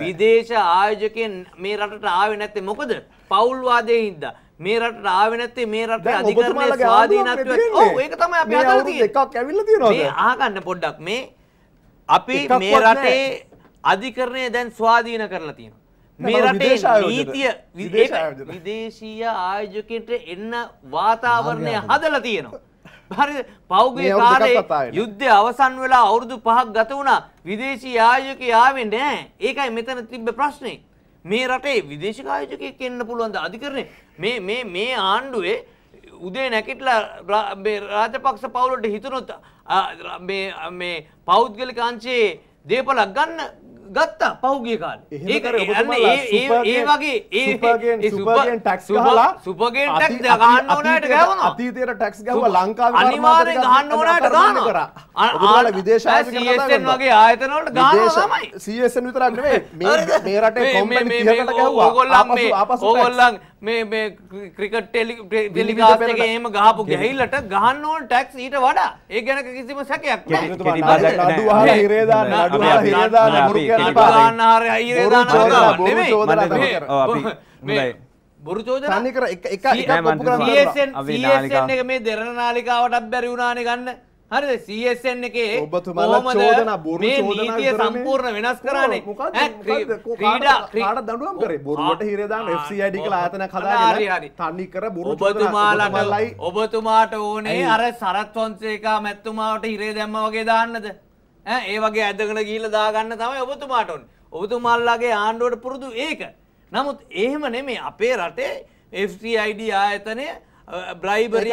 විදේශ ආයෝජකයන් මේ රටට ආවේ නැත්තේ මොකද? පවුල්වාදයේ හින්දා. මේ රටට ආවේ නැත්තේ මේ රටේ අධිකරණයේ ස්වාධීනත්වය ඔව් ඒක තමයි අපි හදලා තියෙන්නේ එකක් ඇවිල්ලා තියෙනවා මේ අහගන්න පොඩ්ඩක් මේ අපි මේ රටේ අධිකරණය දැන් ස්වාධීන කරලා තියෙනවා මේ රටේ නීතිය විදේශීය ආයෝජකයන්ට එන්න වාතාවරණය හදලා තියෙනවා හරි පෞගේ කාලේ යුද්ධය අවසන් වෙලා අවුරුදු 5ක් ගත වුණා විදේශීය ආයෝජකයා ආවේ නැහැ ඒකයි මෙතන තිබ්බ ප්‍රශ්නේ මේ රටේ විදේශික ආයෝජකයෙක් එන්න පුළුවන් ද අධිකරණය මේ මේ මේ ආණ්ඩුවේ උදේ නැකිටලා මේ රාජපක්ෂ පවුලට හිතුනොත් මේ මේ පෞද්ගලික අංශයේ දේපලක් ගන්න ගත්තා පෞගිය කාල ඒ වගේ ඒගෙන් ටක්ස් හලා සුපගෙන් ටක් ගන්න ඕනට ගැවන අතීතයට ටක්ස් ගැව ලංකාව අනිවාරය ගන්න ඕනට ගාන කර ආල විදේශයන් වගේ ආයතනවට ගානමයි සන් විතරන්න මේ රට ගොල්ලන් ඕගොල්ලන් මේ මේ ක්‍රිකට් ටෙලි ටෙලිකාස්ට් එකේ එහෙම ගහපු ගැහිල්ලට ගහන්න ඕන ටැක්ස් ඊට වඩා ඒ ගැන කිසිම සැකයක් නැහැ නඩු වහලා හිරේ දාන්න නඩු වහලා හිරේ දාන්න මුරු කියන පාරන්න හරිය හිරේ දාන්න නෙමෙයි මේ බොරු චෝදනා තනි කර එක එක එක ඔප්පු කරනවා CSN CSN එක මේ දෙරණ නාලිකාවටත් බැරි වුණානේ ගන්න හරි සSN එකේ ඔබතුමාලෝදන නීතිය සම්පූර්ණ වෙනස් කරන්නේ ක්‍රීඩා දඩුවම් කර බොරුවට හිරදාම FCIඩි කලා ආතන කලා තන්නි කර බොරු ඔබතුමාලට ලයි ඔබතුමාට ඕනේ අර සරත් වන්සේකා මැත්තුමාවට හිරේ දැම්ම වගේ දාන්නද ඒ වගේ ඇදගෙන ගිහිල්ලා දාගන්න තමයි ඔබතුමාට ඕනේ ඔබතුමාල්ලාගේ ආණ්ඩුවට පුරුදු ඒක නමුත් එහෙම නෙමෙයි අපේ රටේ FCID ආයතනය බ්‍රයිබරිය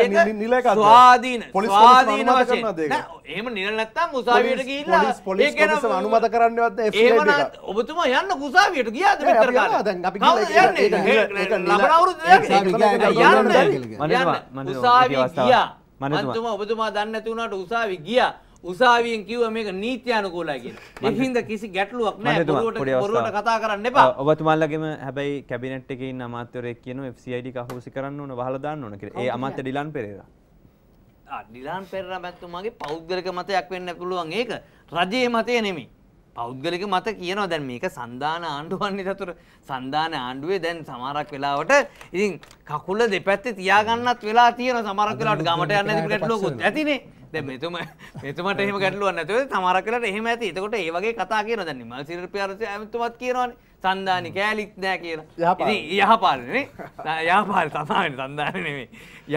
ස්වාදීන ස්වාදීන වශයෙන් එහෙම නිල නැත්තම් මුසාවියට ගිහිල්ලා පොලිස් කොමිසම අනුමත කරන්නවත් එහෙමනම් ඔබතුමා යන්න මුසාවියට ගියාද මෙතර කාලේ දැන් අපි ගිහලා ලබන අවුරුද්ද යන්න මුසාවිය ගියා මන්තුමා ඔබතුමා දන්නේ නැති වුණාට උසාවි ගියා උසාවියෙන් කිව්ව මේක නීත්‍යානුකූලයි කියලා. ඒ හින්දා කිසි ගැටලුවක් නැහැ. බොරුවට බොරුවට කතා කරන්න එපා. ඔබතුමාලගෙම හැබැයි කැබිනට් එකේ ඉන්න අමාත්‍යවරයෙක් කියනවා FCID කහොසි කරන්න ඕන වහලා දාන්න ඕන කියලා. ඒ අමාත්‍ය ඩිලන් පෙරේරා. ආ ඩිලන් පෙරේරා මැතිතුමාගේ පෞද්ගලික මතයක් වෙන්න පුළුවන් ඒක. රජයේ මතය නෙමෙයි. පෞද්ගලික මත කියනවා දැන් මේක සන්ධාන ආණ්ඩුවන්නේ සතුර සන්ධාන ආණ්ඩුවේ දැන් සමහරක් වෙලාවට ඉතින් කකුල දෙපැත්තේ තියාගන්නත් වෙලා තියෙනවා සමහරක් වෙලාවට ගමට යන්න දෙපැත්ත ලොකුත් ඇතිනේ දැ මෙතුම මෙතුමට එහම ගැටලුවන්න ඇතුව තමර කලට එහෙම ඇති එතකොට ඒවගේ කතා කියන දැන්න මල් සිර පාරස ඇමතුමත් කියනවන සන්ධානි කෑලික් නෑ කියලා යහපාලනේ යාපාල තමාන සන්ධානනෙමේ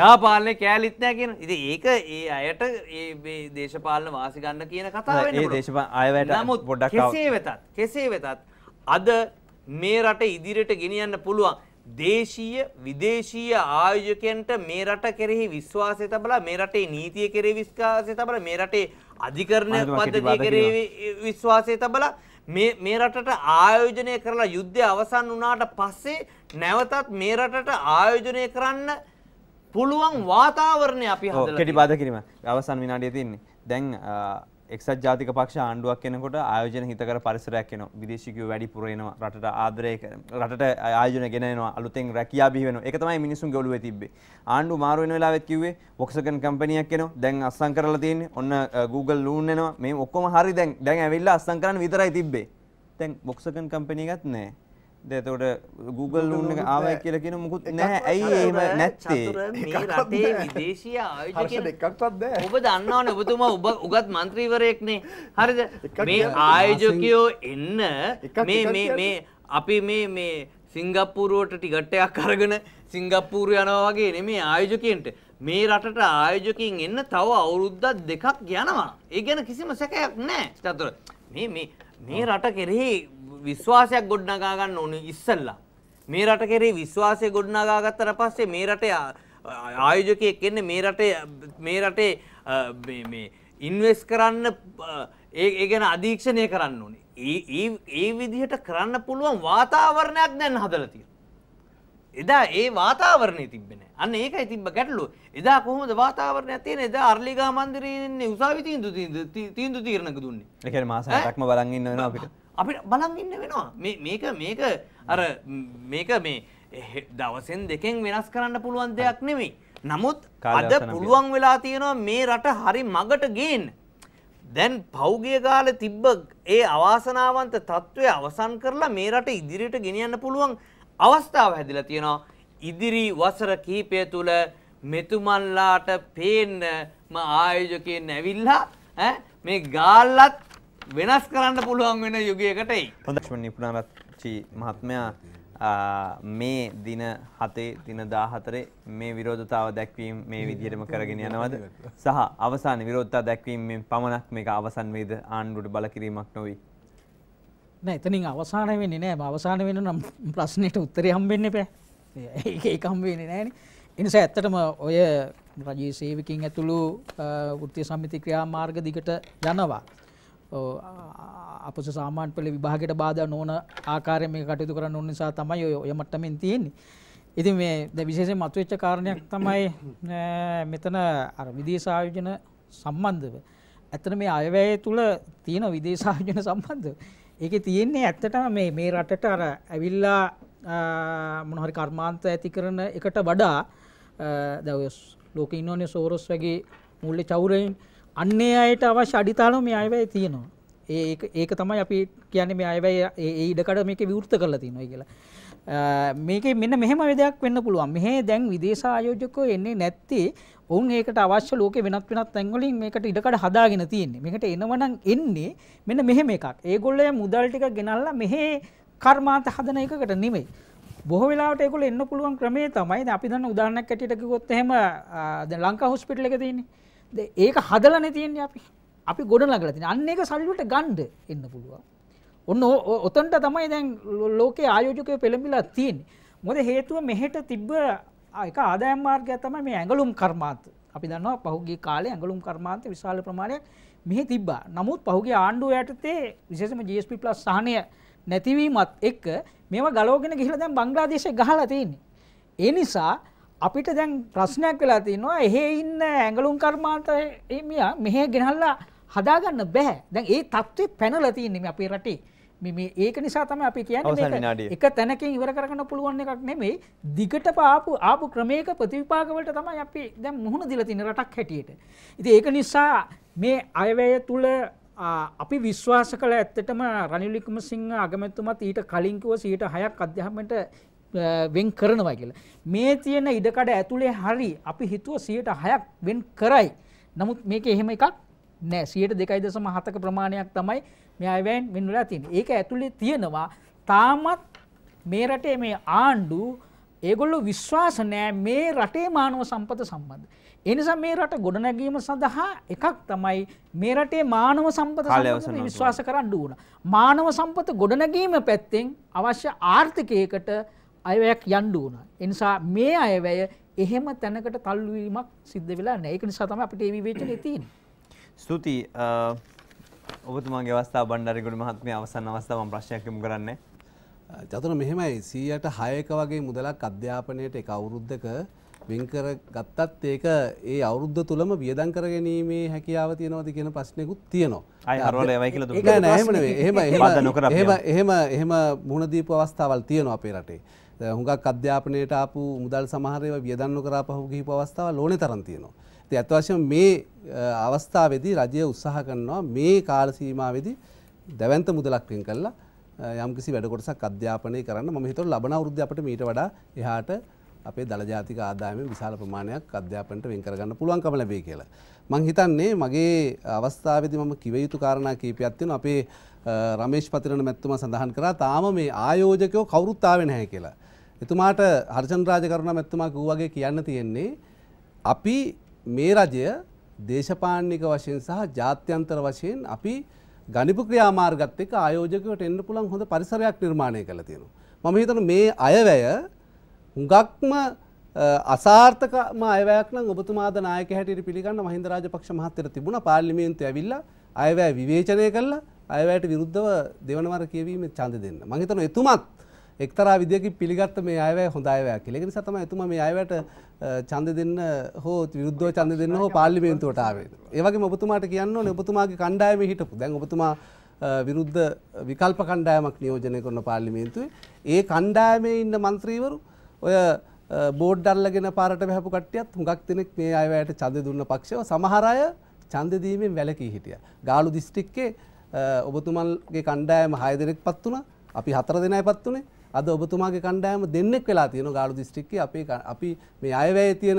යාපාලනය කෑලිත් නෑ කියන ඉති ඒක ඒ අයට ඒ දේශපාලන වාසිගන්න කියන කතාව දේශපා අයවැට නමුත් පොඩක් කෙසේ වෙතත් කෙසේ වෙතත් අද මේ රට ඉදිරියට ගෙනියන්න පුළුවන් දේශීය විදේශීය ආයෝජකයන්ට මේ රට කෙරෙහි විශ්වාසය තබලා මේ රටේ නීතිය කෙරෙහි විශ්වාසය තබලා මේ රටේ අධිකරණ පද්ධතිය කෙරෙහි විශ්වාසය තබලා මේ මේ රටට ආයෝජනය කරලා යුද්ධය අවසන් වුණාට පස්සේ නැවතත් මේ රටට ආයෝජනය කරන්න පුළුවන් වාතාවරණය අපි හදලා කෙටි බාධා කිරීම අවසන් විනාඩිය තියෙන්නේ දැන් එක්සත් ජාතික පක්ෂ ආණ්ඩුවක් කෙනකොට ආයෝජන හිතකර පරිසරයක් එන විදේශිකයෝ වැඩි පුරේනවා රටට ආදරය කරන රටට ආයෝජන ගෙනෙනවා අලුතෙන් රැකියා බිහි වෙනවා ඒක තමයි මිනිසුන් ගොළුවේ තිබ්බේ ආණ්ඩු මාරු වෙන වෙලාවෙත් කිව්වේ වොක්සගන් කම්පැනියක් එනවා දැන් අස්සම් කරලා තියෙන්නේ ඔන්න Google ලූන් එනවා මේ ඔක්කොම හරි දැන් දැන් ඇවිල්ලා අස්සම් කරන්න විතරයි තිබ්බේ දැන් වොක්සගන් කම්පැනි එකක් නැහැ එතකොට Google ලුන් එක ආවයි කියලා කියන මොකුත් නැහැ. ඇයි එහෙම නැත්තේ? මේ රටේ විදේශීය ආයෝජකයන් එකක්වත් නැහැ. ඔබ දන්නවනේ ඔබතුමා ඔබ උගත් മന്ത്രിවරයෙක්නේ. හරිද? මේ ආයෝජකයෝ එන්න මේ මේ මේ අපි මේ මේ සිංගප්පූරුවට ටිකට් එකක් අරගෙන සිංගප්පූරු යනවා වගේ නෙමේ ආයෝජකයන්ට. මේ රටට ආයෝජකයන් එන්න තව අවුරුද්දක් දෙකක් යනවා. ඒ ගැන කිසිම සැකයක් නැහැ. චතුර. මේ මේ මේ රට කෙරෙහි විශ්වාසයක් ගොඩනගා ගන්න ඕනේ ඉස්සෙල්ලා. මේ රට කෙරේ විශ්වාසය ගොඩනගා ගත්තට පස්සේ මේ රටේ ආයෝජකයෙක් එන්නේ මේ රටේ මේ රටේ මේ මේ ඉන්වෙස්ට් කරන්න ඒ ගැන අධීක්ෂණය කරන්න ඕනේ. ඒ ඒ විදිහට කරන්න පුළුවන් වාතාවරණයක් දැන් හදලා තියෙනවා. එදා ඒ වාතාවරණය තිබෙන අන්න ඒකයි තිබ්බ ගැටලු එදා කොහොමද වාතාවරණය තියෙන එදා අර්ලිගා මන්දිරයේ ඉන්නේ උසාවි තීන්දුව තීන්දුව තීරණක දුන්නේ ඒ කියන්නේ මාස 8ක්ම බලන් ඉන්න වෙනවා අපිට අපිට බලන් ඉන්න වෙනවා. මේ මේක මේක අර මේක මේ දවසෙන් දෙකෙන් වෙනස් කරන්න පුළුවන් දෙයක් නෙමෙයි. නමුත් අද පුළුවන් වෙලා තියෙනවා මේ රට හරි මගට ගේන්න. දැන් පෞගිය කාල තිබ්බ ඒ අවාසනාවන්ත තත්ත්වය අවසන් කරලා මේ රට ඉදිරියට ගෙනියන්න පුළුවන් අවස්ථාව හැදිලා තියෙනවා. ඉදිරි වසර කීපය තුළ මෙතුමන්ලාට පේන්නම ආයෝජකයන් ඇවිල්ලා මේ ගාල්ලත් වෙනස් කරන්න පුළුවන් වෙන යුගයකටයි හොඳම නිපුණාරච්චි මහත්මයා මේ දින හතේ දින දාහතරේ මේ විරෝධතාව දැක්වීම් මේ විදිහටම කරගෙන යනවද සහ අවසාන විරෝධතා දැක්වීම පමණක් මේක අවසන් වේද ආණ්ඩුවට බලකිරීමක් නොවී නෑ එතනින් අවසාන වෙන්නේ නෑ අවසාන වෙන නම් *laughs* ප්‍රශ්නෙට උත්තරේ හම්බෙන්න එපා ඒක ඒක හම්බෙන්නේ නෑනේ එනිසා ඇත්තටම ඔය රජයේ සේවකින් ඇතුළු වෘත්තීය සමිති ක්‍රියාමාර්ග දිගට යනවා අපස සාමාන්‍ය පෙළ විභාගයට බාධා නොවන ආකාරයෙන් මේක කටයුතු කරන්න ඕන නිසා තමයි ඔය මට්ටමින් තියෙන්නේ. ඉතින් මේ දැන් විශේෂයෙන් මතුවෙච්ච කාරණයක් තමයි මෙතන අර විදේශ ආයෝජන සම්බන්ධව. ඇත්තට මේ අයවැය තුල තියෙන විදේශ ආයෝජන සම්බන්ධව. ඒකේ තියෙන්නේ ඇත්තටම මේ මේ රටට අර ඇවිල්ලා මොන හරි කර්මාන්ත ඇති කරන එකට වඩා දැන් ඔය ලෝකේ ඉන්නෝනේ සෝරොස් වගේ මූල්‍ය චෞරයෙන් අන්නේ අයට අවශ්‍ය අඩිතාලම මේ අයවැය තියෙනවා. ඒ ඒක තමයි අපි කියන්නේ මේ අයවැය ඒ ඉඩකඩ මේක විවෘත කරලා තියෙනවා කියලා. මේකේ මෙන්න මෙහෙම දෙයක් වෙන්න පුළුවන්. මෙහි දැන් විදේශ ආයෝජකෝ එන්නේ නැත්තේ ඔවුන් ඒකට අවශ්‍ය ලෝකේ වෙනත් වෙනත් තැන් වලින් මේකට ඉඩකඩ හදාගෙන තියෙන්නේ. මේකට එනවනම් එන්නේ මෙන්න මෙහෙම එකක්. ඒගොල්ලෝ මුදල් ටික ගෙනල්ලා මෙහි කර්මාන්ත හදන එකකට නෙමෙයි. බොහෝ වෙලාවට ඒගොල්ලෝ එන්න පුළුවන් ක්‍රමේ තමයි. දැන් අපි දන්න උදාහරණයක් ඇටියට කිව්වොත් එහෙම දැන් ලංකා හොස්පිටල් එක තියෙන්නේ. ඒක හදලන තියෙන්නේ අපි අපි ගොඩ ලගල තින අන්න එක සල්ලිට ගණ්ඩ එන්න පුළුවන් ඔන්න ඔතන්ට තමයි දැන් ලෝකේ ආයෝජකය පෙළඹිලා තියෙන් මොද හේතුව මෙහෙට තිබ්බ එක ආදායම් මාර්ගය තමයි මේ ඇඟලුම් කර්මාන්ත අපි දන්නවා පහුගිය කාලේ ඇඟලුම් කර්මාන්ත විශාල ප්‍රමාණයක් මෙහි තිබ්බා නමුත් පහුගිය ආණ්ඩුව යටතේ විශේෂම GSP+ සහනය නැතිවීමත් එක්ක මේවා ගලවගෙන ගිහිලා දැන් බංග්ලාදේශේ ගහලා තියෙන්නේ ඒ නිසා අපිට දැන් ප්‍රශ්නයක් වෙලා තියෙනවා එහෙ ඉන්න ඇඟලුම් කර්මාන්තයේ මියා මෙහෙ ගෙනහල්ලා හදාගන්න බෑ. දැන් ඒ தત્ත්වෙ පැනලා තියෙන්නේ මේ අපේ රටේ. මේ මේ ඒක නිසා තමයි අපි කියන්නේ මේක එක තැනකින් ඉවර කරගන්න පුළුවන් එකක් නෙමෙයි. දිගට පාපු ආපු ක්‍රමයක ප්‍රතිවිපාක වලට තමයි අපි දැන් මුහුණ දීලා තියෙන රටක් හැටියට. ඉතින් ඒක නිසා මේ අයවැය තුල අපි විශ්වාස කළ ඇත්තටම රනිල් වික්‍රමසිංහ අගමැතිතුමත් ඊට කලින් කිව්ව 106ක් අධ්‍යාපනයට වෙන් කරනවා කියලා. මේ තියෙන ඉඩකඩ ඇතුලේ හරි අපි හිතුව 106ක් වෙන් කරයි. නමුත් මේක එහෙම එකක් නෑ. 102.7ක ප්‍රමාණයක් තමයි මේ අයවැයෙන් වෙන් වෙලා තියෙන්නේ. ඒක ඇතුලේ තියෙනවා. තාමත් මේ රටේ මේ ආණ්ඩු ඒගොල්ලෝ විශ්වාස නෑ මේ රටේ මානව සම්පත සම්බන්ධ. ඒ නිසා මේ රට ගොඩනැගීම සඳහා එකක් තමයි මේ රටේ මානව සම්පත සම්බන්ධ විශ්වාස කරන්න ඕන. මානව සම්පත ගොඩනැගීම පැත්තෙන් අවශ්‍ය ආර්ථිකයකට අයවැයක් යන්න ඕන. එනිසා මේ අයවැය එහෙම තැනකට තල්ලු වීමක් සිද්ධ වෙලා නැහැ. ඒක නිසා තමයි අපිට ඒ විවේචනේ තියෙන්නේ. ස්තුතියි. ඔබතුමාගේ අවස්ථාව බණ්ඩාරගොඩ මහත්මිය අවසන් අවස්ථාව මම ප්‍රශ්නයක් යොමු කරන්නේ. චතුර මෙහෙමයි 100%ක වගේ මුදලක් අධ්‍යාපනයට එක අවුරුද්දක වෙන්කර ගත්තත් ඒක ඒ අවුද්ධ තුළම වියදං කර ගැනීමේ හැකියාව තියෙනවද කියන ප්‍රශ්නයකුත් තියෙනවා එහෙම එහෙම එහෙම මුහුණදීප අවස්ථාවල් තියෙනවා අපේ රටේ හුඟක් අධ්‍යාපනයට ආපු මුදල් සමහරව වියදන්න කරාපහු ගිහිපු අවස්ථාව ලෝන තරන්තියනවා. ති ඇත්වශයෙන් මේ අවස්ථාවේදී රජය උත්සාහ කරනවා මේ කාල සීමාවේදී දැවන්ත මුදලක්වෙන් කල්ලා යම්කිසි වැඩකොටසක් අධ්‍යාපනය කරන්න ම හිතව ලබන වෘද්ධ අපට මීට වඩා එහාට අපේ දළජාතික ආදායම විශාල ප්‍රමාණයක් අධ්‍යාපනට වෙන් කරගන්න පුළුවන්කම ලැබේ කියලා. මං හිතන්නේ මගේ අවස්ථාවේදී මම කිව යුතු කාරණා කීපයක් තියෙනවා අපේ රමේෂ් පතිරණ මැත්තුම සඳහන් කරා තාම මේ ආයෝජකයෝ කවුරුත්තාව නැහැ කියලා. එතුමාට හර්ෂන් රාජකරුණ මැත්තුමා කිව්වාගේ කියන්න තියෙන්නේ අපි මේ රජය දේශපාලනික වශයෙන් සහ ජාත්‍යන්තර වශයෙන් අපි ගනිපු ක්‍රියාමාර්ගත් එක්ක ආයෝජකයට එන්න පුළුවන් හොඳ පරිසරයක් නිර්මාණය කරලා තියෙනවා. මම හිතන මේ අයවැය හුඟක්ම අසාර්ථකම අයවැයක් නම් ඔබතුමාද නායක හැටියට පිළිගන්න මහින්ද රාජපක්ෂ මහත්තයට තිබුණා පාර්ලිමේන්තුව ඇවිල්ලා අයවැය විවේචනය කළා අයවැයට විරුද්ධව දෙවනවර කියවීම චන්ද දෙන්න. මං හිතනවා එතුමත් එක්තරා විදියකින් පිළිගත්ත මේ අයවැය හොඳ අයවැයක් කියලා. ඒ නිසා තමයි එතුමා මේ අයවැයට ඡන්ද දෙන්න හෝ විරුද්ධව ඡන්ද දෙන්න හෝ පාර්ලිමේන්තුවට ආවේ. ඒ වගේම ඔබතුමාට කියන්න ඕනේ ඔබතුමාගේ කණ්ඩායමේ හිටපු. දැන් ඔබතුමා විරුද්ධ විකල්ප කණ්ඩායමක් නියෝජනය කරන පාර්ලිමේන්තුවේ ඒ කණ්ඩායමේ ඉන්න මන්ත්‍රීවරු ඔය බෝඩ් අල්ලගෙන පාරට බැහැපු කට්ටියත් හුඟක් දෙනෙක් මේ අයවැයට ඡන්ද දුන්න පක්ෂව සමහර අය ඡන්ද දීමෙන් වැළකී හිටියා. ගාලු දිස්ත්‍රික්කේ ඔබතුමන්ගේ කණ්ඩෑම හය දෙනෙක් පත් වුණ අපි හතර දෙනයි පත් වනේ අද ඔබතුමාගේ කණ්ඩෑම දෙන්නෙක් වෙලා තියෙන ගාලු දිස්ට්‍රික්ක අපේ අපි මේ අයවැය තියෙන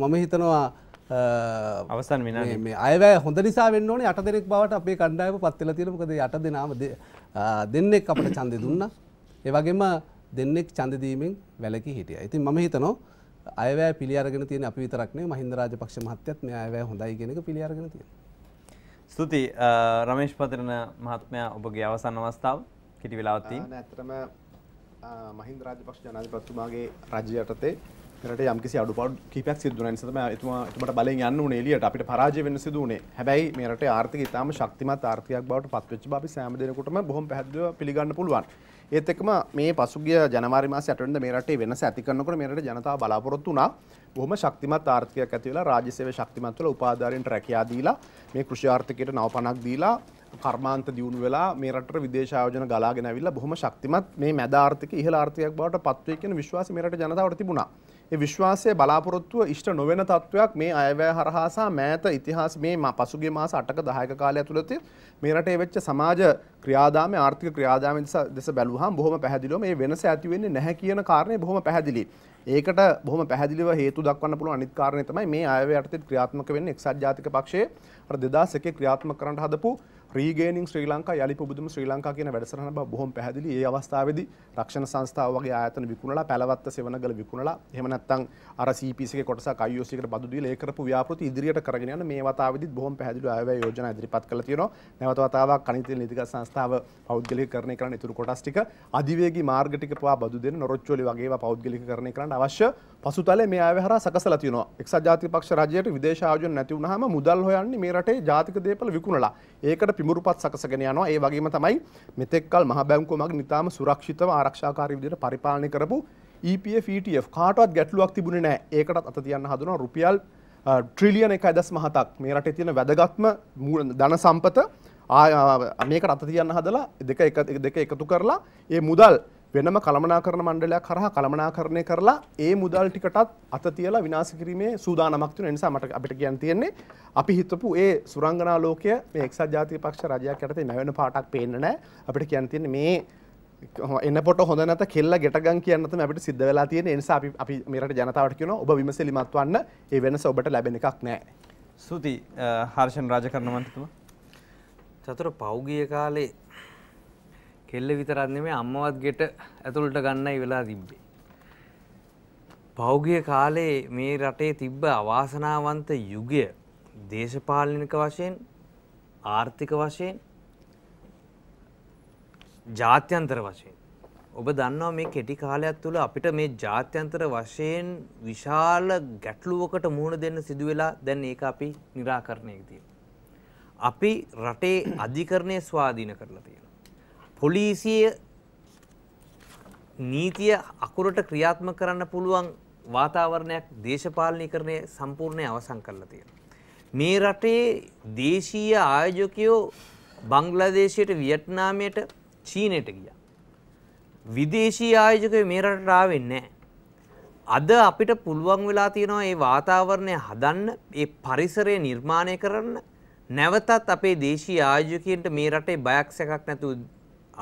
මම හිතනවා අවසන් වෙන මේ අයවැ හොඳ නිසා වෙන්න ඕනේ අට දෙනෙක් බවට අපේ කණ්ඩායම පත් වෙලා තියෙනවා මොකද අට දෙනාම දෙන්නෙක් අපිට ඡන්දේ දුන්නා ඒ වගේම දෙන්නෙක් ඡන්ද දීමෙන් වැළකී හිටියා. ඉතින් මම හිතනවා අයවැය පිළි අරගෙන තියෙන අපි විතරක් නෙවෙයි මහින්ද රාජපක්ෂ මහත්තයත් මේ අයවැය හොඳයි කියන එක පිළි අරගෙන තියෙනවා. ස්තුති රමේෂ් පතරන මහත්මයා ඔබගේ අවසන් අවස්ථාව කෙටි වෙලාවත්තිී ඇතරම මහින් රාජපක්ෂ ජනාධපත්තුමාගේ රජය යටතේ පෙරට යම්කිසි අඩුපාඩු කීපයක් සිදුවන නිසාම එතුමා එතුමට බලෙන් යන්න උනේ එළියට අපිට පරාජය වෙන්න සිදු උනේ. හැබැයි මේ රටේ ආර්ථිකය ඉතාම ශක්තිමත් ආර්ථිකයක් බවට පත් වෙච්ච බව අපි සෑම දිනකටම බොහොම පැහැදිලිව පිළිගන්න පුළුවන්. ඒත් එක්කම මේ පසුගිය ජනවාරි මාසයේ 8 වෙනිදා මේ රටේ වෙනස ඇති කරනකොට මේ රටේ ජනතාව බලාපොරොත්තු වුණා බොහොම ශක්තිමත් ආර්ථිකයක් ඇති වෙලා රාජ්‍ය සේවය ශක්තිමත් වෙලා උපාධාරයෙන් රැකියා දීලා මේ කෘෂි ආර්ථිකයට නව පණක් දීලා කර්මාන්ත දියුණු වෙලා මේ රටට විදේශ ආයෝජන ගලාගෙන ඇවිල්ලා බොහොම ශක්තිමත් මේ මැද ආර්ථික ඉහළ ආර්ථිකයක් බවට පත් වෙයි කියන විශ්වාසය මේ රටේ ජනතාවට තිබුණා. ඒ විශ්වාසය බලාපොරොත්තුව ඉෂ්ට නොවන තත්වයක් මේ අයවැය හරහා සහ මෑත ඉතිහාස මේ පසුගිය මාස 8ක 10ක කාලය ඇතුළත මේ රටේ වෙච්ච සමාජ ක්‍රියාදාමයේ ආර්ථික ක්‍රියාදාමයේ දෙස බැලුවහම බොහොම පැහැදිලිව මේ වෙනස ඇති වෙන්නේ නැහැ කියන කාරණේ බොහොම පැහැදිලියි. ඒකට බොහොම පැහැදිලිව හේතු දක්වන්න පුළුවන් අනිත් කාරණේ තමයි මේ අයවැය යටතේ ක්‍රියාත්මක වෙන්නේ එක්සත් ජාතික පක්ෂයේ අර 2001 ක්‍රියාත්මක කරන්න හදපු ්‍රීගේනින් ශ්‍රී ලංකා යළි පුබුදුම ශ්‍රී ලංකා කියන වැඩසරහන බොහොම පැහැදිලි ඒ අවස්ථාවේද රක්ෂණ සංස්ථාව වගේ ආයතන විකුණලා පැලවත්ත සෙවනගල විකුණලා එහෙම නැත්නම් අර CPC එකේ කොටසක් IOC එකට බදු දීලා ඒ කරපු ව්‍යාපෘති ඉදිරියට කරගෙන යන මේ වතාවේදීත් බොහොම පැහැදිලි ආයවැය යෝජනා ඉදිරිපත් කළා තියෙනවා නැවත වතාවක් කණිතිල නීතිගත සංස්ථාව පෞද්ගලිකකරණය කරන්න ඉතුරු කොටස් ටික අධිවේගී මාර්ග ටික පවා බදු දෙන නොරොච්චු වලි වගේ ඒවා පෞද්ගලිකකරණය කරන්න අවශ්‍ය පසුතල මේ අය හර සකසලා තියෙනවා එක්සත් ජාතික පක්ෂ රජයට විදේශ ආයෝජන නැති වුනහම මුදල් හොයන්නේ මේ රටේ ජාතික දේපල විකුණලා ඒකට පිමුරුපත් සකසගෙන යනවා ඒ වගේම තමයි මෙතෙක්කල් මහ බැංකුව මගින් ඊටාම සුරක්ෂිතව ආරක්ෂාකාරී විදිහට පරිපාලනය කරපු EPFETF e කාටවත් ගැටලුවක් තිබුණේ නැහැ. ඒකටත් අත තියන්න හදනවා රුපියල් ට්‍රිලියන් 1.7ක් මේ රටේ තියෙන වැදගත්ම ධන සම්පත මේකට අත තියන්න හදලා දෙක එක දෙක එකතු කරලා ඒ මුදල් වෙනම කළමනාකරන මණ්ඩලයක් කරහ කළමනාකරණය කරලා ඒ මුදල් ටිකටත් අත තියලා විනාශ කිරීමේ සූදානමක් තියෙන නිසා මට අපිට කියන්න තියෙන්නේ අපි හිතපු ඒ සුරංගනා ලෝකය මේ එක්සත් ජාතික පක්ෂ රජයක් යටතේ නැවෙන පාටක් පේන්නේ නැහැ අපිට කියන්න තියෙන්නේ මේ එනකොට හොඳ නැත කෙල්ල ගෙටගන් කියන්නතම අපිට සිද්ධ වෙලා තියෙන නිසා අපි අපි මෙරට ජනතාවට කියන ඔබ විමසිලිමත් වන්න ඒ වෙනස ඔබට ලැබෙන එකක් නෑ. ස්තුති හර්ෂන් රාජකරණ මන්ත්‍රතුමා. චතුර පෞගිය කාලේ කෙල්ල විතරත් නෙමේ අම්මවත් ගෙට ඇතුළට ගන්නයි වෙලා තිබ්බේ. පෞගිය කාලේ මේ රටේ තිබ්බ අවාසනාවන්ත යුගය දේශපාලනික වශයෙන් ආර්ථික වශයෙන් ජාත්‍යන්තර වශයෙන් ඔබ දන්නවා මේ කෙටි කාලයක් තුළ අපිට මේ ජාත්‍යන්තර වශයෙන් විශාල ගැටලුවකට මුහුණ දෙන්න සිදු වෙලා දැන් ඒක අපි निराකරණයකදී. අපි රටේ අධිකරණය ස්වාධීන කරලා තියෙනවා. පොලිසිය නීතිය අකුරට ක්‍රියාත්මක කරන්න පුළුවන් වාතාවරණයක් දේශපාලනීකරණය සම්පූර්ණයෙන් අවසන් කරලා තියෙනවා. මේ රටේ දේශීය ආයෝජකයෝ බංග්ලාදේශයට වියට්නාමයට චීනයට ගියා. විදේශී ආයෝජකයෝ මේ රටට ආවේ නැහැ. අද අපිට පුළුවන් වෙලා තියෙනවා මේ වාතාවරණය හදන්න, මේ පරිසරය නිර්මාණය කරන්න නැවතත් අපේ දේශීය ආයෝජකයන්ට මේ රටේ බයක් සැකක් නැතුව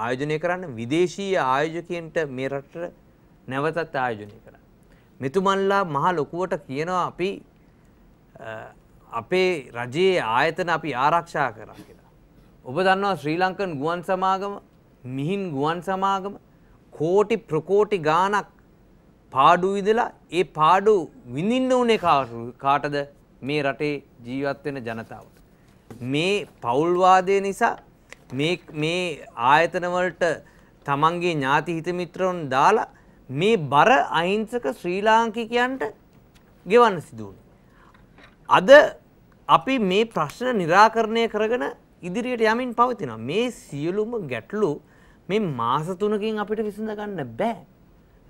ආයෝජනය කරන්න විදේශීය ආයෝජකයන්ට මේ රටට නැවතත් ආයෝජනය කරන්න. මෙතුමන්ලා මහ ලොකුවට කියනවා අපි අපේ රජයේ ආයතන අපි ආරක්ෂා කරා කියලා. ඔබ දන්නවා ශ්‍රී ලංකන් ගුවන් සමාගම මිහින් ගුවන් සමාගම කෝටි ප්‍රකෝටි ගානක් පාඩු විදලා ඒ පාඩු විඳින්න උනේ කාටද මේ රටේ ජීවත් වෙන ජනතාවට. මේ පෞල්වාදය නිසා මේ මේ ආයතන වලට තමන්ගේ ඥාති හිත මිත්‍රවරුන් දාලා මේ බර අහිංසක ශ්‍රී ලාංකිකයන්ට ගෙවන්න සිදු අද අපි මේ ප්‍රශ්න निराකරණය කරගෙන ඉදිරියට යමින් පවතිනවා. මේ සියලුම ගැටලු මේ මාස තුනකින් අපිට විසඳ ගන්න බෑ.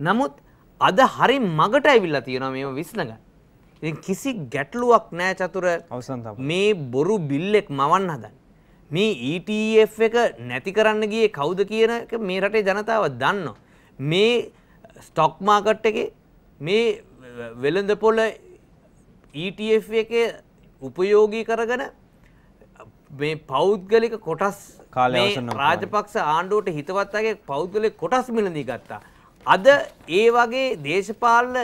නමුත් අද හරි මගට ඇවිල්ලා තියෙනවා මේව විසඳගන්න. ඉතින් කිසි ගැටලුවක් නෑ චතුර. අවසන් තමයි. මේ බොරු බිල්ලෙක් මවන්න හදන්නේ. මේ ETF එක නැති කරන්න ගියේ කවුද කියන මේ රටේ ජනතාව දන්නවා. මේ ස්ටොක් මාකට් එකේ මේ වෙළඳ පොළ ETF එකේ උපයෝගී කරගෙන මේ පෞද්ගලික කොටස් රාජපක්ෂ ආණ්ඩුවට හිතවත්ගේ පෞද්ගලික කොටස් මිලඳී ගත්තා. අද ඒ වගේ දේශපාලන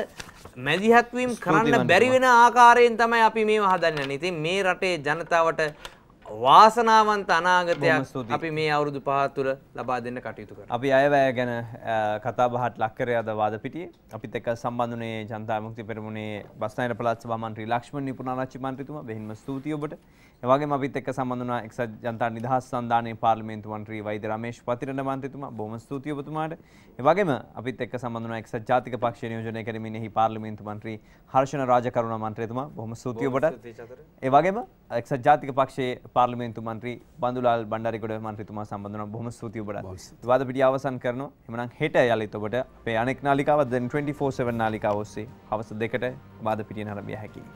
මැදිහත්වීම් කරන්න බැරිවෙන ආකාරයෙන් තමයි අපි මේ හදන්න නති මේ රටේ ජනතාවට වාසනාවන්ත අනාගතයක් අපි මේ අවුරුදු පහත් තුළ ලබා දෙන්න කටයුතු කරනවා. අපි අයවැය ගැන කතා බහට ලක් කරේ අද වාද පිටියේ. අපිත් එක්ක සම්බන්ධුනේ ජනතා විමුක්ති පෙරමුණේ බස්නාහිර පළාත් සභා මන්ත්‍රී ලක්ෂ්මන් නිපුණාරච්චි මන්ත්‍රීතුමා. බෙහෙවින්ම ස්තුතියි ඔබට. එවගේ අපිත් එක් සම්බඳනා එක්ස ජනතා නිදහස් සන්ධානය පාර්ලිමේන්තු වන්ත්‍රී වෛද රමේශ් පතිරණ මන්ත්‍රතුමා බොම ස්තුතිය ඔබතුමාට එවගේම අපිත් එක් සම්බඳනා එක්ස ජාතික පක්ෂ නියෝජනය කිරීමෙහි පාර්ලිමේන්තු මන්ත්‍රී හර්ෂණ රාජකරුණ මන්ත්‍රතුමා බොහොම ස්තුතියි ඔබට එවගේම එක්ස ජාතික පක්ෂයේ පාර්ලිමේන්තු මන්ත්‍රී බඳුලාල් බණ්ඩාරිගොඩ මන්ත්‍රතුමා සම්බන්ධ වුණා බොහොම ස්තුතියි ඔබට වාද පිටිය අවසන් කරනවා එමනම් හෙට යලිත් ඔබට අපේ අනෙක් නාලිකාව දැන් 24/7 නාලිකාව ඔස්සේ හවස දෙකට වාද පිටියෙන් ආරම්භය හැකියි